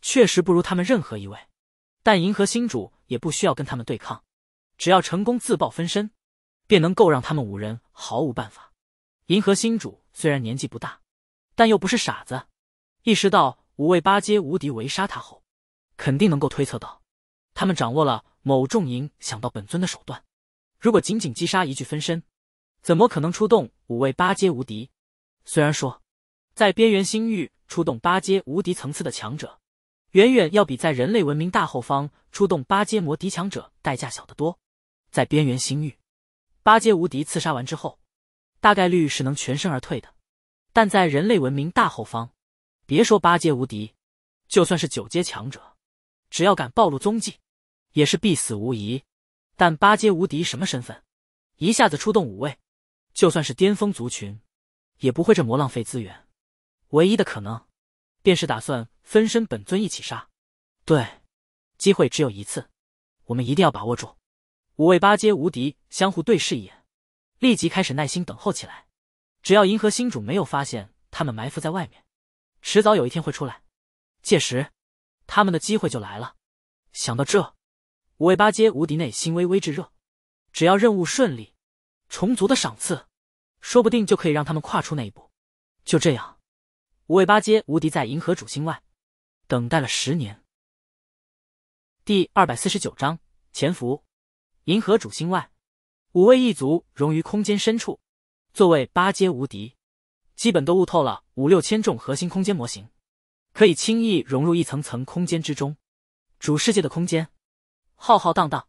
确实不如他们任何一位，但银河星主也不需要跟他们对抗，只要成功自爆分身，便能够让他们五人毫无办法。银河星主虽然年纪不大，但又不是傻子，意识到五位八阶无敌围杀他后，肯定能够推测到他们掌握了。某众影想到本尊的手段，如果仅仅击杀一具分身，怎么可能出动五位八阶无敌？虽然说，在边缘星域出动八阶无敌层次的强者，远远要比在人类文明大后方出动八阶魔敌强者代价小得多。在边缘星域，八阶无敌刺杀完之后，大概率是能全身而退的；但在人类文明大后方，别说八阶无敌，就算是九阶强者，只要敢暴露踪迹，也是必死无疑，但八阶无敌什么身份？一下子出动五位，就算是巅峰族群，也不会这么浪费资源。唯一的可能，便是打算分身本尊一起杀。对，机会只有一次，我们一定要把握住。五位八阶无敌相互对视一眼，立即开始耐心等候起来。只要银河星主没有发现他们埋伏在外面，迟早有一天会出来，届时他们的机会就来了。想到这。五位八阶无敌内心微微炙热，只要任务顺利，虫族的赏赐，说不定就可以让他们跨出那一步。就这样，五位八阶无敌在银河主星外等待了十年。第二百四十九章潜伏。银河主星外，五位异族融于空间深处。作为八阶无敌，基本都悟透了五六千种核心空间模型，可以轻易融入一层层空间之中，主世界的空间。浩浩荡荡，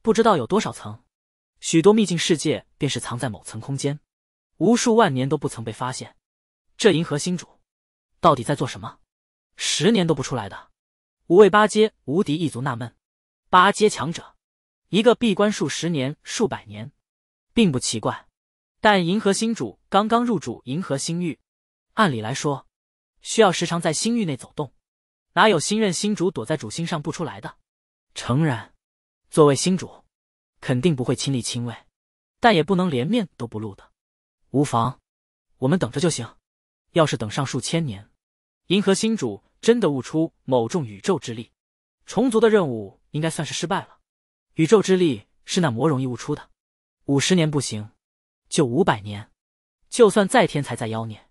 不知道有多少层，许多秘境世界便是藏在某层空间，无数万年都不曾被发现。这银河星主到底在做什么？十年都不出来的五位八阶无敌一族纳闷：八阶强者一个闭关数十年、数百年，并不奇怪。但银河星主刚刚入主银河星域，按理来说需要时常在星域内走动，哪有新任星主躲在主星上不出来的？诚然，作为新主，肯定不会亲力亲为，但也不能连面都不露的。无妨，我们等着就行。要是等上数千年，银河新主真的悟出某种宇宙之力，虫族的任务应该算是失败了。宇宙之力是那魔容易悟出的，五十年不行，就五百年。就算再天才再妖孽，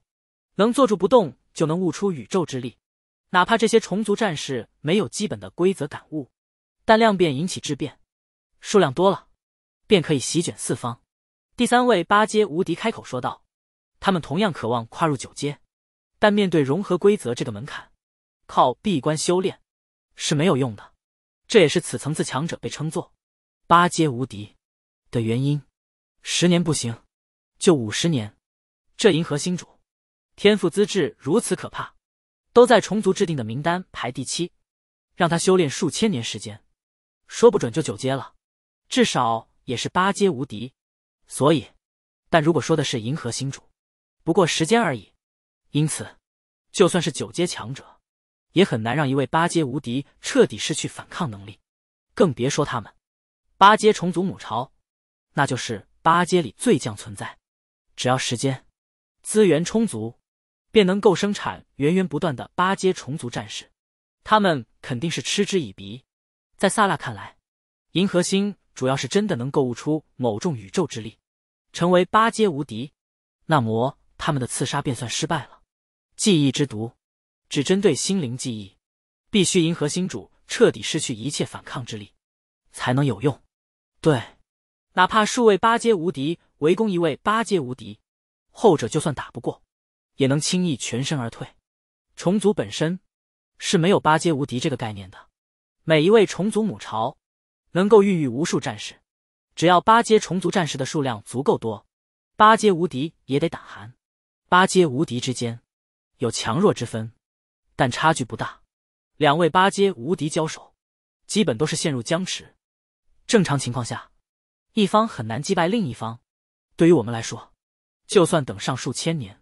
能坐住不动就能悟出宇宙之力，哪怕这些虫族战士没有基本的规则感悟。但量变引起质变，数量多了，便可以席卷四方。第三位八阶无敌开口说道：“他们同样渴望跨入九阶，但面对融合规则这个门槛，靠闭关修炼是没有用的。这也是此层次强者被称作八阶无敌的原因。十年不行，就五十年。这银河星主天赋资质如此可怕，都在虫族制定的名单排第七，让他修炼数千年时间。”说不准就九阶了，至少也是八阶无敌。所以，但如果说的是银河星主，不过时间而已。因此，就算是九阶强者，也很难让一位八阶无敌彻底失去反抗能力，更别说他们八阶虫族母巢，那就是八阶里最强存在。只要时间、资源充足，便能够生产源源不断的八阶虫族战士。他们肯定是嗤之以鼻。在萨拉看来，银河星主要是真的能够悟出某种宇宙之力，成为八阶无敌，那么他们的刺杀便算失败了。记忆之毒，只针对心灵记忆，必须银河星主彻底失去一切反抗之力，才能有用。对，哪怕数位八阶无敌围攻一位八阶无敌，后者就算打不过，也能轻易全身而退。虫族本身是没有八阶无敌这个概念的。每一位虫族母巢，能够孕育无数战士。只要八阶虫族战士的数量足够多，八阶无敌也得打寒。八阶无敌之间，有强弱之分，但差距不大。两位八阶无敌交手，基本都是陷入僵持。正常情况下，一方很难击败另一方。对于我们来说，就算等上数千年，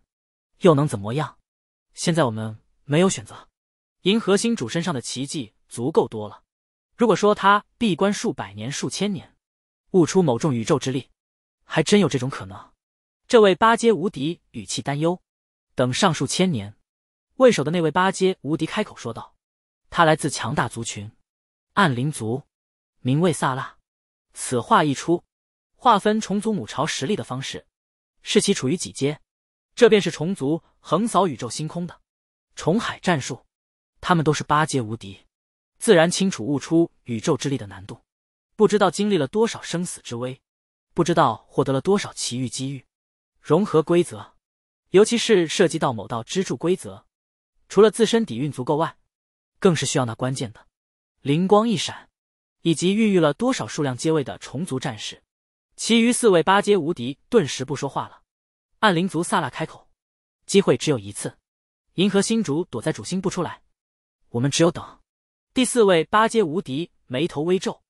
又能怎么样？现在我们没有选择。银河星主身上的奇迹。足够多了。如果说他闭关数百年、数千年，悟出某种宇宙之力，还真有这种可能。这位八阶无敌语气担忧。等上数千年，为首的那位八阶无敌开口说道：“他来自强大族群暗灵族，名为萨拉。”此话一出，划分虫族母巢实力的方式是其处于几阶，这便是虫族横扫宇宙星空的虫海战术。他们都是八阶无敌。自然清楚悟出宇宙之力的难度，不知道经历了多少生死之危，不知道获得了多少奇遇机遇，融合规则，尤其是涉及到某道支柱规则，除了自身底蕴足够外，更是需要那关键的灵光一闪，以及孕育了多少数量阶位的虫族战士。其余四位八阶无敌顿时不说话了。暗灵族萨拉开口：“机会只有一次，银河星主躲在主星不出来，我们只有等。”第四位八阶无敌眉头微皱，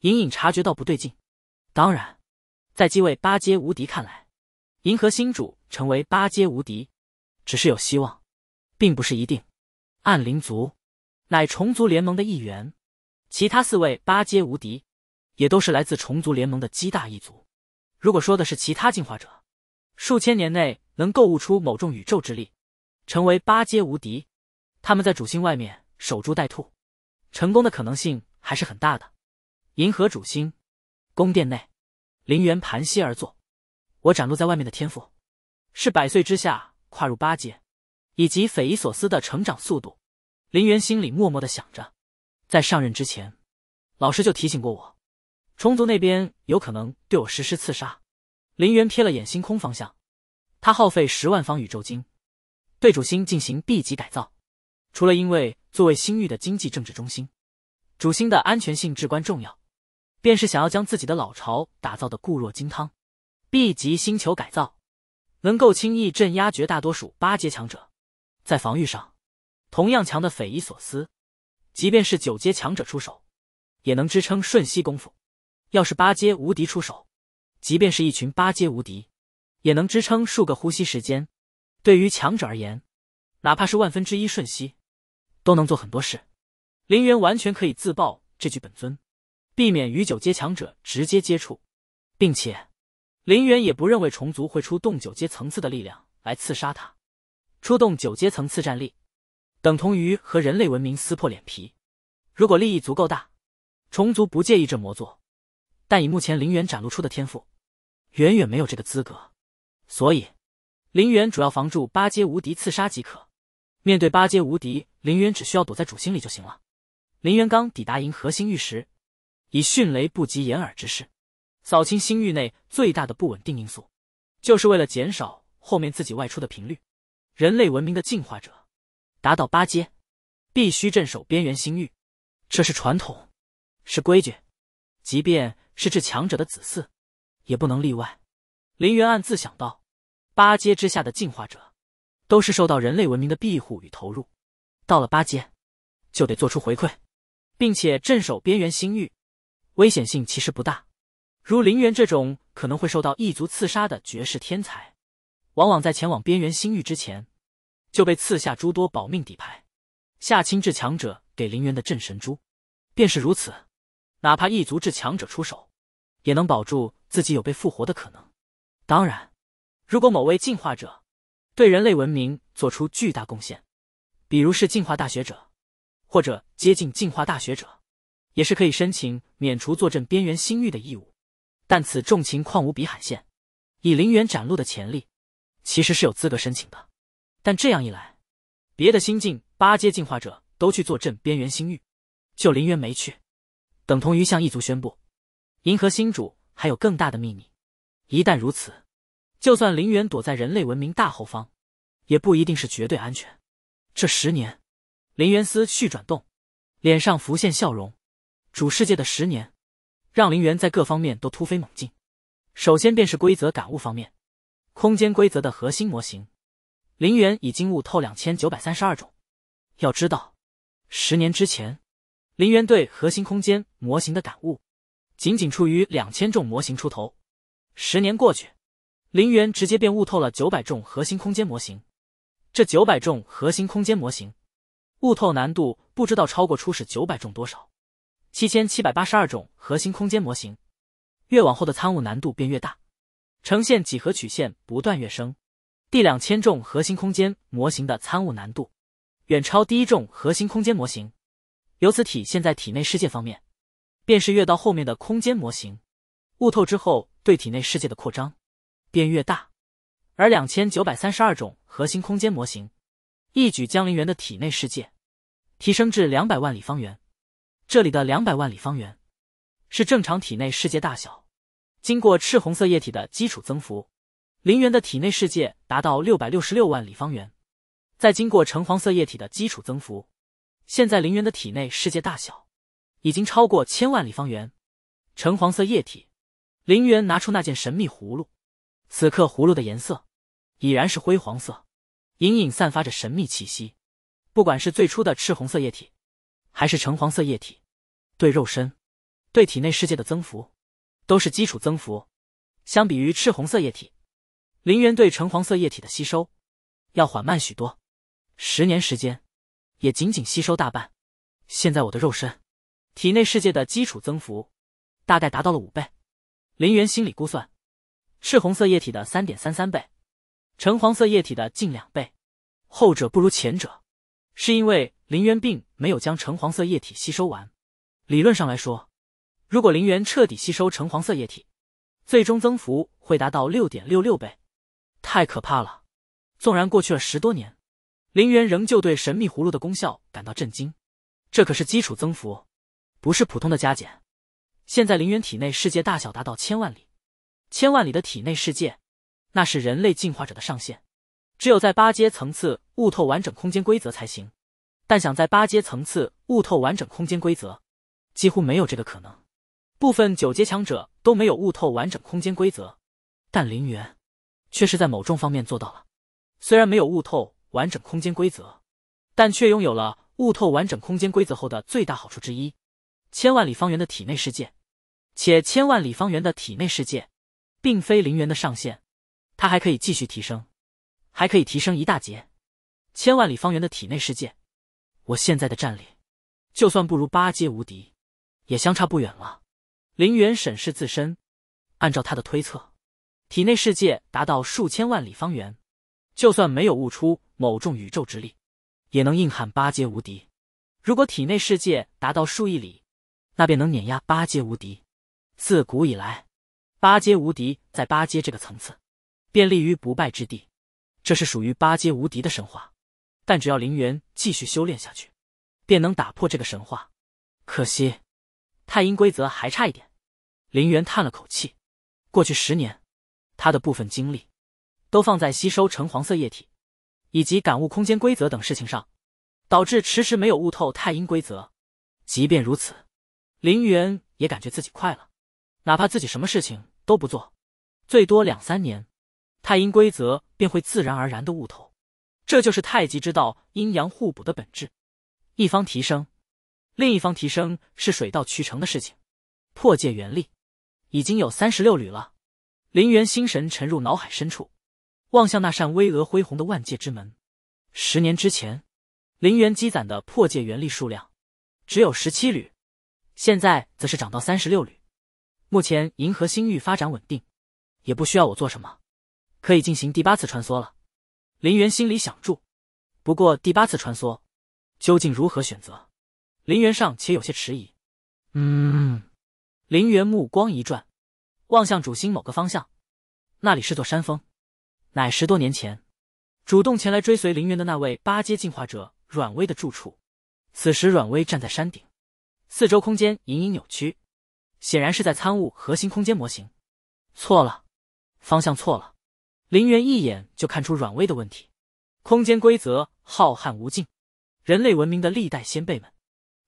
隐隐察觉到不对劲。当然，在几位八阶无敌看来，银河星主成为八阶无敌，只是有希望，并不是一定。暗灵族乃虫族联盟的一员，其他四位八阶无敌也都是来自虫族联盟的基大一族。如果说的是其他进化者，数千年内能够悟出某种宇宙之力，成为八阶无敌，他们在主星外面守株待兔。成功的可能性还是很大的。银河主星宫殿内，林园盘膝而坐。我展露在外面的天赋，是百岁之下跨入八阶，以及匪夷所思的成长速度。林园心里默默的想着，在上任之前，老师就提醒过我，虫族那边有可能对我实施刺杀。林园瞥了眼星空方向，他耗费十万方宇宙金，对主星进行 B 级改造。除了因为。作为星域的经济政治中心，主星的安全性至关重要。便是想要将自己的老巢打造的固若金汤，B 级星球改造，能够轻易镇压绝大多数八阶强者。在防御上，同样强的匪夷所思。即便是九阶强者出手，也能支撑瞬息功夫。要是八阶无敌出手，即便是一群八阶无敌，也能支撑数个呼吸时间。对于强者而言，哪怕是万分之一瞬息。都能做很多事，林元完全可以自爆这具本尊，避免与九阶强者直接接触，并且林元也不认为虫族会出动九阶层次的力量来刺杀他。出动九阶层次战力，等同于和人类文明撕破脸皮。如果利益足够大，虫族不介意这么做，但以目前林元展露出的天赋，远远没有这个资格，所以林元主要防住八阶无敌刺杀即可。面对八阶无敌，林渊只需要躲在主心里就行了。林元刚抵达银河星域时，以迅雷不及掩耳之势，扫清星域内最大的不稳定因素，就是为了减少后面自己外出的频率。人类文明的进化者达到八阶，必须镇守边缘星域，这是传统，是规矩，即便是至强者的子嗣，也不能例外。林渊暗自想到，八阶之下的进化者。都是受到人类文明的庇护与投入，到了八阶，就得做出回馈，并且镇守边缘星域，危险性其实不大。如林元这种可能会受到异族刺杀的绝世天才，往往在前往边缘星域之前，就被刺下诸多保命底牌。夏清至强者给林元的镇神珠，便是如此。哪怕异族至强者出手，也能保住自己有被复活的可能。当然，如果某位进化者。对人类文明做出巨大贡献，比如是进化大学者，或者接近进化大学者，也是可以申请免除坐镇边缘星域的义务。但此重情况无比罕见。以林园展露的潜力，其实是有资格申请的。但这样一来，别的星境八阶进化者都去坐镇边缘星域，就林园没去，等同于向一族宣布，银河星主还有更大的秘密。一旦如此，就算林园躲在人类文明大后方，也不一定是绝对安全。这十年，林元思绪转动，脸上浮现笑容。主世界的十年，让林元在各方面都突飞猛进。首先便是规则感悟方面，空间规则的核心模型，林元已经悟透两千九百三十二种。要知道，十年之前，林元对核心空间模型的感悟，仅仅处于两千种模型出头。十年过去。林元直接便悟透了九百种核心空间模型，这九百种核心空间模型悟透难度不知道超过初始九百种多少？七千七百八十二种核心空间模型，越往后的参悟难度便越大，呈现几何曲线不断跃升。第两千种核心空间模型的参悟难度远超第一种核心空间模型，由此体现在体内世界方面，便是越到后面的空间模型悟透之后，对体内世界的扩张。变越大，而两千九百三十二种核心空间模型，一举将林元的体内世界提升至两百万里方圆。这里的两百万里方圆是正常体内世界大小，经过赤红色液体的基础增幅，林元的体内世界达到六百六十六万里方圆。再经过橙黄色液体的基础增幅，现在林元的体内世界大小已经超过千万里方圆。橙黄色液体，林元拿出那件神秘葫芦。此刻葫芦的颜色已然是灰黄色，隐隐散发着神秘气息。不管是最初的赤红色液体，还是橙黄色液体，对肉身、对体内世界的增幅，都是基础增幅。相比于赤红色液体，林元对橙黄色液体的吸收要缓慢许多。十年时间，也仅仅吸收大半。现在我的肉身、体内世界的基础增幅，大概达到了五倍。林元心里估算。赤红色液体的三点三三倍，橙黄色液体的近两倍，后者不如前者，是因为林元并没有将橙黄色液体吸收完。理论上来说，如果林元彻底吸收橙黄色液体，最终增幅会达到六点六六倍。太可怕了！纵然过去了十多年，林元仍旧对神秘葫芦的功效感到震惊。这可是基础增幅，不是普通的加减。现在林元体内世界大小达到千万里。千万里的体内世界，那是人类进化者的上限。只有在八阶层次悟透完整空间规则才行。但想在八阶层次悟透完整空间规则，几乎没有这个可能。部分九阶强者都没有悟透完整空间规则，但林元却是在某种方面做到了。虽然没有悟透完整空间规则，但却拥有了悟透完整空间规则后的最大好处之一——千万里方圆的体内世界。且千万里方圆的体内世界。并非灵元的上限，它还可以继续提升，还可以提升一大截。千万里方圆的体内世界，我现在的战力，就算不如八阶无敌，也相差不远了。灵元审视自身，按照他的推测，体内世界达到数千万里方圆，就算没有悟出某种宇宙之力，也能硬撼八阶无敌。如果体内世界达到数亿里，那便能碾压八阶无敌。自古以来。八阶无敌，在八阶这个层次，便立于不败之地，这是属于八阶无敌的神话。但只要林元继续修炼下去，便能打破这个神话。可惜，太阴规则还差一点。林元叹了口气，过去十年，他的部分精力都放在吸收橙黄色液体以及感悟空间规则等事情上，导致迟迟没有悟透太阴规则。即便如此，林元也感觉自己快了，哪怕自己什么事情。都不做，最多两三年，太阴规则便会自然而然的悟透。这就是太极之道，阴阳互补的本质。一方提升，另一方提升是水到渠成的事情。破界元力已经有三十六缕了。林元心神沉入脑海深处，望向那扇巍峨恢宏的万界之门。十年之前，林元积攒的破界元力数量只有十七缕，现在则是涨到三十六缕。目前银河星域发展稳定，也不需要我做什么，可以进行第八次穿梭了。林元心里想住，不过第八次穿梭究竟如何选择，林元上且有些迟疑。嗯，林元目光一转，望向主星某个方向，那里是座山峰，乃十多年前主动前来追随林元的那位八阶进化者阮威的住处。此时阮威站在山顶，四周空间隐隐扭曲。显然是在参悟核心空间模型，错了，方向错了。林源一眼就看出阮微的问题。空间规则浩瀚无尽，人类文明的历代先辈们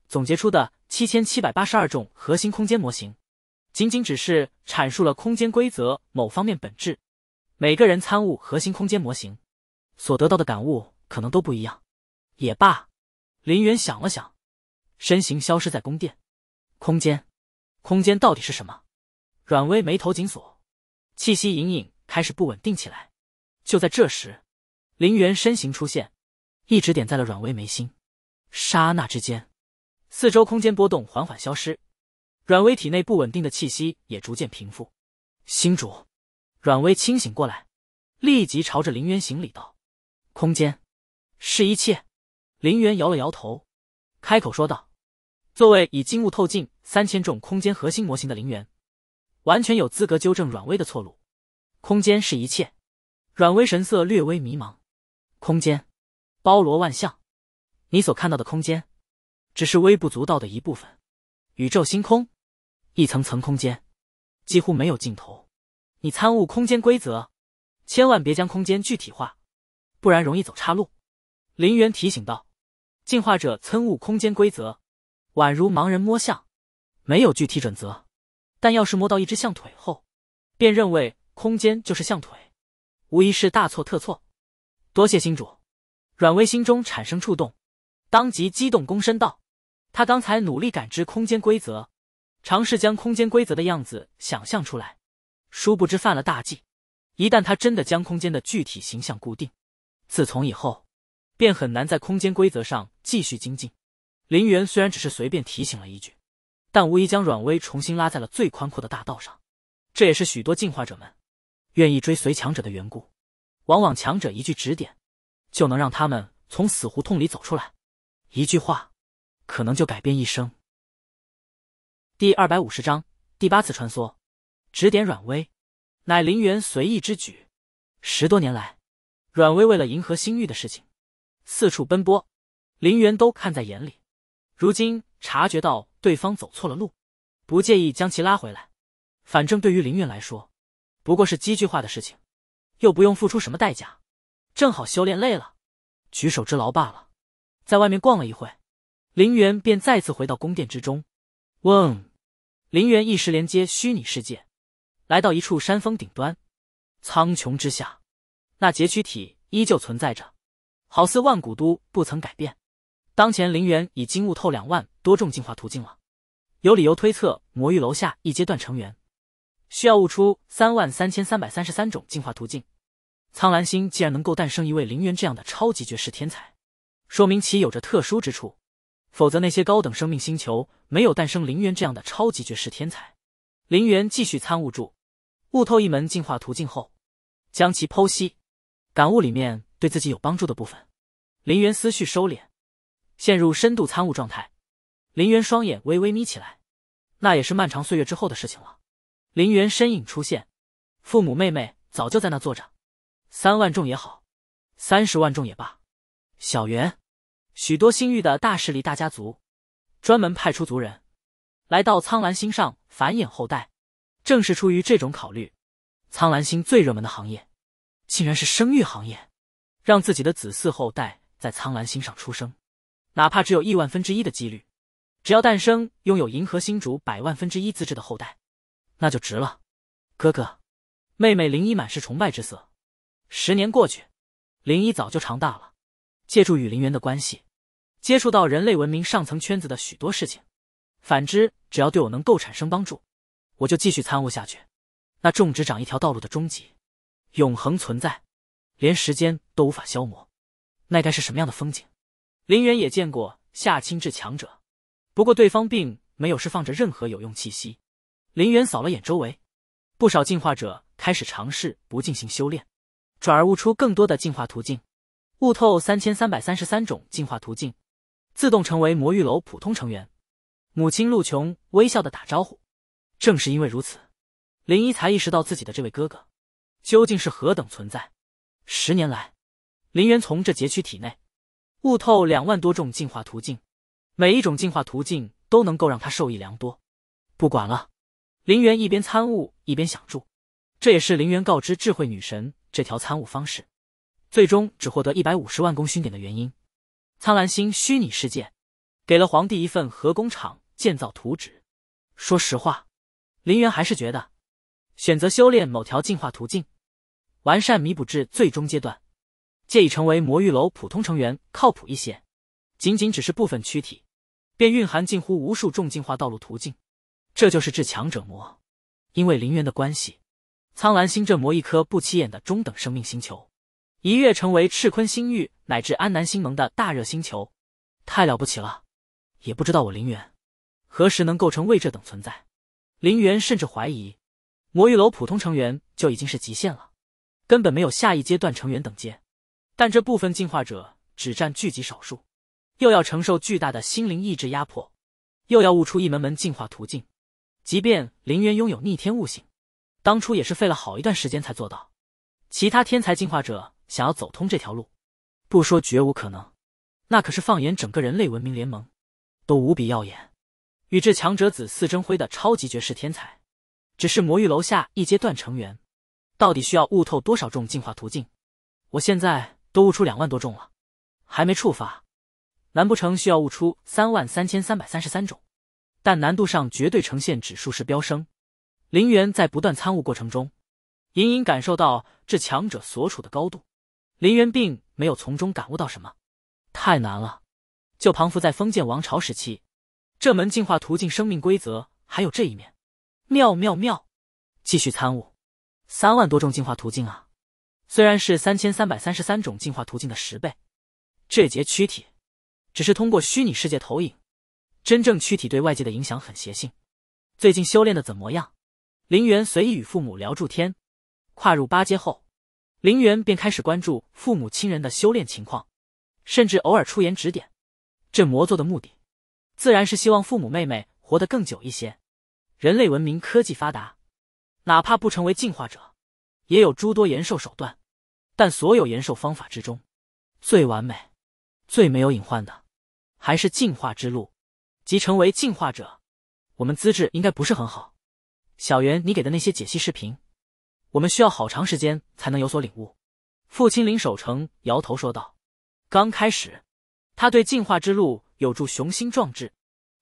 总结出的七千七百八十二种核心空间模型，仅仅只是阐述了空间规则某方面本质。每个人参悟核心空间模型，所得到的感悟可能都不一样。也罢，林源想了想，身形消失在宫殿空间。空间到底是什么？阮薇眉头紧锁，气息隐隐开始不稳定起来。就在这时，林元身形出现，一直点在了阮薇眉心。刹那之间，四周空间波动缓缓消失，阮薇体内不稳定的气息也逐渐平复。星主，阮薇清醒过来，立即朝着林渊行礼道：“空间是一切。”林源摇了摇头，开口说道。作为以金物透镜三千种空间核心模型的灵元，完全有资格纠正软微的错路。空间是一切，软微神色略微迷茫。空间，包罗万象，你所看到的空间，只是微不足道的一部分。宇宙星空，一层层空间，几乎没有尽头。你参悟空间规则，千万别将空间具体化，不然容易走岔路。灵元提醒道：“进化者参悟空间规则。”宛如盲人摸象，没有具体准则，但要是摸到一只象腿后，便认为空间就是象腿，无疑是大错特错。多谢星主，阮威心中产生触动，当即激动躬身道：“他刚才努力感知空间规则，尝试将空间规则的样子想象出来，殊不知犯了大忌。一旦他真的将空间的具体形象固定，自从以后，便很难在空间规则上继续精进。”林元虽然只是随便提醒了一句，但无疑将阮薇重新拉在了最宽阔的大道上。这也是许多进化者们愿意追随强者的缘故。往往强者一句指点，就能让他们从死胡同里走出来。一句话，可能就改变一生。第二百五十章第八次穿梭，指点阮薇，乃林元随意之举。十多年来，阮薇为了迎合星域的事情四处奔波，林元都看在眼里。如今察觉到对方走错了路，不介意将其拉回来，反正对于林园来说，不过是几句话的事情，又不用付出什么代价，正好修炼累了，举手之劳罢了。在外面逛了一会，林园便再次回到宫殿之中。嗡，林园一时连接虚拟世界，来到一处山峰顶端，苍穹之下，那结躯体依旧存在着，好似万古都不曾改变。当前陵园已经悟透两万多种进化途径了，有理由推测魔域楼下一阶段成员需要悟出三万三千三百三十三种进化途径。苍兰星既然能够诞生一位陵园这样的超级绝世天才，说明其有着特殊之处，否则那些高等生命星球没有诞生陵园这样的超级绝世天才。陵园继续参悟住，悟透一门进化途径后，将其剖析，感悟里面对自己有帮助的部分。陵园思绪收敛。陷入深度参悟状态，林元双眼微微眯起来。那也是漫长岁月之后的事情了。林元身影出现，父母妹妹早就在那坐着。三万众也好，三十万众也罢，小袁，许多星域的大势力大家族，专门派出族人来到苍兰星上繁衍后代。正是出于这种考虑，苍兰星最热门的行业，竟然是生育行业，让自己的子嗣后代在苍兰星上出生。哪怕只有亿万分之一的几率，只要诞生拥有银河星主百万分之一资质的后代，那就值了。哥哥，妹妹林一满是崇拜之色。十年过去，林一早就长大了。借助与林元的关系，接触到人类文明上层圈子的许多事情。反之，只要对我能够产生帮助，我就继续参悟下去。那种植长一条道路的终极，永恒存在，连时间都无法消磨，那该是什么样的风景？林元也见过夏清志强者，不过对方并没有释放着任何有用气息。林元扫了眼周围，不少进化者开始尝试不进行修炼，转而悟出更多的进化途径，悟透三千三百三十三种进化途径，自动成为魔域楼普通成员。母亲陆琼微笑的打招呼。正是因为如此，林一才意识到自己的这位哥哥究竟是何等存在。十年来，林元从这街区体内。悟透两万多种进化途径，每一种进化途径都能够让他受益良多。不管了，林元一边参悟一边想住，这也是林元告知智慧女神这条参悟方式，最终只获得一百五十万功勋点的原因。苍兰星虚拟世界给了皇帝一份核工厂建造图纸。说实话，林元还是觉得选择修炼某条进化途径，完善弥补至最终阶段。借已成为魔域楼普通成员，靠谱一些。仅仅只是部分躯体，便蕴含近乎无数重进化道路途径。这就是至强者魔，因为林元的关系，苍兰星这魔一颗不起眼的中等生命星球，一跃成为赤坤星域乃至安南星盟的大热星球，太了不起了。也不知道我林元何时能构成为这等存在。林元甚至怀疑，魔域楼普通成员就已经是极限了，根本没有下一阶段成员等阶。但这部分进化者只占聚集少数，又要承受巨大的心灵意志压迫，又要悟出一门门进化途径。即便林渊拥有逆天悟性，当初也是费了好一段时间才做到。其他天才进化者想要走通这条路，不说绝无可能，那可是放眼整个人类文明联盟，都无比耀眼。与这强者子似争辉的超级绝世天才，只是魔域楼下一阶段成员，到底需要悟透多少种进化途径？我现在。都悟出两万多种了，还没触发，难不成需要悟出三万三千三百三十三种？但难度上绝对呈现指数式飙升。林元在不断参悟过程中，隐隐感受到这强者所处的高度。林元并没有从中感悟到什么，太难了。就彷佛在封建王朝时期，这门进化途径生命规则还有这一面，妙妙妙！继续参悟，三万多种进化途径啊！虽然是三千三百三十三种进化途径的十倍，这节躯体只是通过虚拟世界投影，真正躯体对外界的影响很邪性。最近修炼的怎么样？林元随意与父母聊住天。跨入八阶后，林元便开始关注父母亲人的修炼情况，甚至偶尔出言指点。这魔咒的目的，自然是希望父母妹妹活得更久一些。人类文明科技发达，哪怕不成为进化者。也有诸多延寿手段，但所有延寿方法之中，最完美、最没有隐患的，还是进化之路，即成为进化者。我们资质应该不是很好，小袁，你给的那些解析视频，我们需要好长时间才能有所领悟。父亲林守成摇头说道：“刚开始，他对进化之路有助雄心壮志，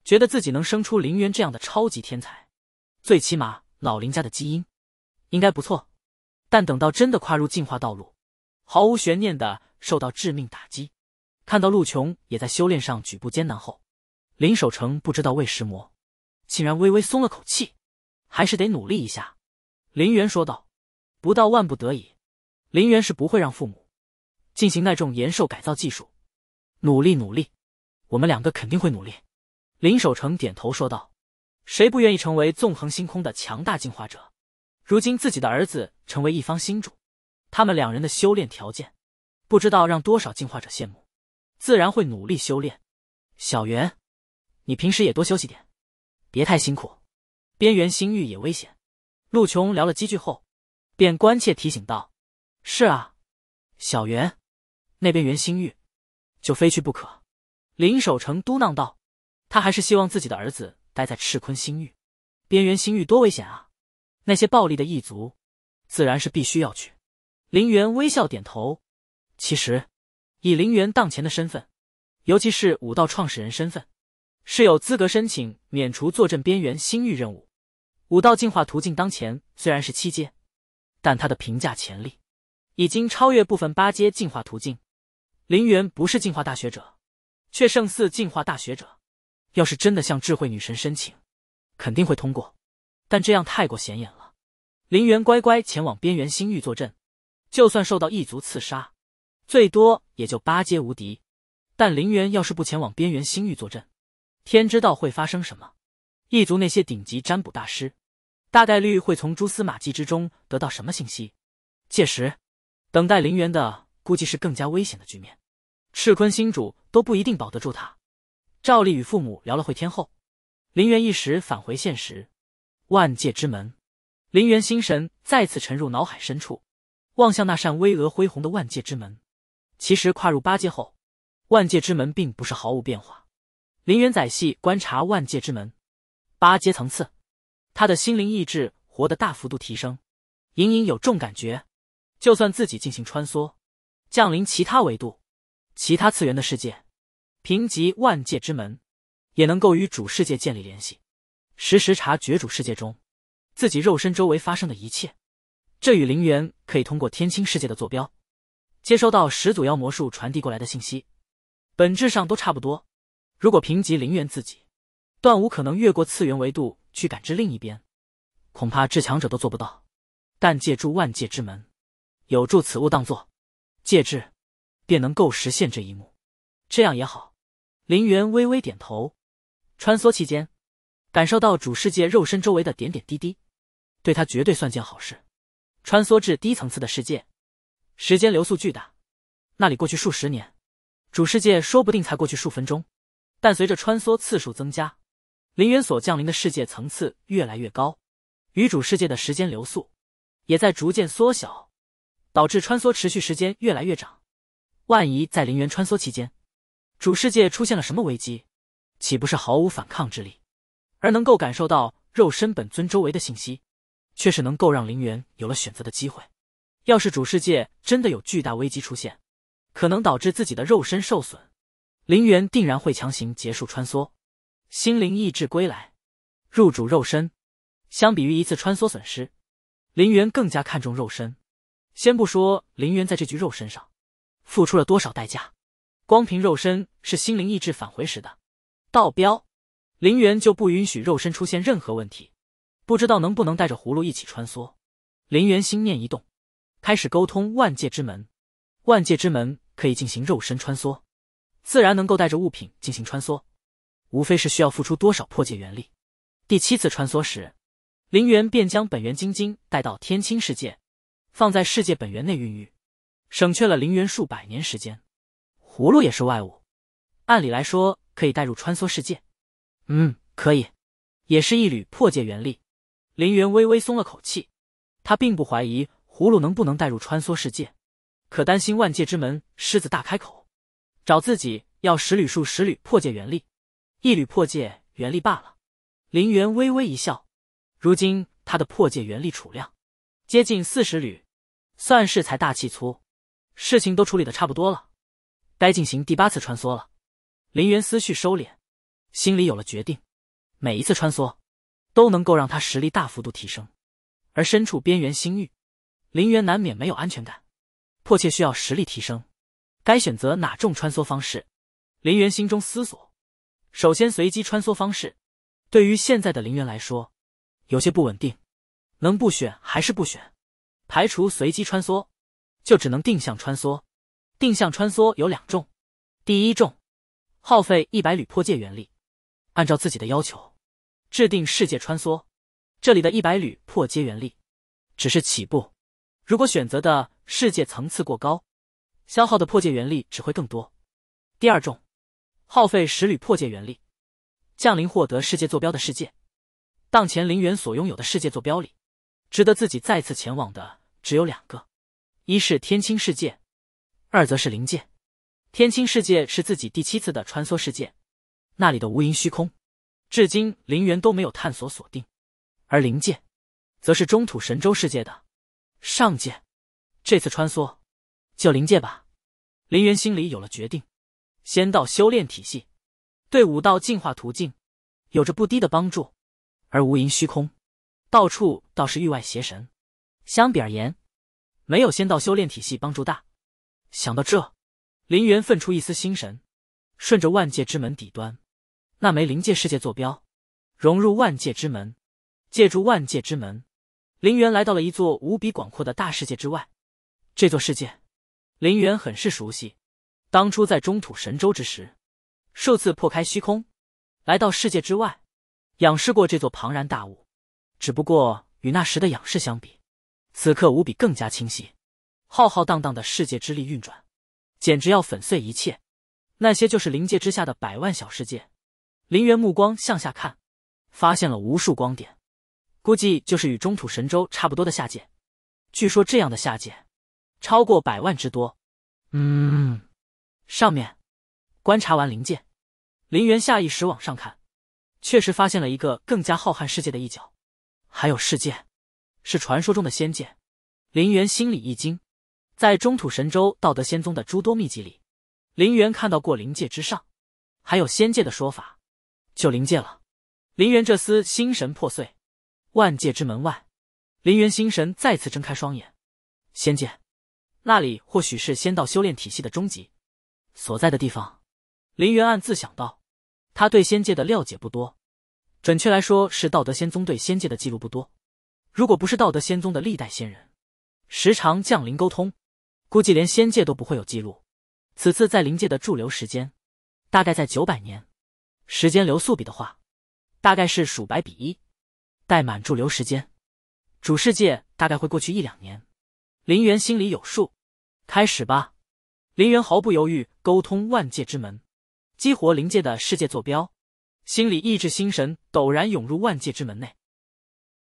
觉得自己能生出林元这样的超级天才，最起码老林家的基因应该不错。”但等到真的跨入进化道路，毫无悬念的受到致命打击。看到陆琼也在修炼上举步艰难后，林守成不知道为什么，竟然微微松了口气。还是得努力一下。林元说道：“不到万不得已，林元是不会让父母进行那种延寿改造技术。”努力努力，我们两个肯定会努力。林守成点头说道：“谁不愿意成为纵横星空的强大进化者？”如今自己的儿子成为一方新主，他们两人的修炼条件，不知道让多少进化者羡慕，自然会努力修炼。小袁，你平时也多休息点，别太辛苦。边缘星域也危险。陆琼聊了几句后，便关切提醒道：“是啊，小袁，那边缘星域，就非去不可。”林守成嘟囔道：“他还是希望自己的儿子待在赤坤星域，边缘星域多危险啊。”那些暴力的异族，自然是必须要去。林元微笑点头。其实，以林元当前的身份，尤其是武道创始人身份，是有资格申请免除坐镇边缘星域任务。武道进化途径当前虽然是七阶，但他的评价潜力已经超越部分八阶进化途径。林元不是进化大学者，却胜似进化大学者。要是真的向智慧女神申请，肯定会通过。但这样太过显眼了，林元乖乖前往边缘星域坐镇，就算受到异族刺杀，最多也就八阶无敌。但林元要是不前往边缘星域坐镇，天知道会发生什么。异族那些顶级占卜大师，大概率会从蛛丝马迹之中得到什么信息。届时，等待林元的估计是更加危险的局面，赤坤星主都不一定保得住他。照例与父母聊了会天后，林元一时返回现实。万界之门，林元心神再次沉入脑海深处，望向那扇巍峨恢宏的万界之门。其实跨入八阶后，万界之门并不是毫无变化。林元仔细观察万界之门，八阶层次，他的心灵意志活得大幅度提升，隐隐有重感觉。就算自己进行穿梭，降临其他维度、其他次元的世界，平级万界之门，也能够与主世界建立联系。实时察觉主世界中，自己肉身周围发生的一切。这与灵元可以通过天青世界的坐标，接收到始祖妖魔术传递过来的信息，本质上都差不多。如果评级灵元自己，断无可能越过次元维度去感知另一边，恐怕至强者都做不到。但借助万界之门，有助此物当作介质，便能够实现这一幕。这样也好。林元微微点头，穿梭期间。感受到主世界肉身周围的点点滴滴，对他绝对算件好事。穿梭至低层次的世界，时间流速巨大，那里过去数十年，主世界说不定才过去数分钟。但随着穿梭次数增加，林元所降临的世界层次越来越高，与主世界的时间流速也在逐渐缩小，导致穿梭持续时间越来越长。万一在林元穿梭期间，主世界出现了什么危机，岂不是毫无反抗之力？而能够感受到肉身本尊周围的信息，却是能够让林元有了选择的机会。要是主世界真的有巨大危机出现，可能导致自己的肉身受损，林元定然会强行结束穿梭，心灵意志归来，入主肉身。相比于一次穿梭损失，林元更加看重肉身。先不说林元在这具肉身上付出了多少代价，光凭肉身是心灵意志返回时的道标。陵园就不允许肉身出现任何问题，不知道能不能带着葫芦一起穿梭。陵园心念一动，开始沟通万界之门。万界之门可以进行肉身穿梭，自然能够带着物品进行穿梭。无非是需要付出多少破界元力。第七次穿梭时，陵园便将本源晶晶带到天青世界，放在世界本源内孕育，省去了陵园数百年时间。葫芦也是外物，按理来说可以带入穿梭世界。嗯，可以，也是一缕破界元力。林元微微松了口气，他并不怀疑葫芦能不能带入穿梭世界，可担心万界之门狮子大开口，找自己要十缕数十缕破界元力，一缕破界元力罢了。林元微微一笑，如今他的破界元力储量接近四十缕，算是财大气粗。事情都处理的差不多了，该进行第八次穿梭了。林元思绪收敛。心里有了决定，每一次穿梭都能够让他实力大幅度提升。而身处边缘星域，林元难免没有安全感，迫切需要实力提升。该选择哪种穿梭方式？林元心中思索。首先，随机穿梭方式对于现在的林园来说有些不稳定，能不选还是不选。排除随机穿梭，就只能定向穿梭。定向穿梭有两种，第一种耗费一百缕破界元力。按照自己的要求，制定世界穿梭。这里的一百缕破界元力只是起步，如果选择的世界层次过高，消耗的破界元力只会更多。第二种，耗费十缕破界元力，降临获得世界坐标的世界。当前林元所拥有的世界坐标里，值得自己再次前往的只有两个，一是天青世界，二则是灵界。天青世界是自己第七次的穿梭世界。那里的无垠虚空，至今林元都没有探索锁定，而灵界，则是中土神州世界的上界。这次穿梭，就灵界吧。林元心里有了决定。仙道修炼体系，对武道进化途径有着不低的帮助，而无垠虚空，到处倒是域外邪神，相比而言，没有仙道修炼体系帮助大。想到这，林元分出一丝心神，顺着万界之门底端。那枚灵界世界坐标，融入万界之门，借助万界之门，林元来到了一座无比广阔的大世界之外。这座世界，林元很是熟悉。当初在中土神州之时，数次破开虚空，来到世界之外，仰视过这座庞然大物。只不过与那时的仰视相比，此刻无比更加清晰。浩浩荡荡的世界之力运转，简直要粉碎一切。那些就是灵界之下的百万小世界。林元目光向下看，发现了无数光点，估计就是与中土神州差不多的下界。据说这样的下界，超过百万之多。嗯，上面，观察完灵界，林元下意识往上看，确实发现了一个更加浩瀚世界的一角。还有世界，是传说中的仙界。林元心里一惊，在中土神州道德仙宗的诸多秘籍里，林元看到过灵界之上，还有仙界的说法。就灵界了，林元这厮心神破碎。万界之门外，林元心神再次睁开双眼。仙界，那里或许是仙道修炼体系的终极所在的地方。林元暗自想到，他对仙界的了解不多，准确来说是道德仙宗对仙界的记录不多。如果不是道德仙宗的历代仙人时常降临沟通，估计连仙界都不会有记录。此次在灵界的驻留时间，大概在九百年。时间流速比的话，大概是数百比一。待满驻留时间，主世界大概会过去一两年。林元心里有数，开始吧。林元毫不犹豫，沟通万界之门，激活灵界的世界坐标，心里意志心神陡然涌入万界之门内。